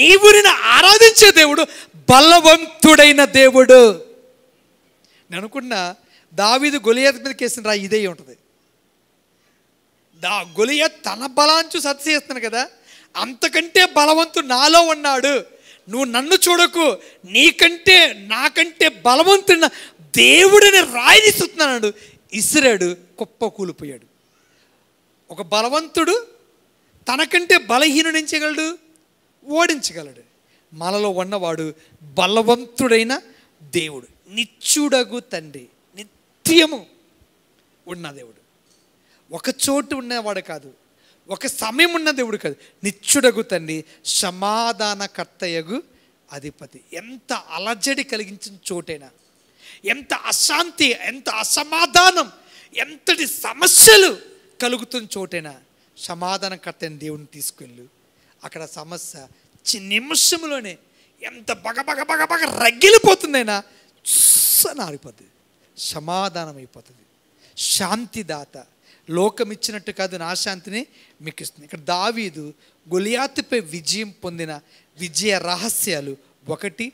నీవు ఊరిని ఆరాధించే దేవుడు బలవంతుడైన దేవుడు నేను అనుకున్నా దావీదు గొలియాత మీదకి వేసిన రా ఇదే ఉంటుంది దా గొలియ తన బలాంచు సత్సేస్తున్నాడు కదా అంతకంటే బలవంతు నాలో ఉన్నాడు నువ్వు నన్ను చూడకు నీకంటే నాకంటే బలవంతున్న దేవుడిని రాయిస్తున్నాడు ఇసిరాడు కుప్ప కూలిపోయాడు ఒక బలవంతుడు తనకంటే బలహీనుడు ఓడించగలడు మనలో ఉన్నవాడు బలవంతుడైన దేవుడు నిత్యుడగు తండ్రి నిత్యము ఉన్న దేవుడు ఒక చోటు ఉన్నవాడు కాదు ఒక సమయం ఉన్న దేవుడు కాదు నిచ్చుడగు తండ్రి సమాధానకర్తయగు అధిపతి ఎంత అలజడి కలిగించిన చోటైనా ఎంత అశాంతి ఎంత అసమాధానం ఎంతటి సమస్యలు కలుగుతున్న చోటైనా సమాధానం అయిన దేవుడిని తీసుకెళ్ళు అక్కడ సమస్య చిన్న నిమిషంలోనే ఎంత బగ బగ బగ బగ రగిలిపోతుందైనా చూసారిపోతుంది ఆగిపోతుంది సమాధానం అయిపోతుంది శాంతిదాత లోకం ఇచ్చినట్టు కాదు నా శాంతిని మీకు ఇస్తుంది ఇక్కడ దావీదు గొలియాతుపై విజయం పొందిన విజయ రహస్యాలు ఒకటి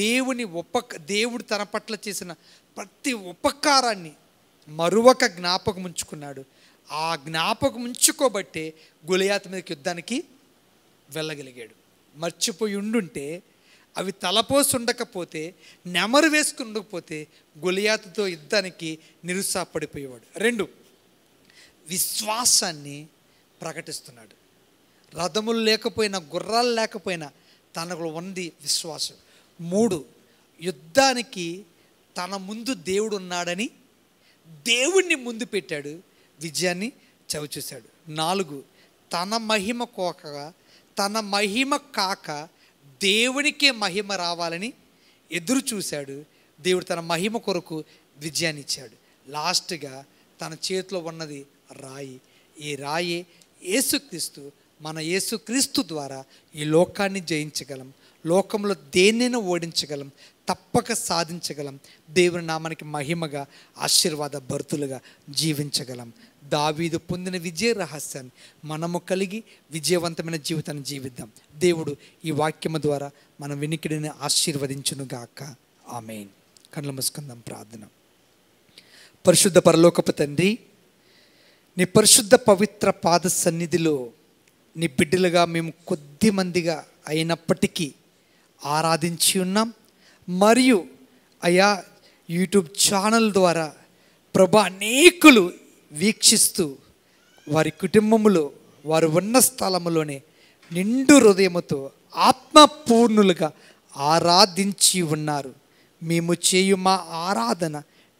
దేవుని ఉపక దేవుడు తన పట్ల చేసిన ప్రతి ఉపకారాన్ని మరొక జ్ఞాపకం ఉంచుకున్నాడు ఆ జ్ఞాపకం ఉంచుకోబట్టే గులియాత్ మీదకి యుద్ధానికి వెళ్ళగలిగాడు మర్చిపోయి ఉండుంటే అవి తలపోసి ఉండకపోతే నెమరు వేసుకుని ఉండకపోతే యుద్ధానికి నిరుత్సాహపడిపోయేవాడు రెండు విశ్వాసాన్ని ప్రకటిస్తున్నాడు రథములు లేకపోయినా గుర్రాలు లేకపోయినా తనకు ఉంది విశ్వాసం మూడు యుద్ధానికి తన ముందు దేవుడు ఉన్నాడని దేవుణ్ణి ముందు పెట్టాడు విజయాన్ని చవిచూశాడు నాలుగు తన మహిమ కోకగా తన మహిమ కాక దేవునికే మహిమ రావాలని ఎదురు చూశాడు దేవుడు తన మహిమ కొరకు విజయాన్ని ఇచ్చాడు లాస్ట్గా తన చేతిలో ఉన్నది రాయి ఈ రాయి యేసుక్రీస్తు మన యేసుక్రీస్తు ద్వారా ఈ లోకాన్ని జయించగలం లోకంలో దేన్నైనా ఓడించగలం తప్పక సాధించగలం దేవుని నామానికి మహిమగా ఆశీర్వాద భర్తులుగా జీవించగలం దావీదు పొందిన విజయ రహస్యాన్ని మనము కలిగి విజయవంతమైన జీవితాన్ని జీవిద్దాం దేవుడు ఈ వాక్యము ద్వారా మన వినికిడిని ఆశీర్వదించునుగాక ఆమె కళ్ళు మూసుకుందాం ప్రార్థన పరిశుద్ధ పరలోకపు తండ్రి నీ పరిశుద్ధ పవిత్ర పాద సన్నిధిలో నీ బిడ్డలుగా మేము కొద్ది మందిగా అయినప్పటికీ ఆరాధించి ఉన్నాం మరియు అయా యూట్యూబ్ ఛానల్ ద్వారా ప్రభా అనేకులు వీక్షిస్తూ వారి కుటుంబంలో వారు ఉన్న స్థలంలోనే నిండు హృదయముతో ఆత్మపూర్ణులుగా ఆరాధించి ఉన్నారు మేము చేయు మా ఆరాధన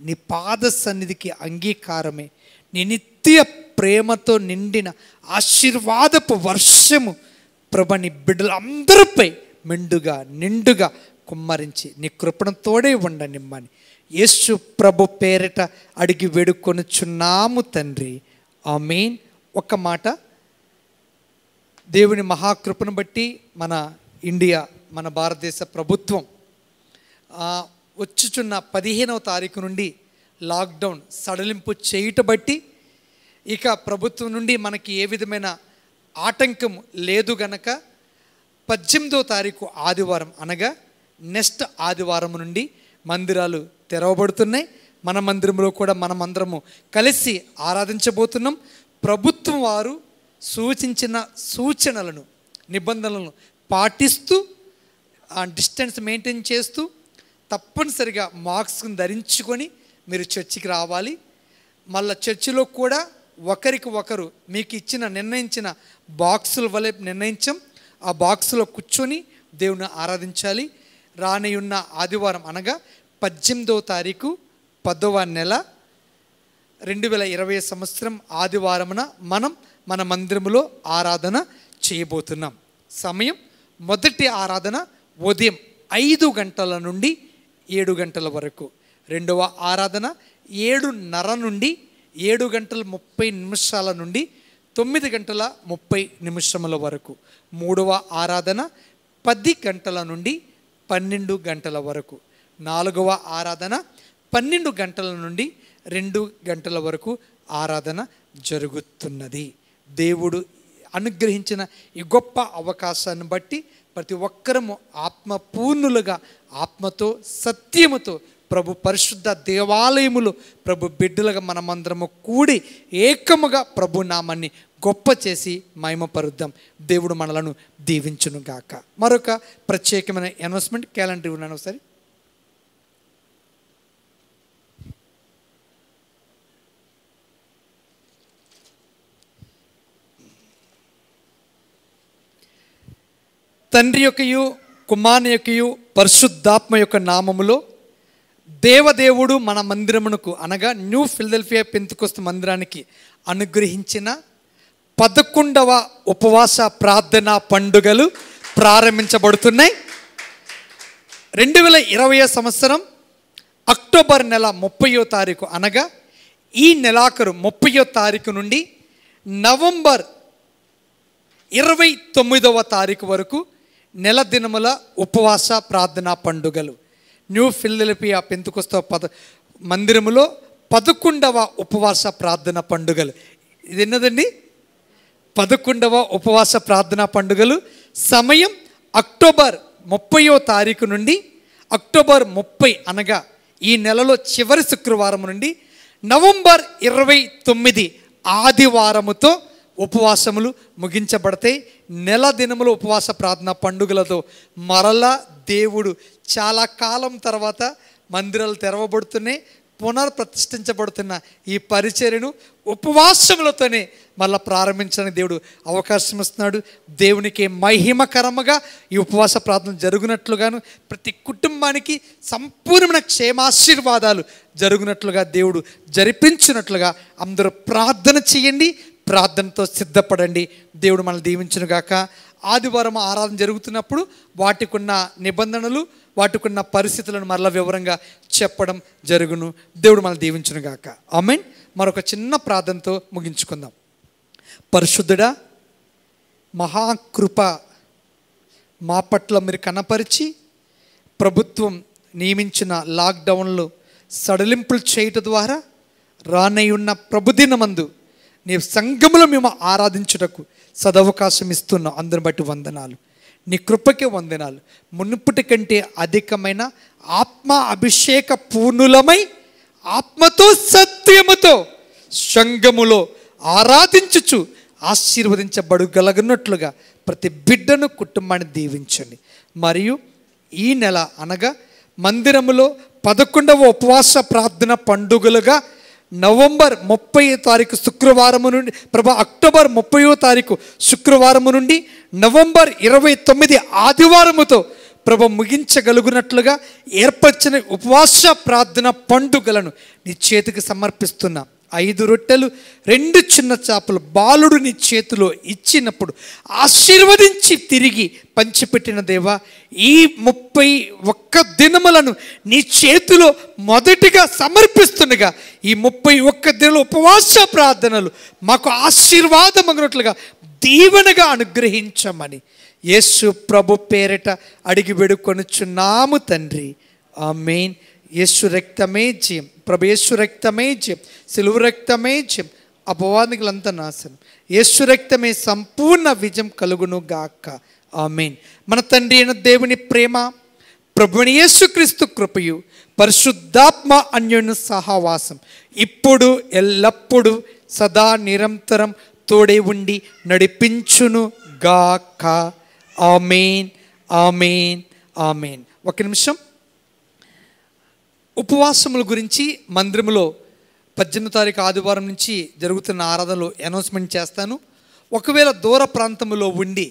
నీ పాద సన్నిధికి అంగీకారమే నీ నిత్య ప్రేమతో నిండిన ఆశీర్వాదపు వర్షము ప్రభని నీ బిడ్డలందరిపై మెండుగా నిండుగా కుమ్మరించి నీ కృపణ తోడే ఉండనిమ్మని యేసు ప్రభు పేరిట అడిగి వేడుకొనుచున్నాము తండ్రి ఆ మెయిన్ ఒక మాట దేవుని మహాకృపను బట్టి మన ఇండియా మన భారతదేశ ప్రభుత్వం వచ్చుచున్న పదిహేనవ తారీఖు నుండి లాక్డౌన్ సడలింపు చేయుట బట్టి ఇక ప్రభుత్వం నుండి మనకి ఏ విధమైన ఆటంకం లేదు గనక పద్దెనిమిదో తారీఖు ఆదివారం అనగా నెక్స్ట్ ఆదివారం నుండి మందిరాలు తెరవబడుతున్నాయి మన మందిరంలో కూడా మనమందరము కలిసి ఆరాధించబోతున్నాం ప్రభుత్వం వారు సూచించిన సూచనలను నిబంధనలను పాటిస్తూ డిస్టెన్స్ మెయింటైన్ చేస్తూ తప్పనిసరిగా మార్క్స్ని ధరించుకొని మీరు చర్చికి రావాలి మళ్ళీ చర్చిలో కూడా ఒకరికి ఒకరు మీకు ఇచ్చిన నిర్ణయించిన బాక్సుల వలె నిర్ణయించాం ఆ బాక్సులో కూర్చొని దేవుని ఆరాధించాలి రానియున్న ఆదివారం అనగా పద్దెనిమిదవ తారీఖు పదవ నెల రెండు వేల ఇరవై సంవత్సరం ఆదివారమున మనం మన మందిరములో ఆరాధన చేయబోతున్నాం సమయం మొదటి ఆరాధన ఉదయం ఐదు గంటల నుండి ఏడు గంటల వరకు రెండవ ఆరాధన ఏడున్నర నుండి ఏడు గంటల ముప్పై నిమిషాల నుండి తొమ్మిది గంటల ముప్పై నిమిషముల వరకు మూడవ ఆరాధన పది గంటల నుండి పన్నెండు గంటల వరకు నాలుగవ ఆరాధన పన్నెండు గంటల నుండి రెండు గంటల వరకు ఆరాధన జరుగుతున్నది దేవుడు అనుగ్రహించిన ఈ గొప్ప అవకాశాన్ని బట్టి ప్రతి ఒక్కరము ఆత్మపూర్ణులుగా ఆత్మతో సత్యముతో ప్రభు పరిశుద్ధ దేవాలయములు ప్రభు బిడ్డలుగా మనమందరము కూడి ఏకముగా ప్రభు నామాన్ని గొప్ప చేసి మహిమపరుద్దాం దేవుడు మనలను దీవించును గాక మరొక ప్రత్యేకమైన అనౌన్స్మెంట్ క్యాలెండర్ ఉన్నాను ఒకసారి తండ్రి యొక్కయు కుమార్ యొక్కయు పరిశుద్ధాత్మ యొక్క నామములో దేవదేవుడు మన మందిరమునకు అనగా న్యూ ఫిలదెల్ఫియా పెంతుకొస్త మందిరానికి అనుగ్రహించిన పదకొండవ ఉపవాస ప్రార్థన పండుగలు ప్రారంభించబడుతున్నాయి రెండు వేల ఇరవై సంవత్సరం అక్టోబర్ నెల ముప్పయో తారీఖు అనగా ఈ నెలాఖరు ముప్పయో తారీఖు నుండి నవంబర్ ఇరవై తొమ్మిదవ తారీఖు వరకు నెల దినముల ఉపవాస ప్రార్థనా పండుగలు న్యూ ఫిలిపియా పెంతుకొస్త పద మందిరములో పదకొండవ ఉపవాస ప్రార్థన పండుగలు ఇది ఎన్నదండి పదకొండవ ఉపవాస ప్రార్థన పండుగలు సమయం అక్టోబర్ ముప్పయో తారీఖు నుండి అక్టోబర్ ముప్పై అనగా ఈ నెలలో చివరి శుక్రవారం నుండి నవంబర్ ఇరవై తొమ్మిది ఆదివారముతో ఉపవాసములు ముగించబడతాయి నెల దినములు ఉపవాస ప్రార్థన పండుగలతో మరలా దేవుడు చాలా కాలం తర్వాత మందిరాలు తెరవబడుతున్నాయి పునర్ప్రతిష్ఠించబడుతున్న ఈ పరిచర్యను ఉపవాసములతోనే మళ్ళా ప్రారంభించడానికి దేవుడు అవకాశం ఇస్తున్నాడు దేవునికి మహిమకరముగా ఈ ఉపవాస ప్రార్థన జరుగునట్లుగాను ప్రతి కుటుంబానికి సంపూర్ణమైన క్షేమాశీర్వాదాలు జరుగునట్లుగా దేవుడు జరిపించినట్లుగా అందరూ ప్రార్థన చేయండి ప్రార్థనతో సిద్ధపడండి దేవుడు మనల్ని దీవించునుగాక ఆదివారం ఆరాధన జరుగుతున్నప్పుడు వాటికున్న నిబంధనలు వాటికున్న పరిస్థితులను మరలా వివరంగా చెప్పడం జరుగును దేవుడు మనల్ని దీవించునుగాక ఆమెన్ మరొక చిన్న ప్రార్థనతో ముగించుకుందాం పరిశుద్ధుడా మహాకృప మా పట్ల మీరు కనపరిచి ప్రభుత్వం నియమించిన లాక్డౌన్లు సడలింపులు చేయటం ద్వారా రానయ్యున్న ప్రభుదినమందు నీ సంఘములో మేము ఆరాధించుటకు సదవకాశం ఇస్తున్నాం అందరిని బట్టి వందనాలు నీ కృపకే వందనాలు మునుపటి కంటే అధికమైన ఆత్మ అభిషేక పూర్ణులమై ఆత్మతో సత్యముతో సంఘములో ఆరాధించుచు ఆశీర్వదించబడగలగనట్లుగా ప్రతి బిడ్డను కుటుంబాన్ని దీవించండి మరియు ఈ నెల అనగా మందిరములో పదకొండవ ఉపవాస ప్రార్థన పండుగలుగా నవంబర్ ముప్పై తారీఖు శుక్రవారం నుండి ప్రభా అక్టోబర్ ముప్పయో తారీఖు శుక్రవారం నుండి నవంబర్ ఇరవై తొమ్మిది ఆదివారముతో ప్రభ ముగించగలుగునట్లుగా ఏర్పరిచిన ఉపవాస ప్రార్థన పండుగలను నీ చేతికి సమర్పిస్తున్నా ఐదు రొట్టెలు రెండు చిన్న చేపలు బాలుడు నీ చేతిలో ఇచ్చినప్పుడు ఆశీర్వదించి తిరిగి పంచిపెట్టిన దేవా ఈ ముప్పై ఒక్క దినములను నీ చేతిలో మొదటిగా సమర్పిస్తుండగా ఈ ముప్పై ఒక్క దిన ఉపవాస ప్రార్థనలు మాకు ఆశీర్వాదం అగినట్లుగా దీవెనగా అనుగ్రహించమని యేసు ప్రభు పేరిట అడిగి వేడుకొనుచున్నాము తండ్రి ఆ మెయిన్ యేసు రక్తమే జీవం ప్రభు రక్తమే జయం సెలువు రక్తమే జయం అపవాదికులంతా నాశనం యేసు రక్తమే సంపూర్ణ విజయం కలుగును గాక ఆమెన్ మన తండ్రి అయిన దేవుని ప్రేమ ప్రభుని యేసుక్రీస్తు కృపయు పరిశుద్ధాత్మ అన్యుని సహవాసం ఇప్పుడు ఎల్లప్పుడూ సదా నిరంతరం తోడే ఉండి నడిపించును గాక ఆమెన్ ఆమెన్ ఆమెన్ ఒక నిమిషం ఉపవాసముల గురించి మందిరంలో పద్దెనిమిది తారీఖు ఆదివారం నుంచి జరుగుతున్న ఆరాధనలో అనౌన్స్మెంట్ చేస్తాను ఒకవేళ దూర ప్రాంతంలో ఉండి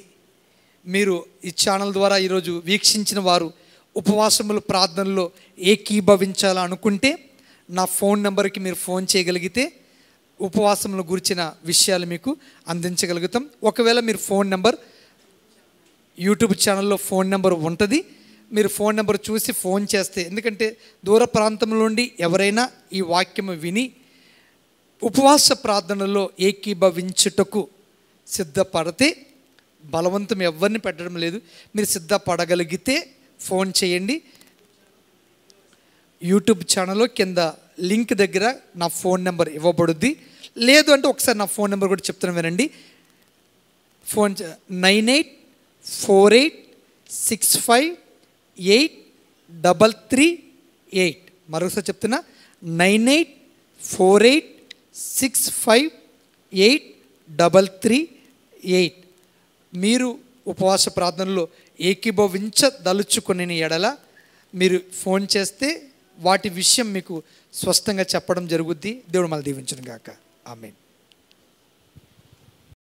మీరు ఈ ఛానల్ ద్వారా ఈరోజు వీక్షించిన వారు ఉపవాసముల ప్రార్థనలో ఏకీభవించాలనుకుంటే నా ఫోన్ నెంబర్కి మీరు ఫోన్ చేయగలిగితే ఉపవాసముల గురించిన విషయాలు మీకు అందించగలుగుతాం ఒకవేళ మీరు ఫోన్ నెంబర్ యూట్యూబ్ ఛానల్లో ఫోన్ నెంబర్ ఉంటుంది మీరు ఫోన్ నెంబర్ చూసి ఫోన్ చేస్తే ఎందుకంటే దూర ప్రాంతంలోండి ఎవరైనా ఈ వాక్యము విని ఉపవాస ప్రార్థనలో ఏకీభవించుటకు సిద్ధపడితే బలవంతం ఎవరిని పెట్టడం లేదు మీరు సిద్ధపడగలిగితే ఫోన్ చేయండి యూట్యూబ్ ఛానల్లో కింద లింక్ దగ్గర నా ఫోన్ నెంబర్ ఇవ్వబడుద్ది లేదు అంటే ఒకసారి నా ఫోన్ నెంబర్ కూడా చెప్తున్నాం వినండి phone nine eight four eight six five eight double three eight మరొకసారి చెప్తున్నా nine eight four eight six five eight double three eight మీరు ఉపవాస ప్రార్థనలో ఏకీభవించదలుచుకునే ఎడల మీరు ఫోన్ చేస్తే వాటి విషయం మీకు స్పష్టంగా చెప్పడం జరుగుద్ది దేవుడు మళ్ళీ దీవించను గాక ఆమెను